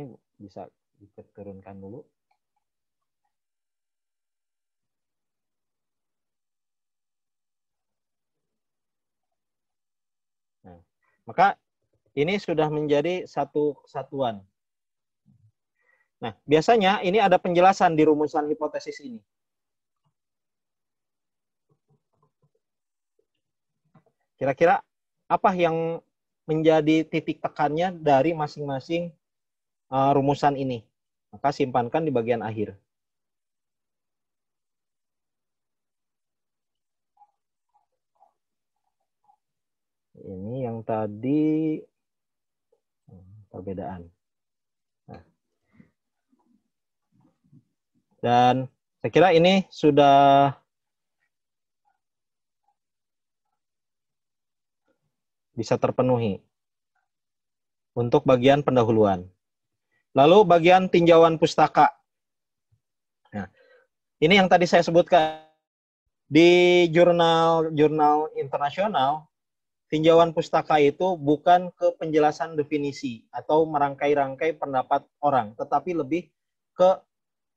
bisa ikut dulu nah maka ini sudah menjadi satu kesatuan nah biasanya ini ada penjelasan di rumusan hipotesis ini kira-kira apa yang menjadi titik tekannya dari masing-masing uh, rumusan ini. Maka simpankan di bagian akhir. Ini yang tadi hmm, perbedaan. Nah. Dan saya kira ini sudah bisa terpenuhi untuk bagian pendahuluan. Lalu bagian tinjauan pustaka. Nah, ini yang tadi saya sebutkan di jurnal-jurnal internasional tinjauan pustaka itu bukan ke penjelasan definisi atau merangkai-rangkai pendapat orang, tetapi lebih ke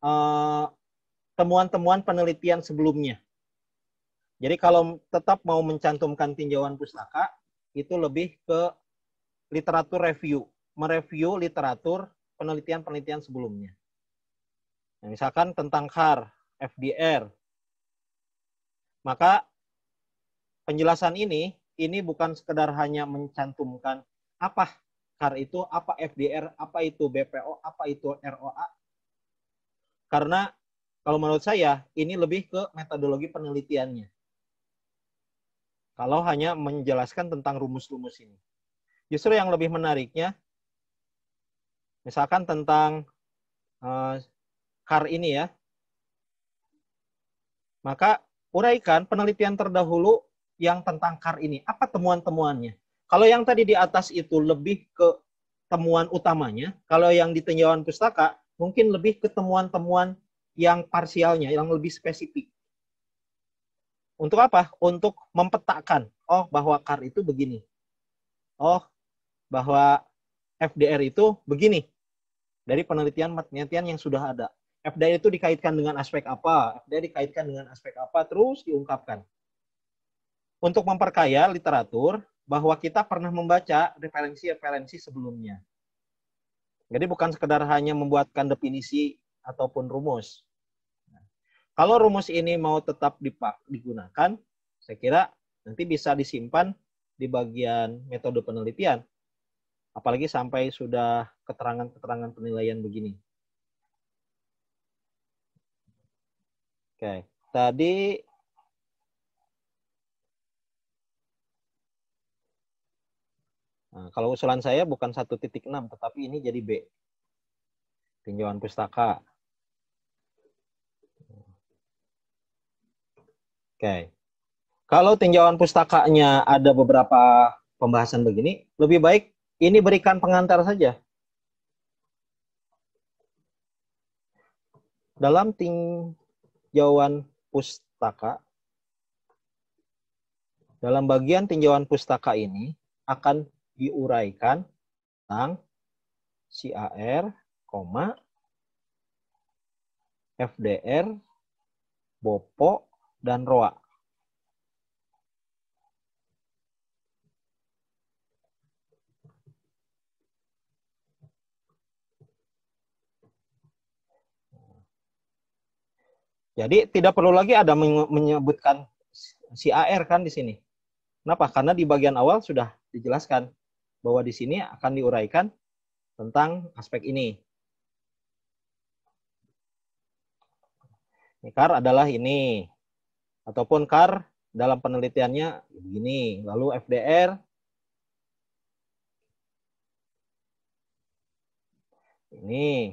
eh, temuan-temuan eh, penelitian sebelumnya. Jadi kalau tetap mau mencantumkan tinjauan pustaka, itu lebih ke literatur review, mereview literatur penelitian-penelitian sebelumnya. Nah, misalkan tentang CAR, FDR. Maka penjelasan ini ini bukan sekedar hanya mencantumkan apa CAR itu, apa FDR, apa itu BPO, apa itu ROA. Karena kalau menurut saya ini lebih ke metodologi penelitiannya kalau hanya menjelaskan tentang rumus-rumus ini. Justru yang lebih menariknya, misalkan tentang uh, ini ya, maka uraikan penelitian terdahulu yang tentang kar ini. Apa temuan-temuannya? Kalau yang tadi di atas itu lebih ke temuan utamanya, kalau yang di tinjauan pustaka mungkin lebih ke temuan-temuan yang parsialnya, yang lebih spesifik. Untuk apa? Untuk mempetakan, Oh, bahwa CAR itu begini. Oh, bahwa FDR itu begini. Dari penelitian-penelitian yang sudah ada. FDR itu dikaitkan dengan aspek apa, FDR dikaitkan dengan aspek apa, terus diungkapkan. Untuk memperkaya literatur, bahwa kita pernah membaca referensi-referensi sebelumnya. Jadi bukan sekedar hanya membuatkan definisi ataupun rumus, kalau rumus ini mau tetap digunakan, saya kira nanti bisa disimpan di bagian metode penelitian. Apalagi sampai sudah keterangan-keterangan penilaian begini. Oke, tadi Nah, kalau usulan saya bukan 1.6 tetapi ini jadi B. Tinjauan pustaka. okay. kalau tinjauan pustakanya ada beberapa pembahasan begini, lebih baik ini berikan pengantar saja. Dalam tinjauan pustaka, dalam bagian tinjauan pustaka ini akan diuraikan tentang CAR, FDR, BOPO, dan Roa. Jadi tidak perlu lagi ada menyebutkan si AR kan di sini. Kenapa? Karena di bagian awal sudah dijelaskan bahwa di sini akan diuraikan tentang aspek ini. Nikar adalah ini ataupun CAR dalam penelitiannya ya begini. Lalu FDR ini.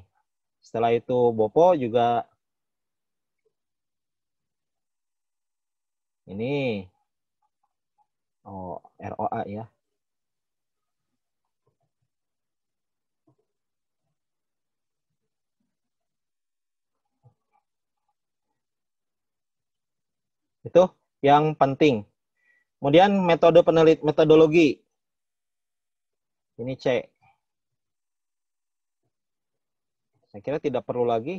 Setelah itu Bopo juga ini. Oh, ROA ya. Itu yang penting. Kemudian metode penelit metodologi. Ini C. Saya kira tidak perlu lagi.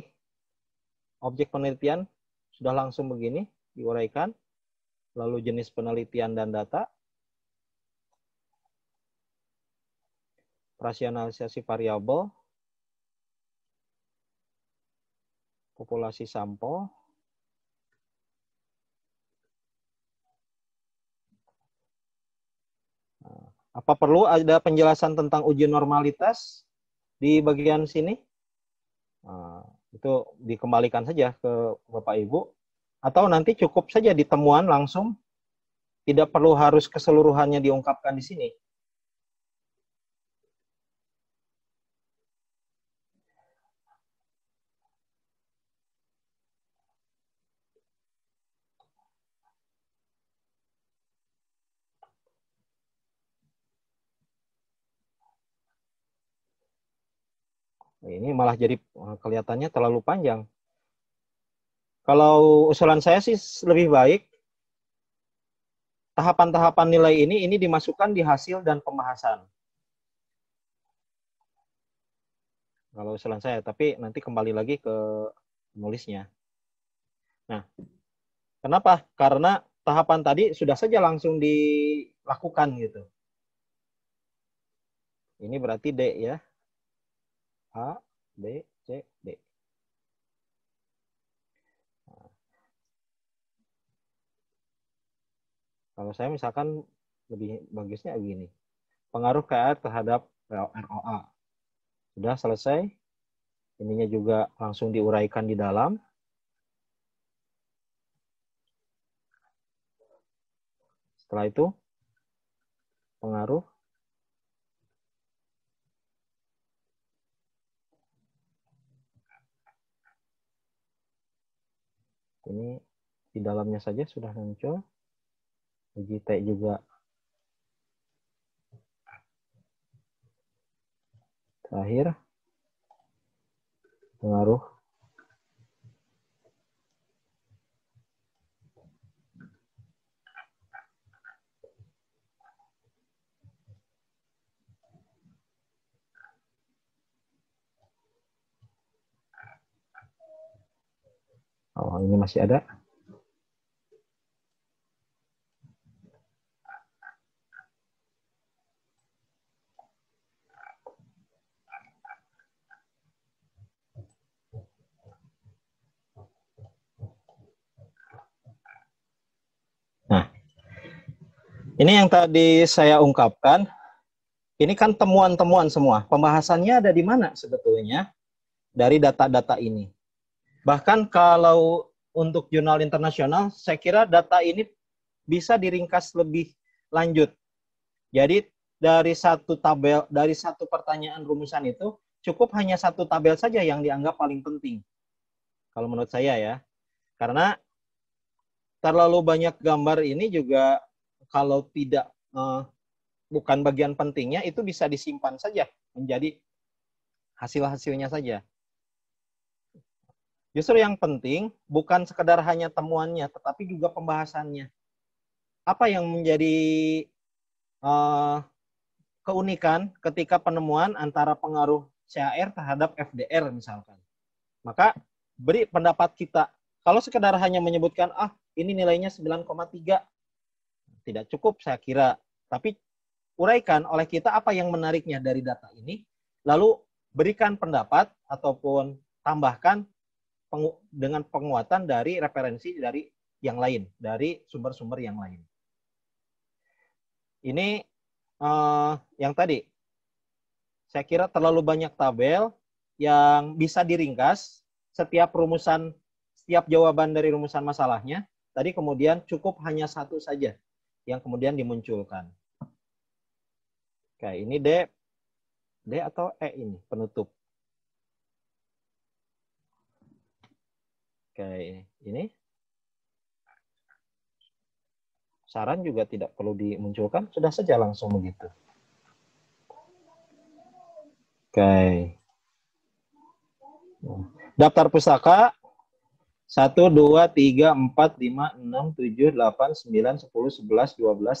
Objek penelitian sudah langsung begini diuraikan. Lalu jenis penelitian dan data. Rasionalisasi variabel. Populasi sampel. Apa perlu ada penjelasan tentang uji normalitas di bagian sini? Nah, itu dikembalikan saja ke Bapak Ibu. Atau nanti cukup saja ditemuan langsung, tidak perlu harus keseluruhannya diungkapkan di sini. ini malah jadi eh, kelihatannya terlalu panjang. Kalau usulan saya sih lebih baik tahapan-tahapan nilai ini ini dimasukkan di hasil dan pembahasan. Kalau usulan saya, tapi nanti kembali lagi ke nulisnya. Nah, kenapa? Karena tahapan tadi sudah saja langsung dilakukan gitu. Ini berarti D ya. A B, C, D. Nah. Kalau saya misalkan lebih bagusnya begini. Pengaruh KR terhadap ROA. Sudah selesai. Ininya juga langsung diuraikan di dalam. Setelah itu, pengaruh Ini di dalamnya saja sudah muncul. Uji T juga. Terakhir, pengaruh Oh, ini masih ada. Nah, ini yang tadi saya ungkapkan, ini kan temuan-temuan semua. Pembahasannya ada di mana sebetulnya dari data-data ini? Bahkan kalau untuk jurnal internasional, saya kira data ini bisa diringkas lebih lanjut. Jadi dari satu tabel, dari satu pertanyaan rumusan itu cukup hanya satu tabel saja yang dianggap paling penting. Kalau menurut saya ya, karena terlalu banyak gambar ini juga kalau tidak eh, bukan bagian pentingnya itu bisa disimpan saja menjadi hasil hasilnya saja. Justru yang penting bukan sekedar hanya temuannya, tetapi juga pembahasannya. Apa yang menjadi uh, keunikan ketika penemuan antara pengaruh CAR terhadap FDR misalkan. Maka beri pendapat kita. Kalau sekedar hanya menyebutkan, ah ini nilainya 9,3, tidak cukup saya kira. Tapi uraikan oleh kita apa yang menariknya dari data ini, lalu berikan pendapat ataupun tambahkan pengu dengan penguatan dari referensi dari yang lain, dari sumber-sumber yang lain. Ini uh, yang tadi, saya kira terlalu banyak tabel yang bisa diringkas setiap rumusan, setiap jawaban dari rumusan masalahnya. Tadi kemudian cukup hanya satu saja yang kemudian dimunculkan. Oke, ini D, D atau E ini penutup. pakai ini. saran juga tidak perlu dimunculkan, sudah saja langsung begitu. Oke. Daftar pusaka 1, 2, 3, 4, 5, 6, 7, 8, 9, 10, 11, 12, 13, 14, 15, 16, 17, 18, 19, 20.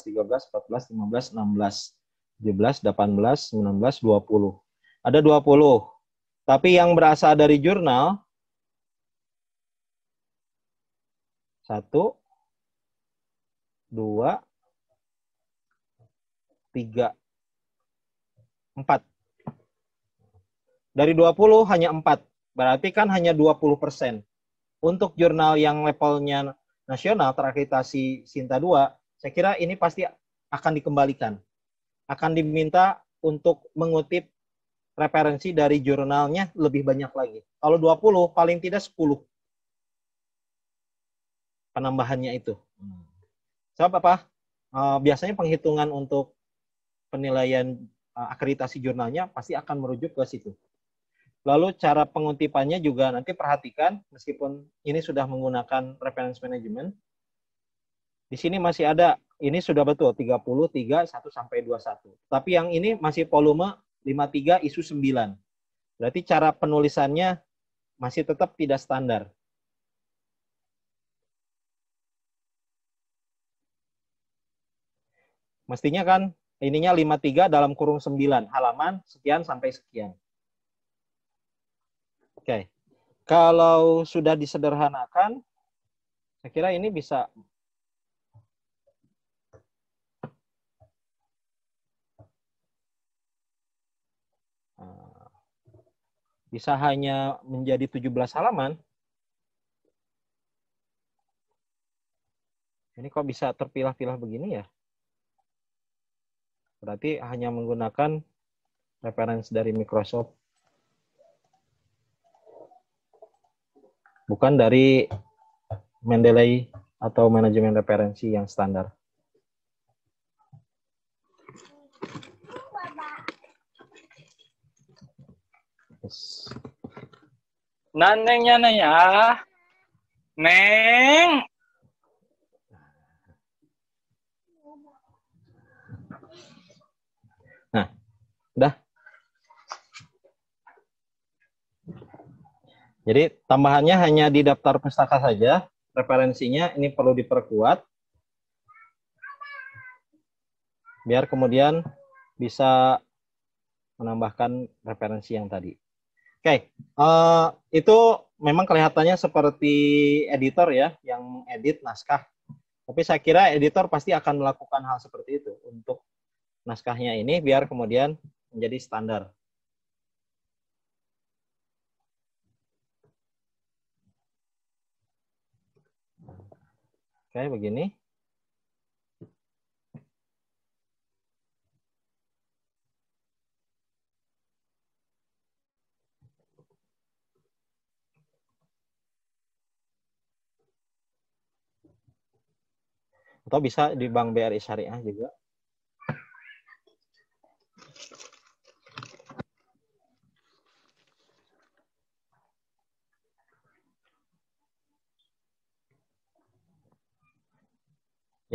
Ada 20. Tapi yang berasal dari jurnal, Satu, dua, tiga, empat. Dari 20 hanya empat. Berarti kan hanya 20 persen. Untuk jurnal yang levelnya nasional terakreditasi Sinta 2, saya kira ini pasti akan dikembalikan. Akan diminta untuk mengutip referensi dari jurnalnya lebih banyak lagi. Kalau 20, paling tidak 10 penambahannya itu. Sebab so, apa? Uh, eh, biasanya penghitungan untuk penilaian uh, akreditasi jurnalnya pasti akan merujuk ke situ. Lalu cara penguntipannya juga nanti perhatikan meskipun ini sudah menggunakan reference management. Di sini masih ada ini sudah betul 30 3 1 sampai 21. Tapi yang ini masih volume 53 isu 9. Berarti cara penulisannya masih tetap tidak standar. Mestinya kan ininya 53 dalam kurung 9, halaman sekian sampai sekian. Oke. Kalau sudah disederhanakan, saya kira ini bisa ah. bisa hanya menjadi 17 halaman. Ini kok bisa terpilah-pilah begini ya? Berarti hanya menggunakan referensi dari Microsoft. Bukan dari Mendeley atau manajemen referensi yang standar. Yes. Nah, ya. Neng. Jadi tambahannya hanya di daftar pustaka saja, referensinya ini perlu diperkuat. Biar kemudian bisa menambahkan referensi yang tadi. Oke, okay. uh, eh, itu memang kelihatannya seperti editor ya, yang edit naskah. Tapi saya kira editor pasti akan melakukan hal seperti itu untuk naskahnya ini biar kemudian menjadi standar. Oke, begini. Atau bisa di Bank BRI Syariah juga.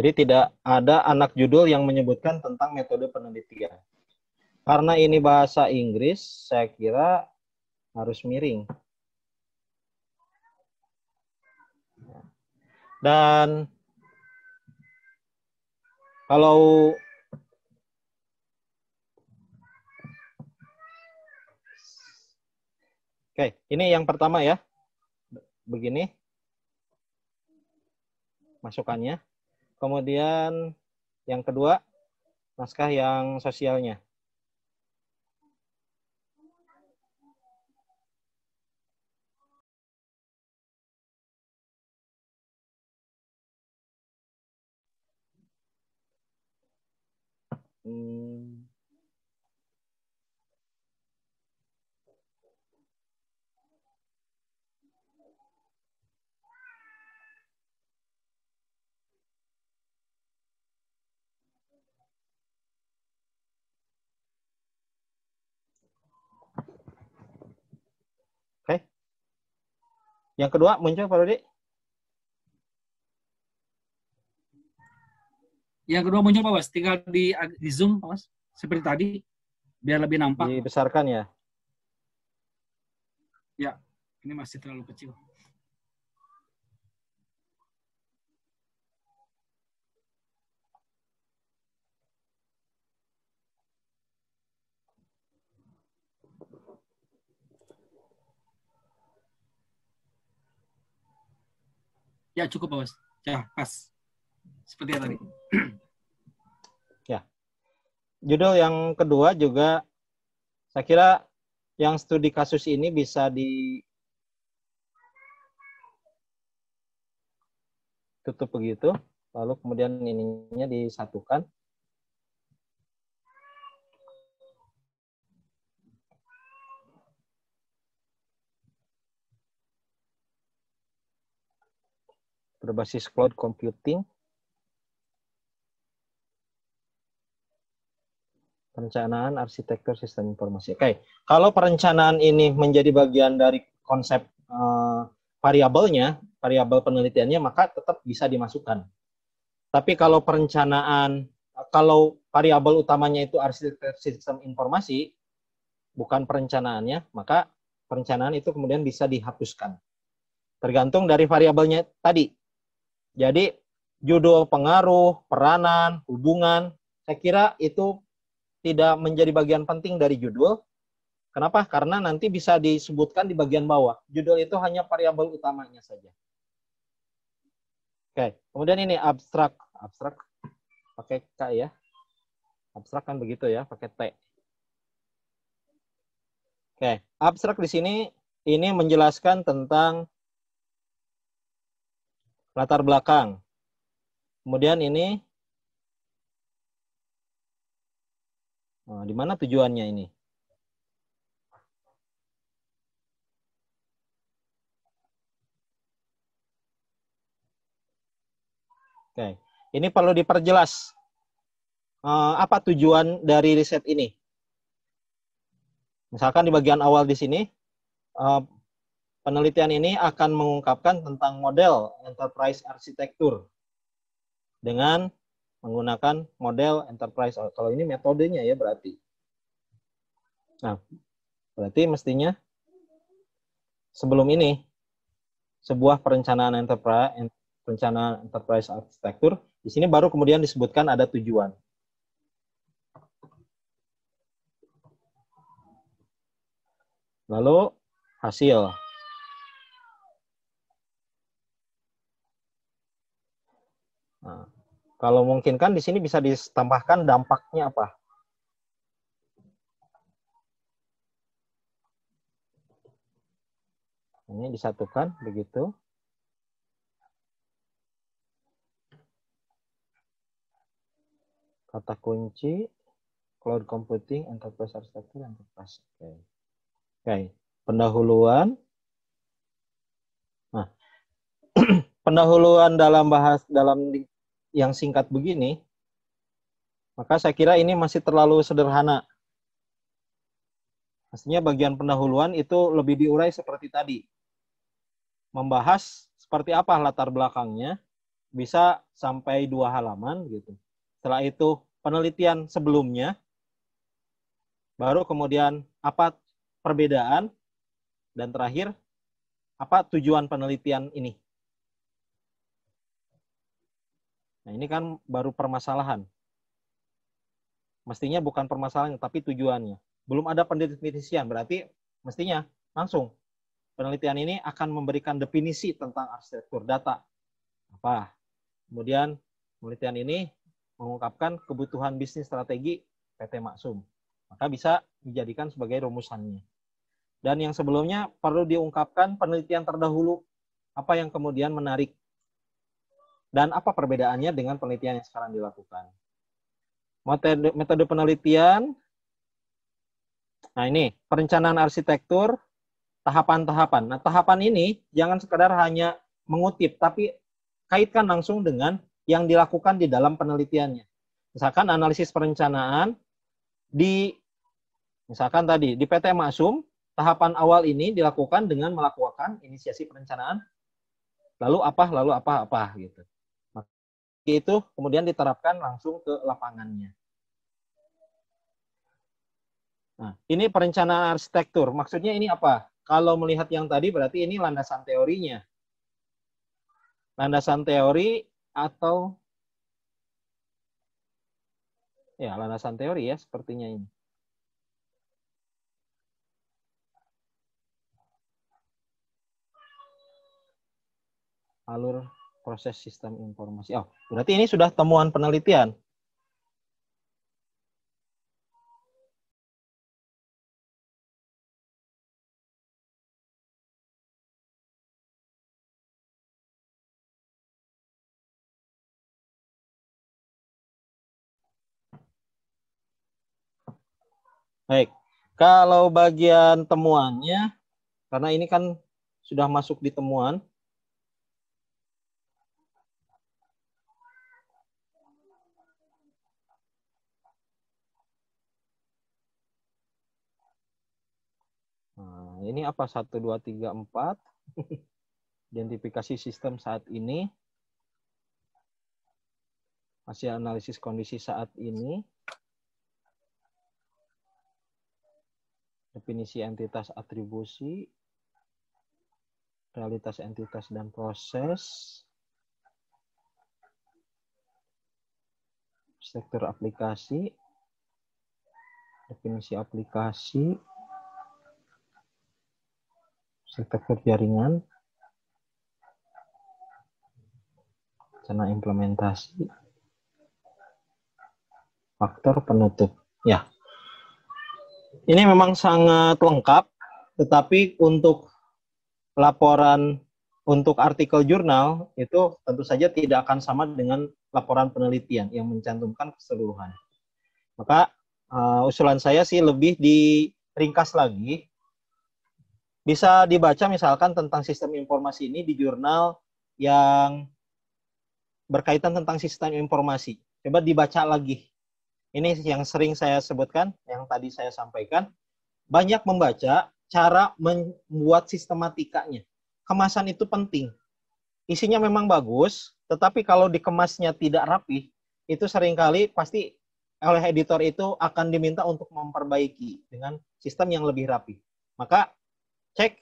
Jadi tidak ada anak judul yang menyebutkan tentang metode penelitian. Karena ini bahasa Inggris, saya kira harus miring. Dan kalau Oke, ini yang pertama ya. Begini masukannya. Kemudian yang kedua, naskah yang sosialnya. Hmm. Yang kedua muncul Pak Rudi? Yang kedua muncul Pak Bas, tinggal di, di zoom Pak Bas, seperti tadi, biar lebih nampak. Dibesarkan ya? Ya, ini masih terlalu kecil. Ya cukup Pak Bos. Ya pas. Seperti yang tadi. Ya. Judul yang kedua juga saya kira yang studi kasus ini bisa ditutup begitu lalu kemudian ininya disatukan berbasis cloud computing, perencanaan arsitektur sistem informasi. Oke, okay. kalau perencanaan ini menjadi bagian dari konsep uh, variabelnya, variabel penelitiannya, maka tetap bisa dimasukkan. Tapi kalau perencanaan, kalau variabel utamanya itu arsitektur sistem informasi, bukan perencanaannya, maka perencanaan itu kemudian bisa dihapuskan. Tergantung dari variabelnya tadi. Jadi judul, pengaruh, peranan, hubungan, saya kira itu tidak menjadi bagian penting dari judul. Kenapa? Karena nanti bisa disebutkan di bagian bawah. Judul itu hanya variabel utamanya saja. Oke, kemudian ini abstrak. Abstrak pakai K ya. Abstrak kan begitu ya, pakai T. Oke, abstrak di sini ini menjelaskan tentang latar belakang. Kemudian ini nah, di mana tujuannya ini? Oke, ini perlu diperjelas eh, apa tujuan dari riset ini. Misalkan di bagian awal di sini eh, Penelitian ini akan mengungkapkan tentang model enterprise arsitektur dengan menggunakan model enterprise. Oh, kalau ini metodenya ya berarti. Nah, berarti mestinya sebelum ini sebuah perencanaan enterprise perencanaan enterprise arsitektur di sini baru kemudian disebutkan ada tujuan. Lalu hasil. Kalau mungkin kan di sini bisa ditambahkan dampaknya apa? Ini disatukan begitu. Kata kunci cloud computing enterprise architecture enterprise. Oke. Okay. Oke, okay. pendahuluan. Nah, pendahuluan dalam bahas dalam yang singkat begini, maka saya kira ini masih terlalu sederhana. Pastinya bagian pendahuluan itu lebih diurai seperti tadi. Membahas seperti apa latar belakangnya, bisa sampai dua halaman gitu. Setelah itu penelitian sebelumnya, baru kemudian apa perbedaan, dan terakhir apa tujuan penelitian ini. Nah, ini kan baru permasalahan. Mestinya bukan permasalahan, tapi tujuannya. Belum ada pendefinisian, berarti mestinya langsung penelitian ini akan memberikan definisi tentang arsitektur data. Apa? Kemudian penelitian ini mengungkapkan kebutuhan bisnis strategi PT Maksum. Maka bisa dijadikan sebagai rumusannya. Dan yang sebelumnya perlu diungkapkan penelitian terdahulu apa yang kemudian menarik dan apa perbedaannya dengan penelitian yang sekarang dilakukan? Metode, metode penelitian, nah ini perencanaan arsitektur, tahapan-tahapan. Nah tahapan ini jangan sekadar hanya mengutip, tapi kaitkan langsung dengan yang dilakukan di dalam penelitiannya. Misalkan analisis perencanaan di misalkan tadi di PT Masum tahapan awal ini dilakukan dengan melakukan inisiasi perencanaan lalu apa lalu apa apa gitu itu kemudian diterapkan langsung ke lapangannya. Nah, ini perencanaan arsitektur. Maksudnya ini apa? Kalau melihat yang tadi berarti ini landasan teorinya. Landasan teori atau ya landasan teori ya sepertinya ini. Alur proses sistem informasi. Oh, berarti ini sudah temuan penelitian. Baik, kalau bagian temuannya, karena ini kan sudah masuk di temuan, ini apa? 1, 2, 3, 4. Identifikasi sistem saat ini. Hasil analisis kondisi saat ini. Definisi entitas atribusi. Realitas entitas dan proses. Sektor aplikasi. Definisi aplikasi arsitektur jaringan, rencana implementasi, faktor penutup. Ya, ini memang sangat lengkap, tetapi untuk laporan untuk artikel jurnal itu tentu saja tidak akan sama dengan laporan penelitian yang mencantumkan keseluruhan. Maka uh, usulan saya sih lebih diringkas lagi bisa dibaca misalkan tentang sistem informasi ini di jurnal yang berkaitan tentang sistem informasi. Coba dibaca lagi. Ini yang sering saya sebutkan, yang tadi saya sampaikan. Banyak membaca cara membuat sistematikanya. Kemasan itu penting. Isinya memang bagus, tetapi kalau dikemasnya tidak rapi, itu seringkali pasti oleh editor itu akan diminta untuk memperbaiki dengan sistem yang lebih rapi. Maka cek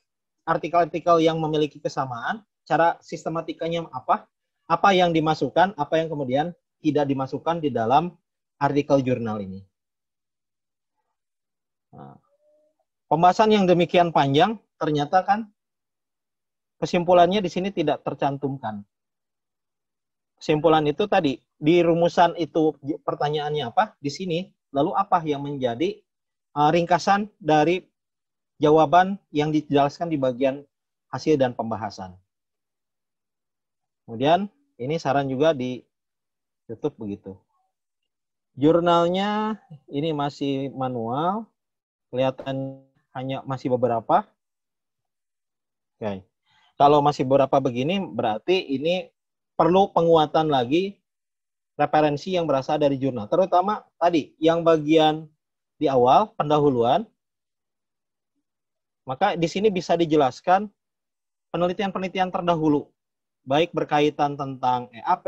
artikel-artikel yang memiliki kesamaan, cara sistematikanya apa, apa yang dimasukkan, apa yang kemudian tidak dimasukkan di dalam artikel jurnal ini. Nah, pembahasan yang demikian panjang ternyata kan kesimpulannya di sini tidak tercantumkan. Kesimpulan itu tadi di rumusan itu pertanyaannya apa? Di sini lalu apa yang menjadi eh, ringkasan dari jawaban yang dijelaskan di bagian hasil dan pembahasan. Kemudian ini saran juga di YouTube begitu. Jurnalnya ini masih manual, kelihatan hanya masih beberapa. Oke. Kalau masih beberapa begini berarti ini perlu penguatan lagi referensi yang berasal dari jurnal, terutama tadi yang bagian di awal pendahuluan maka di sini bisa dijelaskan penelitian-penelitian terdahulu, baik berkaitan tentang EAP,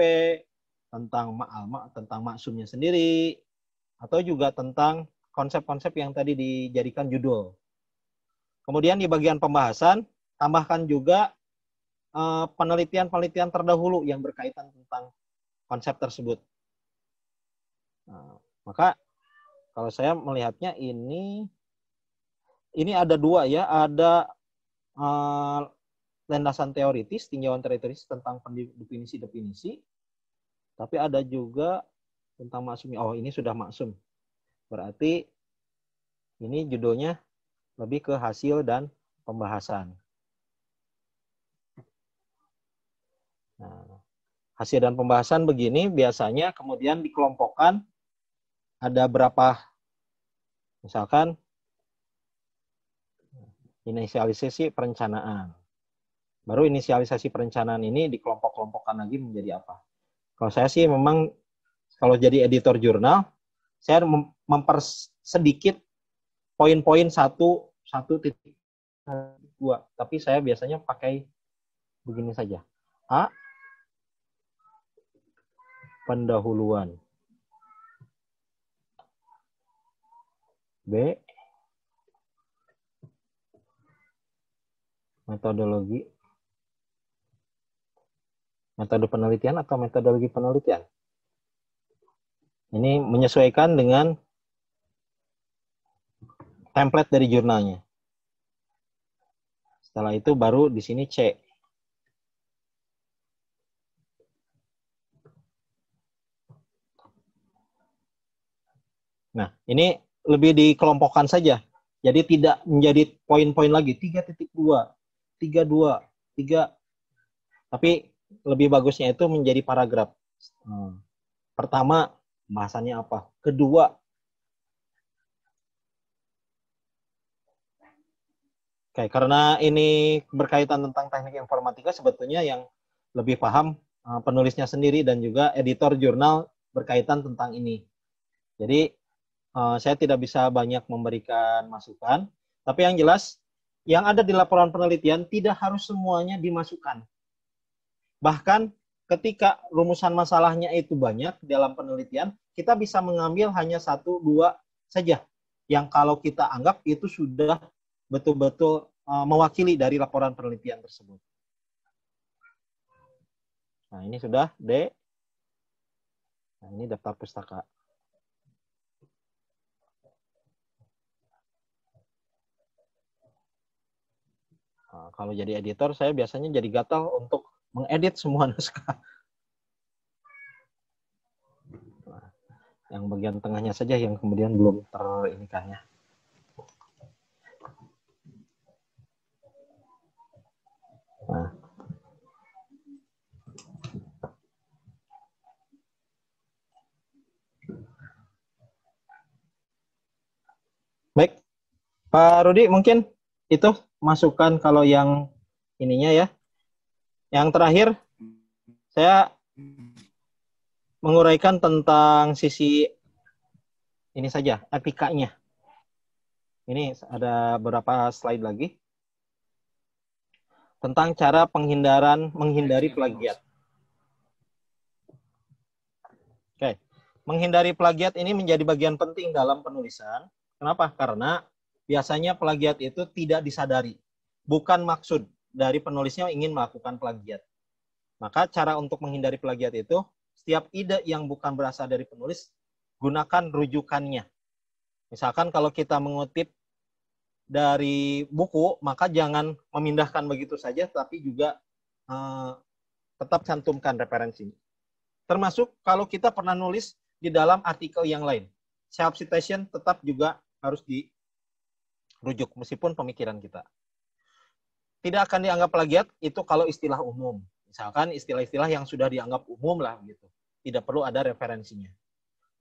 tentang ma'alma, tentang maksumnya sendiri, atau juga tentang konsep-konsep yang tadi dijadikan judul. Kemudian di bagian pembahasan, tambahkan juga eh, penelitian-penelitian terdahulu yang berkaitan tentang konsep tersebut. Nah, maka kalau saya melihatnya ini ini ada dua ya, ada uh, landasan teoritis, tinjauan teoritis tentang definisi-definisi, tapi ada juga tentang maksum. Oh, ini sudah maksum. Berarti ini judulnya lebih ke hasil dan pembahasan. Nah, hasil dan pembahasan begini biasanya kemudian dikelompokkan ada berapa misalkan inisialisasi perencanaan. Baru inisialisasi perencanaan ini dikelompok-kelompokkan lagi menjadi apa? Kalau saya sih memang kalau jadi editor jurnal, saya mempersedikit poin-poin satu satu titik dua, tapi saya biasanya pakai begini saja. A pendahuluan. B metodologi metode penelitian atau metodologi penelitian. Ini menyesuaikan dengan template dari jurnalnya. Setelah itu baru di sini C. Nah, ini lebih dikelompokkan saja. Jadi tidak menjadi poin-poin lagi. 3.2, tiga dua tiga tapi lebih bagusnya itu menjadi paragraf hmm. pertama bahasannya apa kedua Oke, karena ini berkaitan tentang teknik informatika, sebetulnya yang lebih paham eh, penulisnya sendiri dan juga editor jurnal berkaitan tentang ini. Jadi eh, saya tidak bisa banyak memberikan masukan, tapi yang jelas yang ada di laporan penelitian tidak harus semuanya dimasukkan. Bahkan ketika rumusan masalahnya itu banyak dalam penelitian, kita bisa mengambil hanya satu dua saja yang kalau kita anggap itu sudah betul-betul eh, mewakili dari laporan penelitian tersebut. Nah, ini sudah D. Nah, ini daftar pustaka. Nah, kalau jadi editor, saya biasanya jadi gatal untuk mengedit semua naskah. Nah, yang bagian tengahnya saja yang kemudian belum ter ini kayaknya. Nah. Baik, Pak Rudi mungkin itu masukan kalau yang ininya ya. Yang terakhir saya menguraikan tentang sisi ini saja etikanya. Ini ada beberapa slide lagi tentang cara penghindaran menghindari plagiat. Oke, menghindari plagiat ini menjadi bagian penting dalam penulisan. Kenapa? Karena biasanya plagiat itu tidak disadari, bukan maksud dari penulisnya ingin melakukan plagiat. Maka cara untuk menghindari plagiat itu, setiap ide yang bukan berasal dari penulis, gunakan rujukannya. Misalkan kalau kita mengutip dari buku, maka jangan memindahkan begitu saja, tapi juga eh, tetap cantumkan referensi. Termasuk kalau kita pernah nulis di dalam artikel yang lain. Self citation tetap juga harus di rujuk meskipun pemikiran kita. Tidak akan dianggap plagiat itu kalau istilah umum. Misalkan istilah-istilah yang sudah dianggap umum lah gitu. Tidak perlu ada referensinya.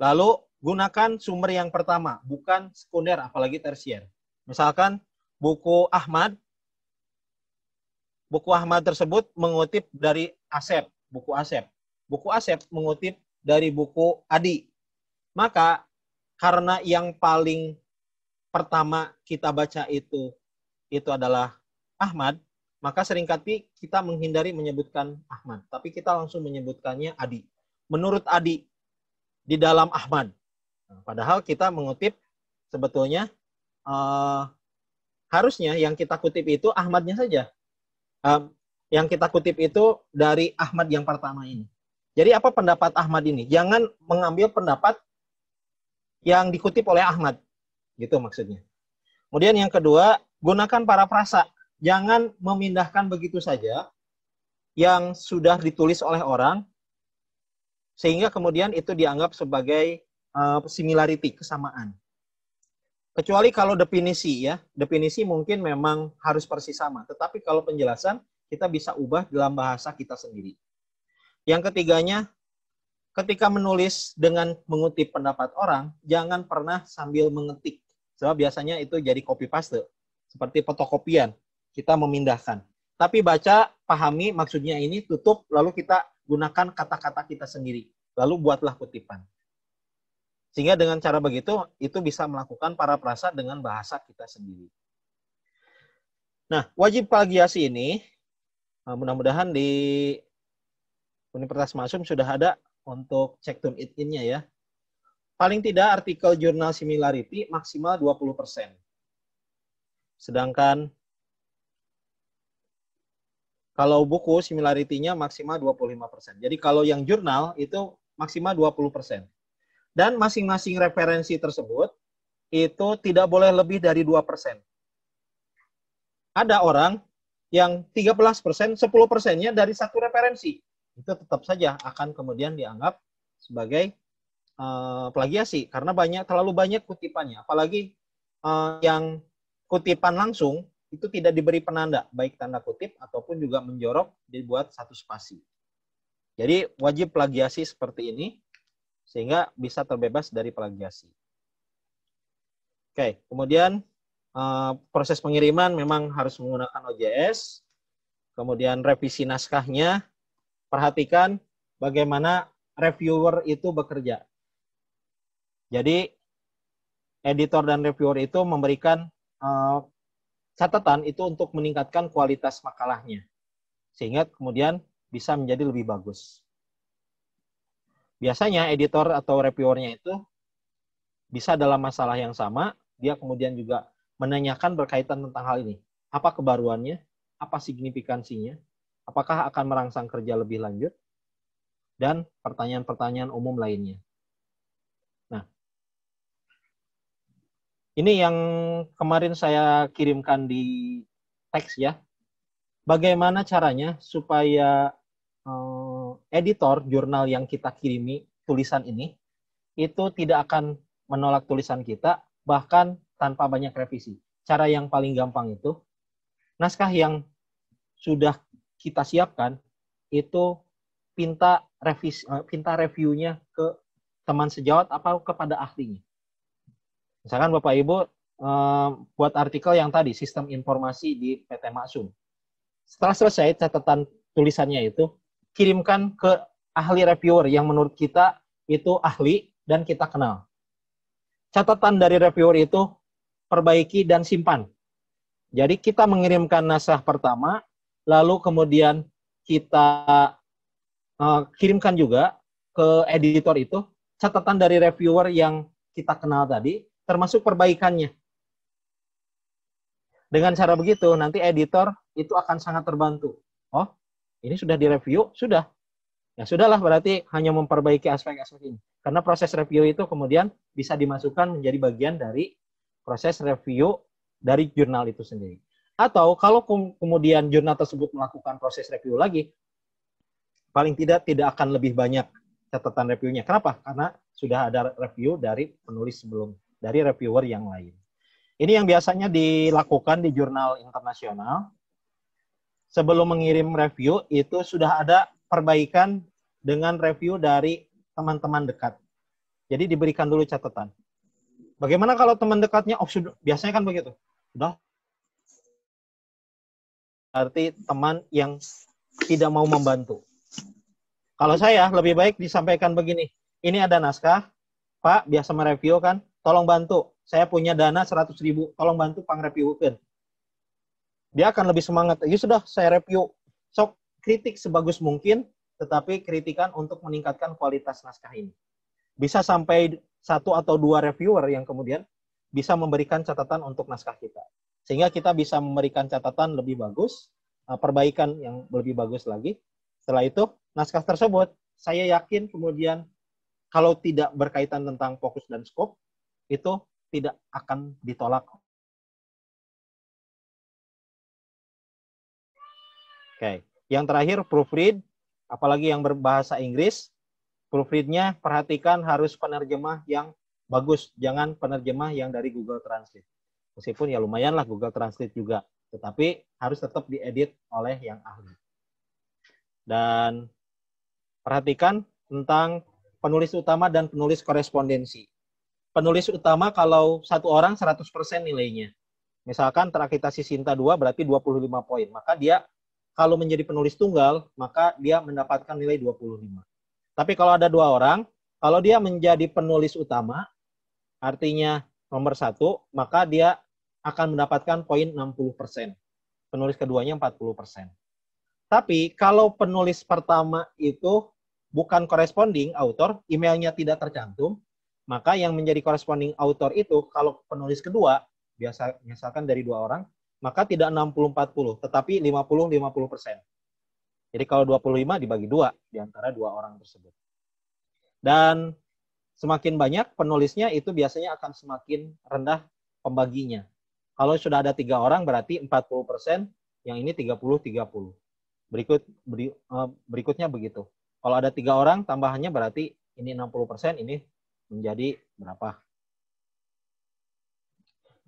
Lalu gunakan sumber yang pertama, bukan sekunder apalagi tersier. Misalkan buku Ahmad buku Ahmad tersebut mengutip dari Asep, buku Asep. Buku Asep mengutip dari buku Adi. Maka karena yang paling pertama kita baca itu itu adalah Ahmad, maka seringkali kita menghindari menyebutkan Ahmad, tapi kita langsung menyebutkannya Adi. Menurut Adi di dalam Ahmad. Nah, padahal kita mengutip sebetulnya uh, harusnya yang kita kutip itu Ahmadnya saja. yang kita kutip itu dari Ahmad yang pertama ini. Jadi apa pendapat Ahmad ini? Jangan mengambil pendapat yang dikutip oleh Ahmad. Gitu maksudnya. Kemudian yang kedua, gunakan para prasa. Jangan memindahkan begitu saja yang sudah ditulis oleh orang sehingga kemudian itu dianggap sebagai uh, similarity, kesamaan. Kecuali kalau definisi ya, definisi mungkin memang harus persis sama, tetapi kalau penjelasan kita bisa ubah dalam bahasa kita sendiri. Yang ketiganya, ketika menulis dengan mengutip pendapat orang, jangan pernah sambil mengetik. Sebab biasanya itu jadi copy paste, seperti fotokopian. Kita memindahkan. Tapi baca, pahami maksudnya ini, tutup, lalu kita gunakan kata-kata kita sendiri. Lalu buatlah kutipan. Sehingga dengan cara begitu, itu bisa melakukan para perasa dengan bahasa kita sendiri. Nah, wajib plagiasi ini, eh, mudah-mudahan di Universitas Masum sudah ada untuk cek tune it in-nya ya paling tidak artikel jurnal similarity maksimal 20%. Sedangkan kalau buku similarity-nya maksimal 25%. Jadi kalau yang jurnal itu maksimal 20%. Dan masing-masing referensi tersebut itu tidak boleh lebih dari 2%. Ada orang yang 13%, 10%-nya dari satu referensi. Itu tetap saja akan kemudian dianggap sebagai Eh, plagiasi karena banyak terlalu banyak kutipannya apalagi uh, yang kutipan langsung itu tidak diberi penanda baik tanda kutip ataupun juga menjorok dibuat satu spasi jadi wajib plagiasi seperti ini sehingga bisa terbebas dari plagiasi oke kemudian uh, proses pengiriman memang harus menggunakan OJS kemudian revisi naskahnya perhatikan bagaimana reviewer itu bekerja. Jadi editor dan reviewer itu memberikan uh, catatan itu untuk meningkatkan kualitas makalahnya sehingga kemudian bisa menjadi lebih bagus. Biasanya editor atau reviewernya itu bisa dalam masalah yang sama, dia kemudian juga menanyakan berkaitan tentang hal ini. Apa kebaruannya? Apa signifikansinya? Apakah akan merangsang kerja lebih lanjut? Dan pertanyaan-pertanyaan umum lainnya. Ini yang kemarin saya kirimkan di teks ya. Bagaimana caranya supaya uh, editor jurnal yang kita kirimi tulisan ini itu tidak akan menolak tulisan kita bahkan tanpa banyak revisi. Cara yang paling gampang itu naskah yang sudah kita siapkan itu pinta revisi eh, pinta reviewnya ke teman sejawat atau kepada ahlinya. Misalkan Bapak Ibu eh, buat artikel yang tadi sistem informasi di PT Maksum. Setelah selesai catatan tulisannya itu, kirimkan ke ahli reviewer yang menurut kita itu ahli dan kita kenal. Catatan dari reviewer itu perbaiki dan simpan. Jadi kita mengirimkan naskah pertama, lalu kemudian kita eh, kirimkan juga ke editor itu catatan dari reviewer yang kita kenal tadi, termasuk perbaikannya. Dengan cara begitu, nanti editor itu akan sangat terbantu. Oh, ini sudah direview? Sudah. Ya sudahlah, berarti hanya memperbaiki aspek-aspek ini. Karena proses review itu kemudian bisa dimasukkan menjadi bagian dari proses review dari jurnal itu sendiri. Atau kalau kemudian jurnal tersebut melakukan proses review lagi, paling tidak tidak akan lebih banyak catatan reviewnya. Kenapa? Karena sudah ada review dari penulis sebelumnya dari reviewer yang lain. Ini yang biasanya dilakukan di jurnal internasional. Sebelum mengirim review, itu sudah ada perbaikan dengan review dari teman-teman dekat. Jadi diberikan dulu catatan. Bagaimana kalau teman dekatnya, oh, sudah, biasanya kan begitu. Sudah. Arti teman yang tidak mau membantu. Kalau saya lebih baik disampaikan begini. Ini ada naskah, Pak biasa mereview kan tolong bantu, saya punya dana 100 ribu, tolong bantu pang reviewkan. Dia akan lebih semangat, ya sudah saya review. Sok kritik sebagus mungkin, tetapi kritikan untuk meningkatkan kualitas naskah ini. Bisa sampai satu atau dua reviewer yang kemudian bisa memberikan catatan untuk naskah kita. Sehingga kita bisa memberikan catatan lebih bagus, eh, perbaikan yang lebih bagus lagi. Setelah itu, naskah tersebut saya yakin kemudian kalau tidak berkaitan tentang fokus dan scope, itu tidak akan ditolak. Oke, yang terakhir proofread, apalagi yang berbahasa Inggris, proofreadnya perhatikan harus penerjemah yang bagus, jangan penerjemah yang dari Google Translate. Meskipun ya lumayan lah Google Translate juga, tetapi harus tetap diedit oleh yang ahli. Dan perhatikan tentang penulis utama dan penulis korespondensi penulis utama kalau satu orang 100% nilainya. Misalkan terakita terakitasi Sinta 2 berarti 25 poin. Maka dia kalau menjadi penulis tunggal, maka dia mendapatkan nilai 25. Tapi kalau ada dua orang, kalau dia menjadi penulis utama, artinya nomor satu, maka dia akan mendapatkan poin 60%. Penulis keduanya 40%. Tapi kalau penulis pertama itu bukan corresponding author, emailnya tidak tercantum, maka yang menjadi corresponding author itu kalau penulis kedua biasa misalkan dari dua orang, maka tidak 60-40, tetapi 50-50 persen. Jadi kalau 25 dibagi dua di antara dua orang tersebut. Dan semakin banyak penulisnya itu biasanya akan semakin rendah pembaginya. Kalau sudah ada tiga orang berarti 40 persen, yang ini 30-30. Berikut eh, berikutnya begitu. Kalau ada tiga orang tambahannya berarti ini 60 persen, ini menjadi berapa?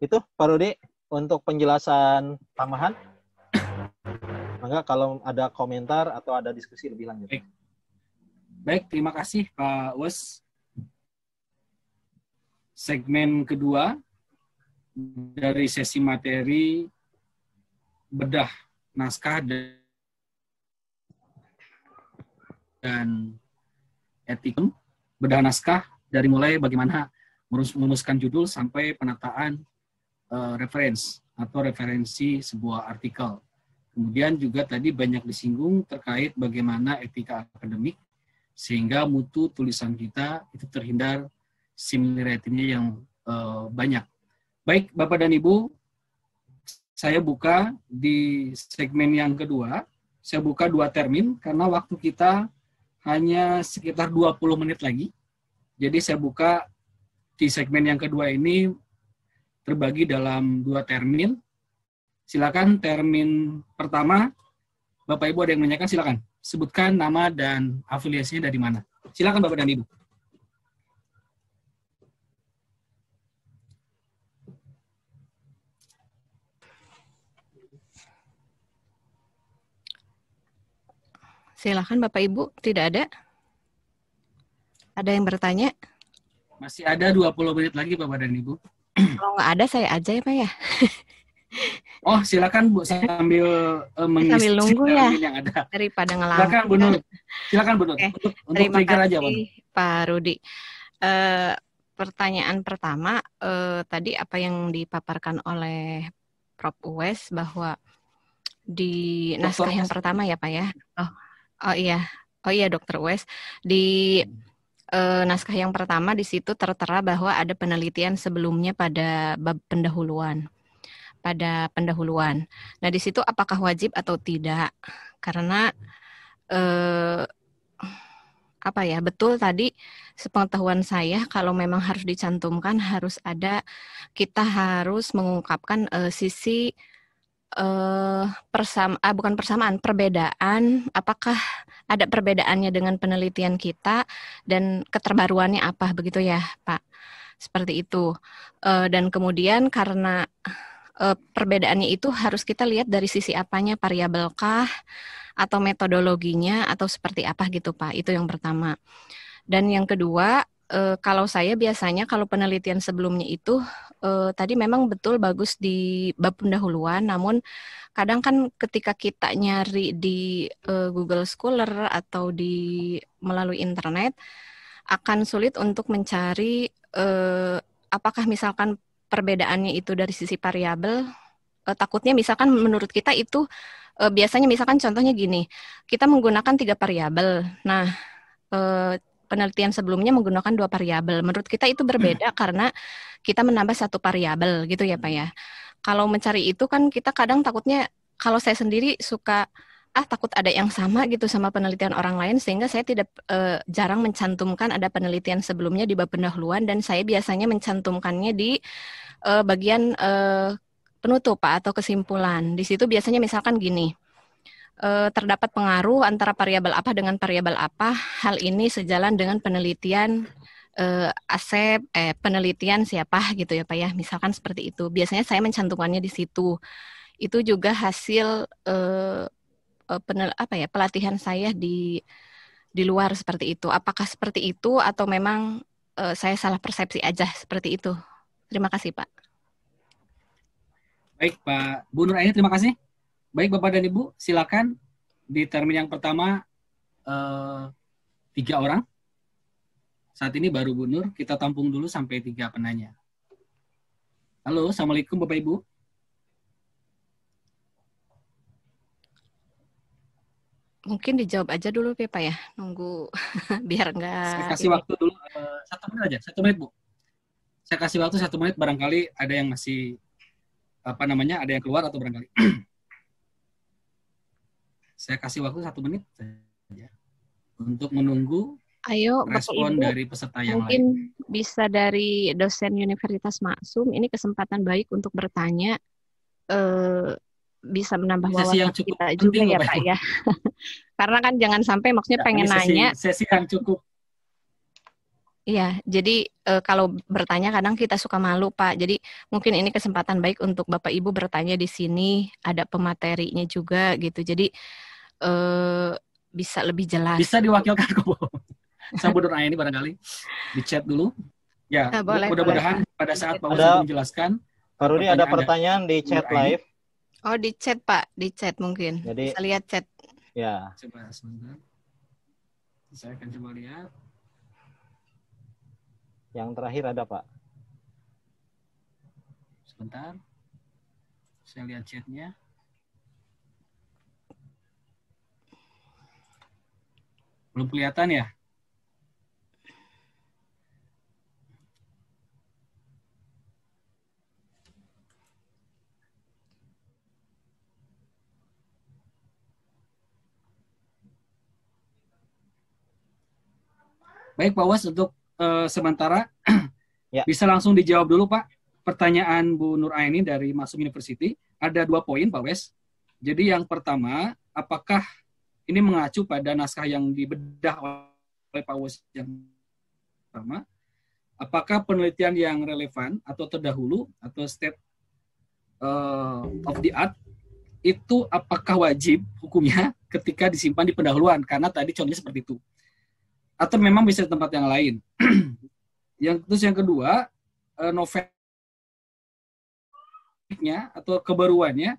Itu Pak Rudi untuk penjelasan tambahan. Maka kalau ada komentar atau ada diskusi lebih lanjut. Baik, Baik terima kasih Pak Wes. Segmen kedua dari sesi materi bedah naskah dan etikum bedah naskah dari mulai bagaimana merumuskan judul sampai penataan uh, reference atau referensi sebuah artikel. Kemudian juga tadi banyak disinggung terkait bagaimana etika akademik sehingga mutu tulisan kita itu terhindar similarity-nya yang uh, banyak. Baik, Bapak dan Ibu, saya buka di segmen yang kedua. Saya buka dua termin karena waktu kita hanya sekitar 20 menit lagi. Jadi saya buka di segmen yang kedua ini terbagi dalam dua termin. Silakan termin pertama, Bapak Ibu ada yang menanyakan silakan. Sebutkan nama dan afiliasinya dari mana. Silakan Bapak dan Ibu. Silakan Bapak Ibu, tidak ada. Ada yang bertanya? Masih ada 20 menit lagi Bapak dan Ibu. Kalau nggak ada saya aja ya Pak ya. Oh silakan Bu sambil uh, eh, mengisi sambil nunggu ya yang ada. daripada ngelang. Silakan Bu Nur. Silakan Bu Nur. Okay. Untuk, Terima kasih aja, Pak Rudi. Uh, pertanyaan pertama uh, tadi apa yang dipaparkan oleh Prof Uwes bahwa di naskah yang pertama ya Pak ya. Oh, oh iya. Oh iya Dokter Uwes di hmm e, naskah yang pertama di situ tertera bahwa ada penelitian sebelumnya pada bab pendahuluan. Pada pendahuluan. Nah, di situ apakah wajib atau tidak? Karena e, apa ya betul tadi sepengetahuan saya kalau memang harus dicantumkan harus ada kita harus mengungkapkan uh, sisi uh, persam ah, bukan persamaan perbedaan apakah ada perbedaannya dengan penelitian kita dan keterbaruannya apa begitu ya Pak seperti itu uh, dan kemudian karena uh, perbedaannya itu harus kita lihat dari sisi apanya variabel kah atau metodologinya atau seperti apa gitu Pak itu yang pertama dan yang kedua kalau saya biasanya kalau penelitian sebelumnya itu uh, tadi memang betul bagus di bab pendahuluan, namun kadang kan ketika kita nyari di uh, Google Scholar atau di melalui internet akan sulit untuk mencari uh, apakah misalkan perbedaannya itu dari sisi variabel uh, takutnya misalkan menurut kita itu uh, biasanya misalkan contohnya gini kita menggunakan tiga variabel nah uh, penelitian sebelumnya menggunakan dua variabel. Menurut kita itu berbeda hmm. karena kita menambah satu variabel gitu ya, Pak ya. Kalau mencari itu kan kita kadang takutnya kalau saya sendiri suka ah takut ada yang sama gitu sama penelitian orang lain sehingga saya tidak e, jarang mencantumkan ada penelitian sebelumnya di bab pendahuluan dan saya biasanya mencantumkannya di e, bagian e, penutup Pak atau kesimpulan. Di situ biasanya misalkan gini eh, terdapat pengaruh antara variabel apa dengan variabel apa. Hal ini sejalan dengan penelitian eh, asep eh, penelitian siapa gitu ya Pak ya. Misalkan seperti itu. Biasanya saya mencantumkannya di situ. Itu juga hasil eh, eh penel, apa ya pelatihan saya di di luar seperti itu. Apakah seperti itu atau memang eh, saya salah persepsi aja seperti itu? Terima kasih, Pak. Baik, Pak Bu Nur Aini, terima kasih. Baik Bapak dan Ibu, silakan di termin yang pertama eh, tiga orang. Saat ini baru Bu Nur, kita tampung dulu sampai tiga penanya. Halo, Assalamualaikum Bapak Ibu. Mungkin dijawab aja dulu ya Pak ya, nunggu biar enggak... Saya kasih waktu dulu, eh, satu menit aja, satu menit Bu. Saya kasih waktu satu menit, barangkali ada yang masih, apa namanya, ada yang keluar atau barangkali. Saya kasih waktu satu menit saja untuk menunggu Ayo, respon Bapak dari peserta yang mungkin lain. Mungkin bisa dari dosen Universitas Maksum. Ini kesempatan baik untuk bertanya. Eh, bisa menambah sesi wawasan yang cukup kita juga ya Pak ya. Karena kan jangan sampai maksudnya ya, pengen sesi, nanya. Sesi yang cukup Iya, jadi e, kalau bertanya kadang kita suka malu, Pak. Jadi mungkin ini kesempatan baik untuk Bapak Ibu bertanya di sini, ada pematerinya juga gitu. Jadi uh, bisa lebih jelas. Bisa diwakilkan kok. Sama Bu ini barangkali di chat dulu. Ya, nah, mudah-mudahan pada saat Pak Ustadz menjelaskan. Baru ini ada pertanyaan di chat Nur live. Oh, di chat Pak, di chat mungkin. Jadi, Bisa lihat chat. Ya. Coba sebentar. Saya akan coba lihat. Yang terakhir ada Pak. Sebentar. Saya lihat chatnya. Belum kelihatan ya? Baik Pak Was untuk uh, sementara ya. bisa langsung dijawab dulu Pak pertanyaan Bu Nur Aini dari Masum University. Ada dua poin Pak Wes. Jadi yang pertama, apakah ini mengacu pada naskah yang dibedah oleh Paulus yang pertama. Apakah penelitian yang relevan atau terdahulu atau state uh, of the art itu apakah wajib hukumnya ketika disimpan di pendahuluan karena tadi contohnya seperti itu atau memang bisa di tempat yang lain yang terus yang kedua eh, novelnya atau kebaruannya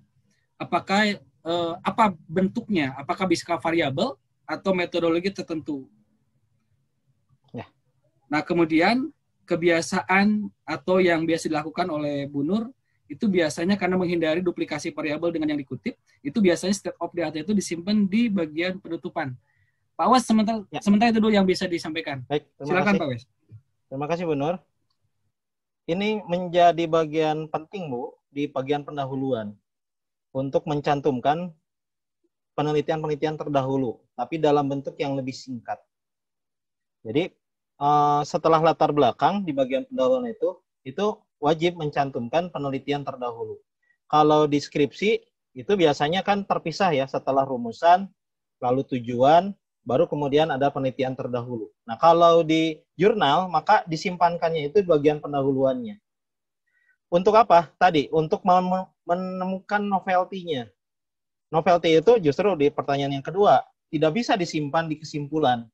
apakah uh, apa bentuknya? Apakah bisa variabel atau metodologi tertentu? Ya. Nah, kemudian kebiasaan atau yang biasa dilakukan oleh Bu Nur itu biasanya karena menghindari duplikasi variabel dengan yang dikutip, itu biasanya state of data itu disimpan di bagian penutupan. Pak Was sementara, ya. sementara itu dulu yang bisa disampaikan. Baik, Silakan kasih. Pak Was Terima kasih Bu Nur. Ini menjadi bagian penting Bu di bagian pendahuluan untuk mencantumkan penelitian-penelitian terdahulu, tapi dalam bentuk yang lebih singkat. Jadi eh, setelah latar belakang di bagian pendahuluan itu, itu wajib mencantumkan penelitian terdahulu. Kalau deskripsi itu biasanya kan terpisah ya setelah rumusan, lalu tujuan, baru kemudian ada penelitian terdahulu. Nah kalau di jurnal maka disimpankannya itu bagian pendahuluannya. Untuk apa? Tadi untuk menemukan novelty-nya. Novelty itu justru di pertanyaan yang kedua, tidak bisa disimpan di kesimpulan.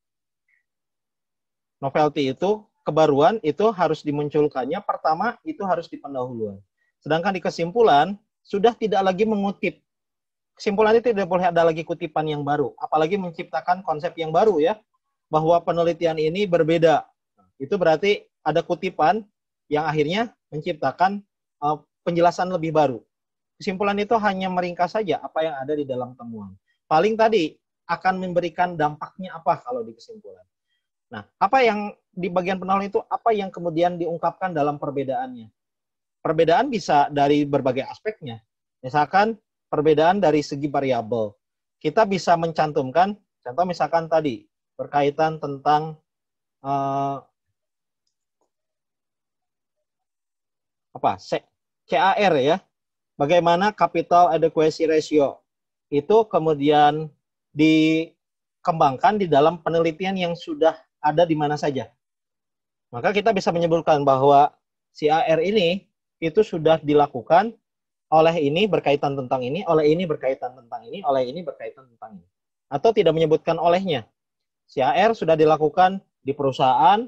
Novelty itu kebaruan itu harus dimunculkannya pertama itu harus di pendahuluan. Sedangkan di kesimpulan sudah tidak lagi mengutip. Kesimpulan itu tidak boleh ada lagi kutipan yang baru, apalagi menciptakan konsep yang baru ya, bahwa penelitian ini berbeda. Itu berarti ada kutipan yang akhirnya menciptakan eh, penjelasan lebih baru. Kesimpulan itu hanya meringkas saja apa yang ada di dalam temuan. Paling tadi akan memberikan dampaknya apa kalau di kesimpulan. Nah, apa yang di bagian penolong itu apa yang kemudian diungkapkan dalam perbedaannya? Perbedaan bisa dari berbagai aspeknya. Misalkan perbedaan dari segi variabel. Kita bisa mencantumkan contoh misalkan tadi berkaitan tentang uh, apa? CAR ya bagaimana capital adequacy ratio itu kemudian dikembangkan di dalam penelitian yang sudah ada di mana saja. Maka kita bisa menyebutkan bahwa CAR ini itu sudah dilakukan oleh ini berkaitan tentang ini, oleh ini berkaitan tentang ini, oleh ini berkaitan tentang ini. Atau tidak menyebutkan olehnya. CAR sudah dilakukan di perusahaan,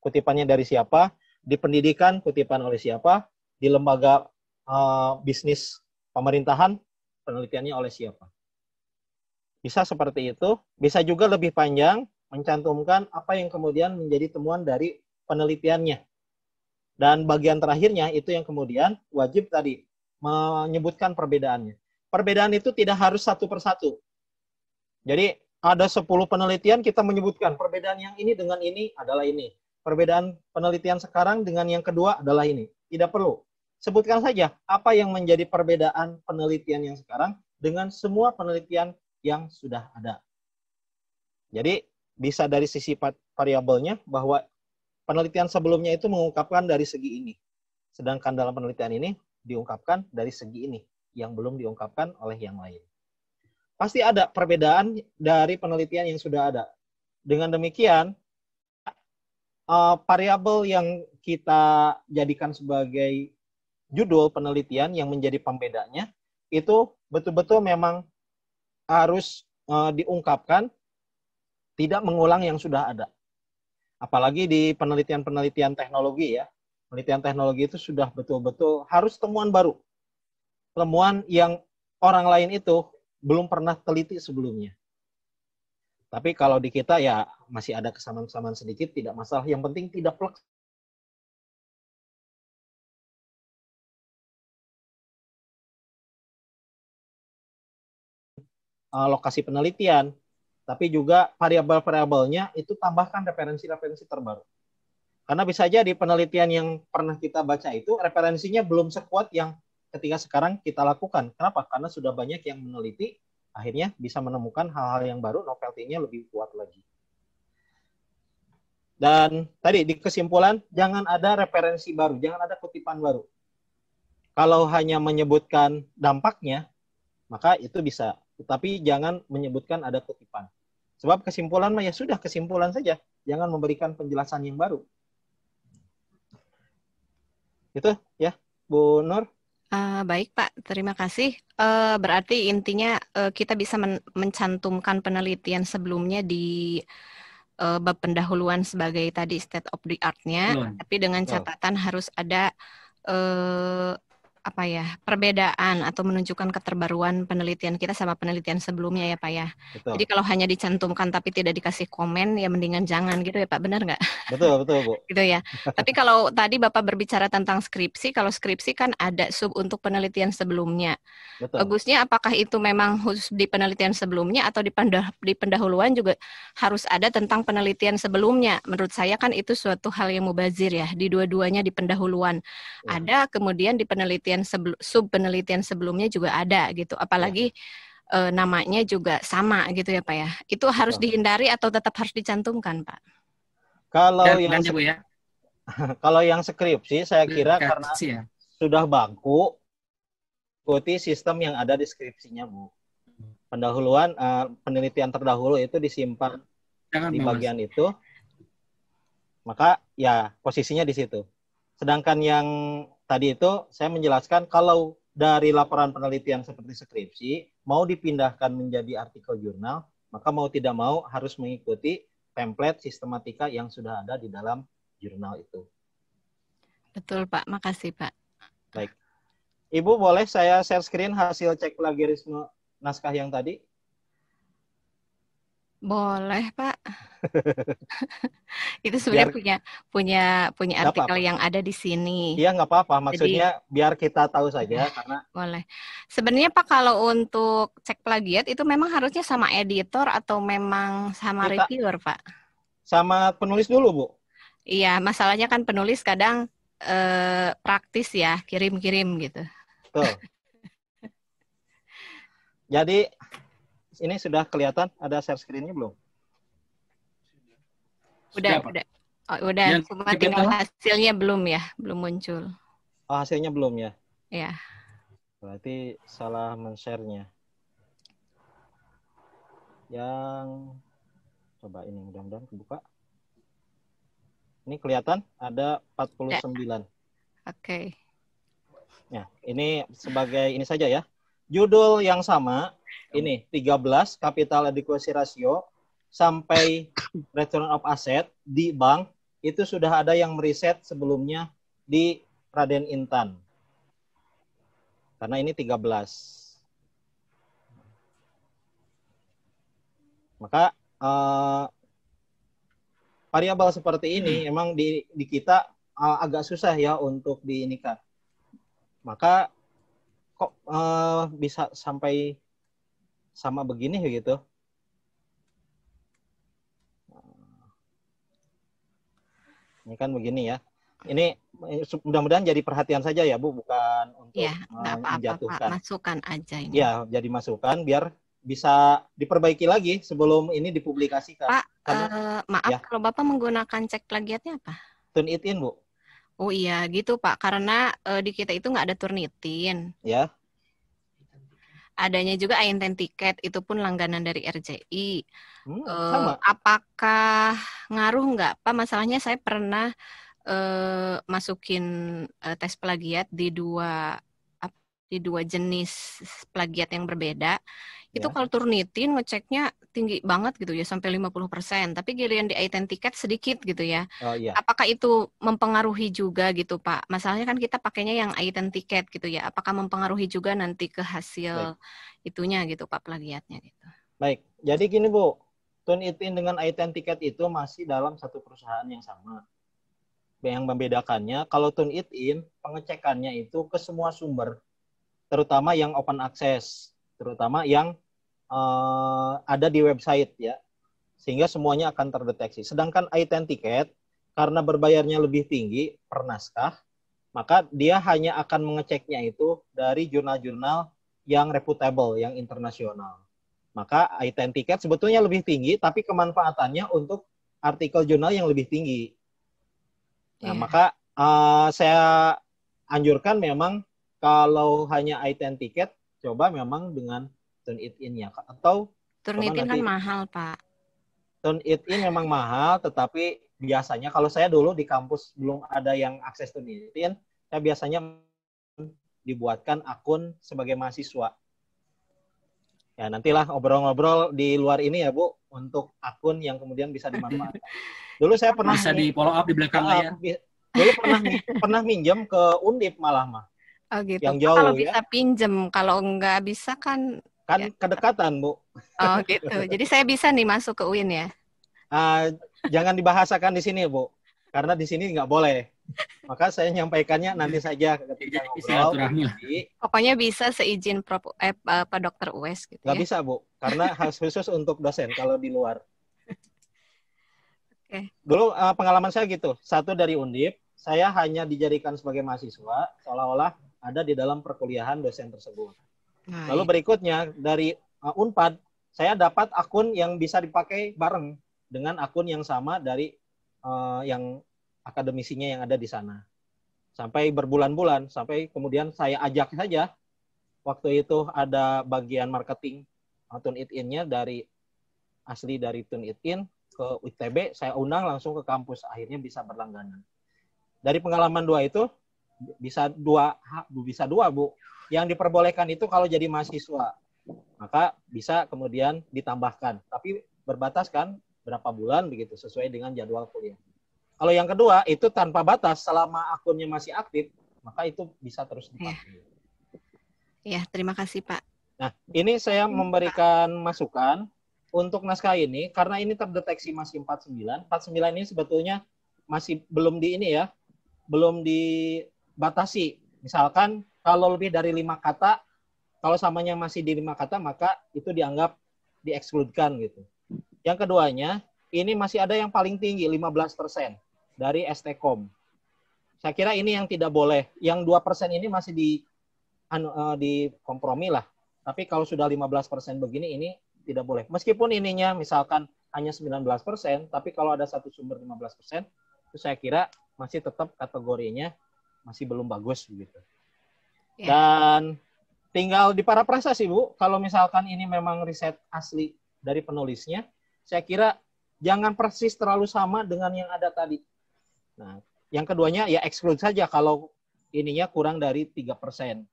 kutipannya dari siapa, di pendidikan, kutipan oleh siapa, di lembaga Eh, bisnis pemerintahan penelitiannya oleh siapa. Bisa seperti itu, bisa juga lebih panjang mencantumkan apa yang kemudian menjadi temuan dari penelitiannya. Dan bagian terakhirnya itu yang kemudian wajib tadi menyebutkan perbedaannya. Perbedaan itu tidak harus satu persatu. Jadi ada 10 penelitian kita menyebutkan perbedaan yang ini dengan ini adalah ini. Perbedaan penelitian sekarang dengan yang kedua adalah ini. Tidak perlu sebutkan saja apa yang menjadi perbedaan penelitian yang sekarang dengan semua penelitian yang sudah ada. Jadi bisa dari sisi variabelnya bahwa penelitian sebelumnya itu mengungkapkan dari segi ini. Sedangkan dalam penelitian ini diungkapkan dari segi ini yang belum diungkapkan oleh yang lain. Pasti ada perbedaan dari penelitian yang sudah ada. Dengan demikian, eh, variabel yang kita jadikan sebagai judul penelitian yang menjadi pembedanya itu betul-betul memang harus e, diungkapkan tidak mengulang yang sudah ada. Apalagi di penelitian-penelitian teknologi ya. Penelitian teknologi itu sudah betul-betul harus temuan baru. Temuan yang orang lain itu belum pernah teliti sebelumnya. Tapi kalau di kita ya masih ada kesamaan-kesamaan sedikit, tidak masalah. Yang penting tidak plek uh, lokasi penelitian, tapi juga variabel-variabelnya itu tambahkan referensi-referensi terbaru. Karena bisa di penelitian yang pernah kita baca itu referensinya belum sekuat yang ketika sekarang kita lakukan. Kenapa? Karena sudah banyak yang meneliti, akhirnya bisa menemukan hal-hal yang baru, novelty-nya lebih kuat lagi. Dan tadi di kesimpulan, jangan ada referensi baru, jangan ada kutipan baru. Kalau hanya menyebutkan dampaknya, maka itu bisa tetapi jangan menyebutkan ada kutipan. Sebab kesimpulan mah ya sudah kesimpulan saja. Jangan memberikan penjelasan yang baru. Itu ya, Bu Nur. Uh, baik Pak, terima kasih. Uh, berarti intinya uh, kita bisa men mencantumkan penelitian sebelumnya di uh, bab pendahuluan sebagai tadi state of the art-nya, tapi dengan catatan oh. harus ada uh, apa ya perbedaan atau menunjukkan keterbaruan penelitian kita sama penelitian sebelumnya ya pak ya. Betul. Jadi kalau hanya dicantumkan tapi tidak dikasih komen ya mendingan jangan gitu ya pak benar nggak? Betul betul bu. gitu ya. tapi kalau tadi bapak berbicara tentang skripsi kalau skripsi kan ada sub untuk penelitian sebelumnya. Betul. Bagusnya apakah itu memang khusus di penelitian sebelumnya atau di, pendah di pendahuluan juga harus ada tentang penelitian sebelumnya. Menurut saya kan itu suatu hal yang mubazir ya di dua-duanya di pendahuluan ya. ada kemudian di penelitian penelitian sub penelitian sebelumnya juga ada gitu apalagi ya. uh, namanya juga sama gitu ya pak ya itu harus ya. dihindari atau tetap harus dicantumkan pak kalau dan, yang ya. kalau yang skripsi saya hmm, kira ya, karena ya. sudah baku, ikuti sistem yang ada di skripsinya bu pendahuluan uh, penelitian terdahulu itu disimpan Jangan di bagian itu maka ya posisinya di situ sedangkan yang tadi itu saya menjelaskan kalau dari laporan penelitian seperti skripsi mau dipindahkan menjadi artikel jurnal, maka mau tidak mau harus mengikuti template sistematika yang sudah ada di dalam jurnal itu. Betul, Pak. Makasih, Pak. Baik. Ibu boleh saya share screen hasil cek plagiarisme naskah yang tadi? Boleh, Pak. itu sebenarnya biar, punya punya punya artikel apa -apa. yang ada di sini. Iya nggak apa-apa. Maksudnya Jadi, biar kita tahu saja iya, karena. Boleh. Sebenarnya Pak kalau untuk cek plagiat itu memang harusnya sama editor atau memang sama kita, reviewer Pak? Sama penulis dulu Bu. Iya masalahnya kan penulis kadang eh, praktis ya kirim-kirim gitu. Tuh. Jadi ini sudah kelihatan ada share screen-nya belum? Udah, udah. Oh, udah, cuma tinggal tahun? hasilnya belum ya, belum muncul. Oh, hasilnya belum ya? Iya. Berarti salah men-share-nya. Yang coba ini mudah-mudahan kebuka. Ini kelihatan ada 49. Ya. Oke. Okay. Ya, ini sebagai ini saja ya. Judul yang sama ini 13 capital adequacy ratio sampai return of asset di bank itu sudah ada yang meriset sebelumnya di Raden Intan. Karena ini 13. Maka uh, variabel seperti ini hmm. emang di, di kita uh, agak susah ya untuk diinikan. Maka kok uh, bisa sampai sama begini gitu Ini kan begini ya. Ini eh, mudah-mudahan jadi perhatian saja ya Bu, bukan untuk ya, menjatuhkan. masukan aja ini. Ya, jadi masukan biar bisa diperbaiki lagi sebelum ini dipublikasikan. Pak, Karena, uh, maaf ya. kalau Bapak menggunakan cek plagiatnya apa? Turnitin, Bu. Oh iya, gitu Pak. Karena uh, di kita itu nggak ada turnitin. Ya adanya juga Ainten Tiket itu pun langganan dari RJI. Hmm, uh, sama. Apakah ngaruh nggak? Pak masalahnya saya pernah uh, masukin uh, tes plagiat di dua di dua jenis plagiat yang berbeda. Itu ya. kalau Turnitin ngeceknya tinggi banget gitu ya sampai 50%, tapi giliran di item tiket sedikit gitu ya. Oh, iya. Apakah itu mempengaruhi juga gitu, Pak? Masalahnya kan kita pakainya yang item tiket gitu ya. Apakah mempengaruhi juga nanti ke hasil Baik. itunya gitu, Pak, plagiatnya gitu. Baik. Jadi gini, Bu. Tune itin dengan item tiket itu masih dalam satu perusahaan yang sama. Yang membedakannya kalau tune itin pengecekannya itu ke semua sumber, terutama yang open access, terutama yang uh, ada di website ya, sehingga semuanya akan terdeteksi. Sedangkan item karena berbayarnya lebih tinggi per naskah, maka dia hanya akan mengeceknya itu dari jurnal-jurnal yang reputable, yang internasional. Maka item sebetulnya lebih tinggi, tapi kemanfaatannya untuk artikel jurnal yang lebih tinggi. Nah, yeah. maka uh, saya anjurkan memang kalau hanya item coba memang dengan turn it in ya atau turn it in kan mahal, Pak. Turn it in memang mahal, tetapi biasanya kalau saya dulu di kampus belum ada yang akses turn it in, saya biasanya dibuatkan akun sebagai mahasiswa. Ya, nantilah obrol-ngobrol di luar ini ya, Bu, untuk akun yang kemudian bisa dimanfaatkan. Dulu saya pernah bisa di follow up di belakang uh, ya. dulu pernah pernah minjem ke Undip malah mah. Oh gitu. Yang jauh kalau ya. pinjem, kalau nggak bisa kan Kan ya. kedekatan, Bu. Oh, gitu. Jadi saya bisa nih masuk ke UIN ya? Uh, jangan dibahasakan di sini, Bu. Karena di sini nggak boleh. Maka saya nyampaikannya nanti saja ketika iya, ngobrol. Pokoknya bisa seizin Prof. Eh, Pak Dokter US, gitu Nggak ya? bisa, Bu. Karena harus khusus untuk dosen kalau di luar. Oke. Okay. Dulu uh, pengalaman saya gitu. Satu dari Undip, saya hanya dijadikan sebagai mahasiswa, seolah-olah ada di dalam perkuliahan dosen tersebut. Lalu berikutnya dari uh, Unpad, saya dapat akun yang bisa dipakai bareng dengan akun yang sama dari uh, yang akademisinya yang ada di sana. Sampai berbulan-bulan, sampai kemudian saya ajak saja. Waktu itu ada bagian marketing uh, tune it in-nya dari asli dari tune it in ke ITB, saya undang langsung ke kampus, akhirnya bisa berlangganan. Dari pengalaman dua itu bisa dua bisa dua bu yang diperbolehkan itu kalau jadi mahasiswa. Maka bisa kemudian ditambahkan. Tapi berbatas kan berapa bulan begitu sesuai dengan jadwal kuliah. Kalau yang kedua itu tanpa batas selama akunnya masih aktif, maka itu bisa terus iya. dipakai. Ya, ya terima kasih Pak. Nah, ini saya memberikan masukan untuk naskah ini karena ini terdeteksi masih 49. 49 ini sebetulnya masih belum di ini ya, belum dibatasi. Misalkan kalau lebih dari lima kata, kalau samanya masih di lima kata, maka itu dianggap diekskludkan gitu. Yang keduanya, ini masih ada yang paling tinggi, 15% dari STKOM. Saya kira ini yang tidak boleh. Yang 2% ini masih di uh, anu, eh, di kompromi lah. Tapi kalau sudah 15% begini, ini tidak boleh. Meskipun ininya misalkan hanya 19%, tapi kalau ada satu sumber 15%, itu saya kira masih tetap kategorinya masih belum bagus begitu. Ya. Dan tinggal di para prestasi Bu, kalau misalkan ini memang riset asli dari penulisnya, saya kira jangan persis terlalu sama dengan yang ada tadi. Nah, yang keduanya ya exclude saja kalau ininya kurang dari 3%.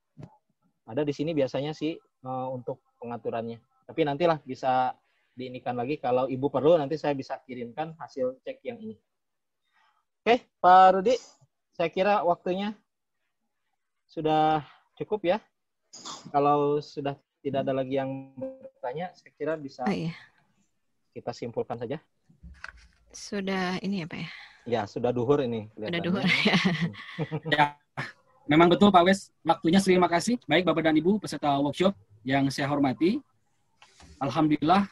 Ada di sini biasanya sih eh, untuk pengaturannya. Tapi nantilah bisa diinikan lagi kalau Ibu perlu nanti saya bisa kirimkan hasil cek yang ini. Oke, Pak Rudi, saya kira waktunya sudah cukup ya. Kalau sudah tidak ada lagi yang bertanya, saya kira bisa oh, iya. kita simpulkan saja. Sudah ini ya Pak ya? Ya, sudah duhur ini. Sudah duhur ya. ya. Memang betul Pak Wes, waktunya terima kasih. Baik Bapak dan Ibu peserta workshop yang saya hormati. Alhamdulillah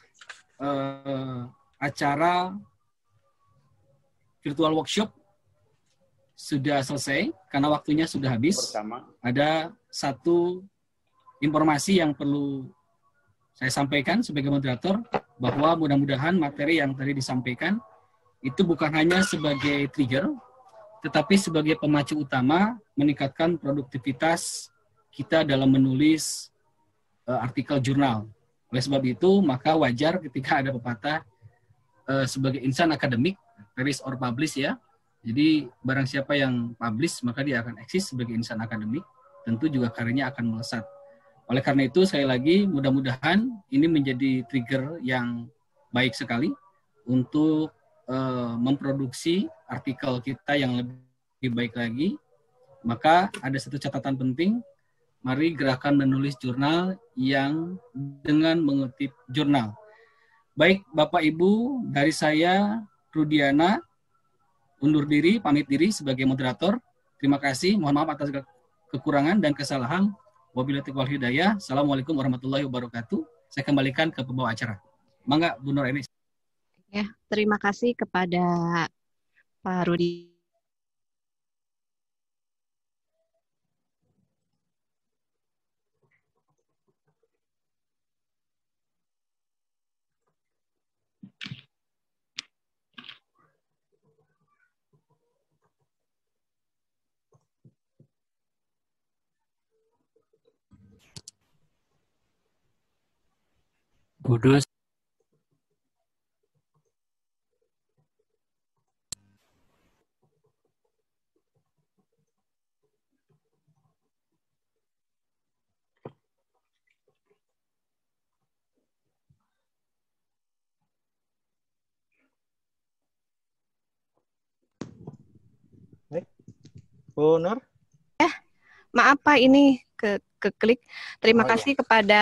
eh, acara virtual workshop sudah selesai karena waktunya sudah habis. Pertama. Ada satu informasi yang perlu saya sampaikan sebagai moderator bahwa mudah-mudahan materi yang tadi disampaikan itu bukan hanya sebagai trigger tetapi sebagai pemacu utama meningkatkan produktivitas kita dalam menulis uh, artikel jurnal. Oleh sebab itu, maka wajar ketika ada pepatah uh, sebagai insan akademik, publish or publish ya. Jadi barang siapa yang publish maka dia akan eksis sebagai insan akademik tentu juga karirnya akan melesat. Oleh karena itu, sekali lagi, mudah-mudahan ini menjadi trigger yang baik sekali untuk uh, memproduksi artikel kita yang lebih baik lagi. Maka ada satu catatan penting, mari gerakan menulis jurnal yang dengan mengutip jurnal. Baik, Bapak Ibu, dari saya Rudiana undur diri, pamit diri sebagai moderator. Terima kasih. Mohon maaf atas kekurangan dan kesalahan. Wabillahi wal hidayah. Assalamualaikum warahmatullahi wabarakatuh. Saya kembalikan ke pembawa acara. Mangga Bu Nur Ya, terima kasih kepada Pak Rudi kudus Bu Eh, maaf Pak, ini ke, ke klik. Terima oh, kasih iya. kepada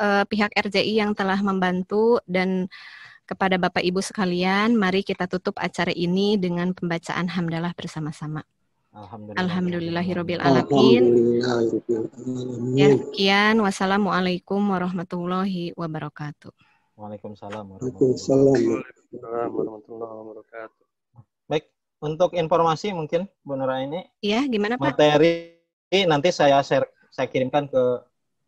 uh, pihak RJI yang telah membantu dan kepada Bapak Ibu sekalian, mari kita tutup acara ini dengan pembacaan hamdalah bersama-sama. Alhamdulillahirabbil alamin. Ya, sekian. Wassalamualaikum warahmatullahi wabarakatuh. Waalaikumsalam warahmatullahi wabarakatuh. Baik, untuk informasi mungkin Bu Nura ini. Iya, gimana Pak? Materi nanti saya share, saya kirimkan ke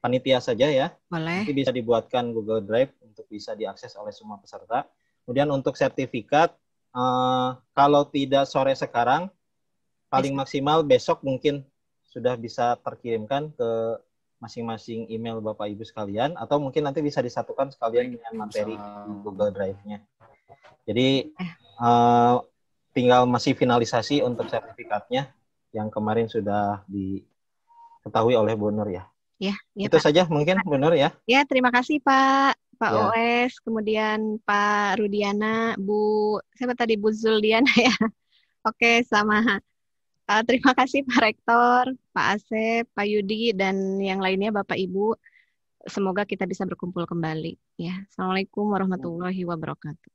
panitia saja ya. Boleh. Nanti bisa dibuatkan Google Drive untuk bisa diakses oleh semua peserta. Kemudian untuk sertifikat, uh, kalau tidak sore sekarang, paling maksimal besok mungkin sudah bisa terkirimkan ke masing-masing email Bapak Ibu sekalian atau mungkin nanti bisa disatukan sekalian dengan materi di Google Drive-nya. Jadi uh, tinggal masih finalisasi untuk sertifikatnya yang kemarin sudah diketahui oleh Bu ya. Ya, ya itu Pak. saja mungkin benar ya. Ya, terima kasih Pak. Pak ya. OS, kemudian Pak Rudiana, Bu siapa tadi Bu Zuldiana ya. Oke, sama. Uh, terima kasih Pak Rektor, Pak Asep, Pak Yudi dan yang lainnya Bapak Ibu. Semoga kita bisa berkumpul kembali ya. Assalamualaikum warahmatullahi wabarakatuh.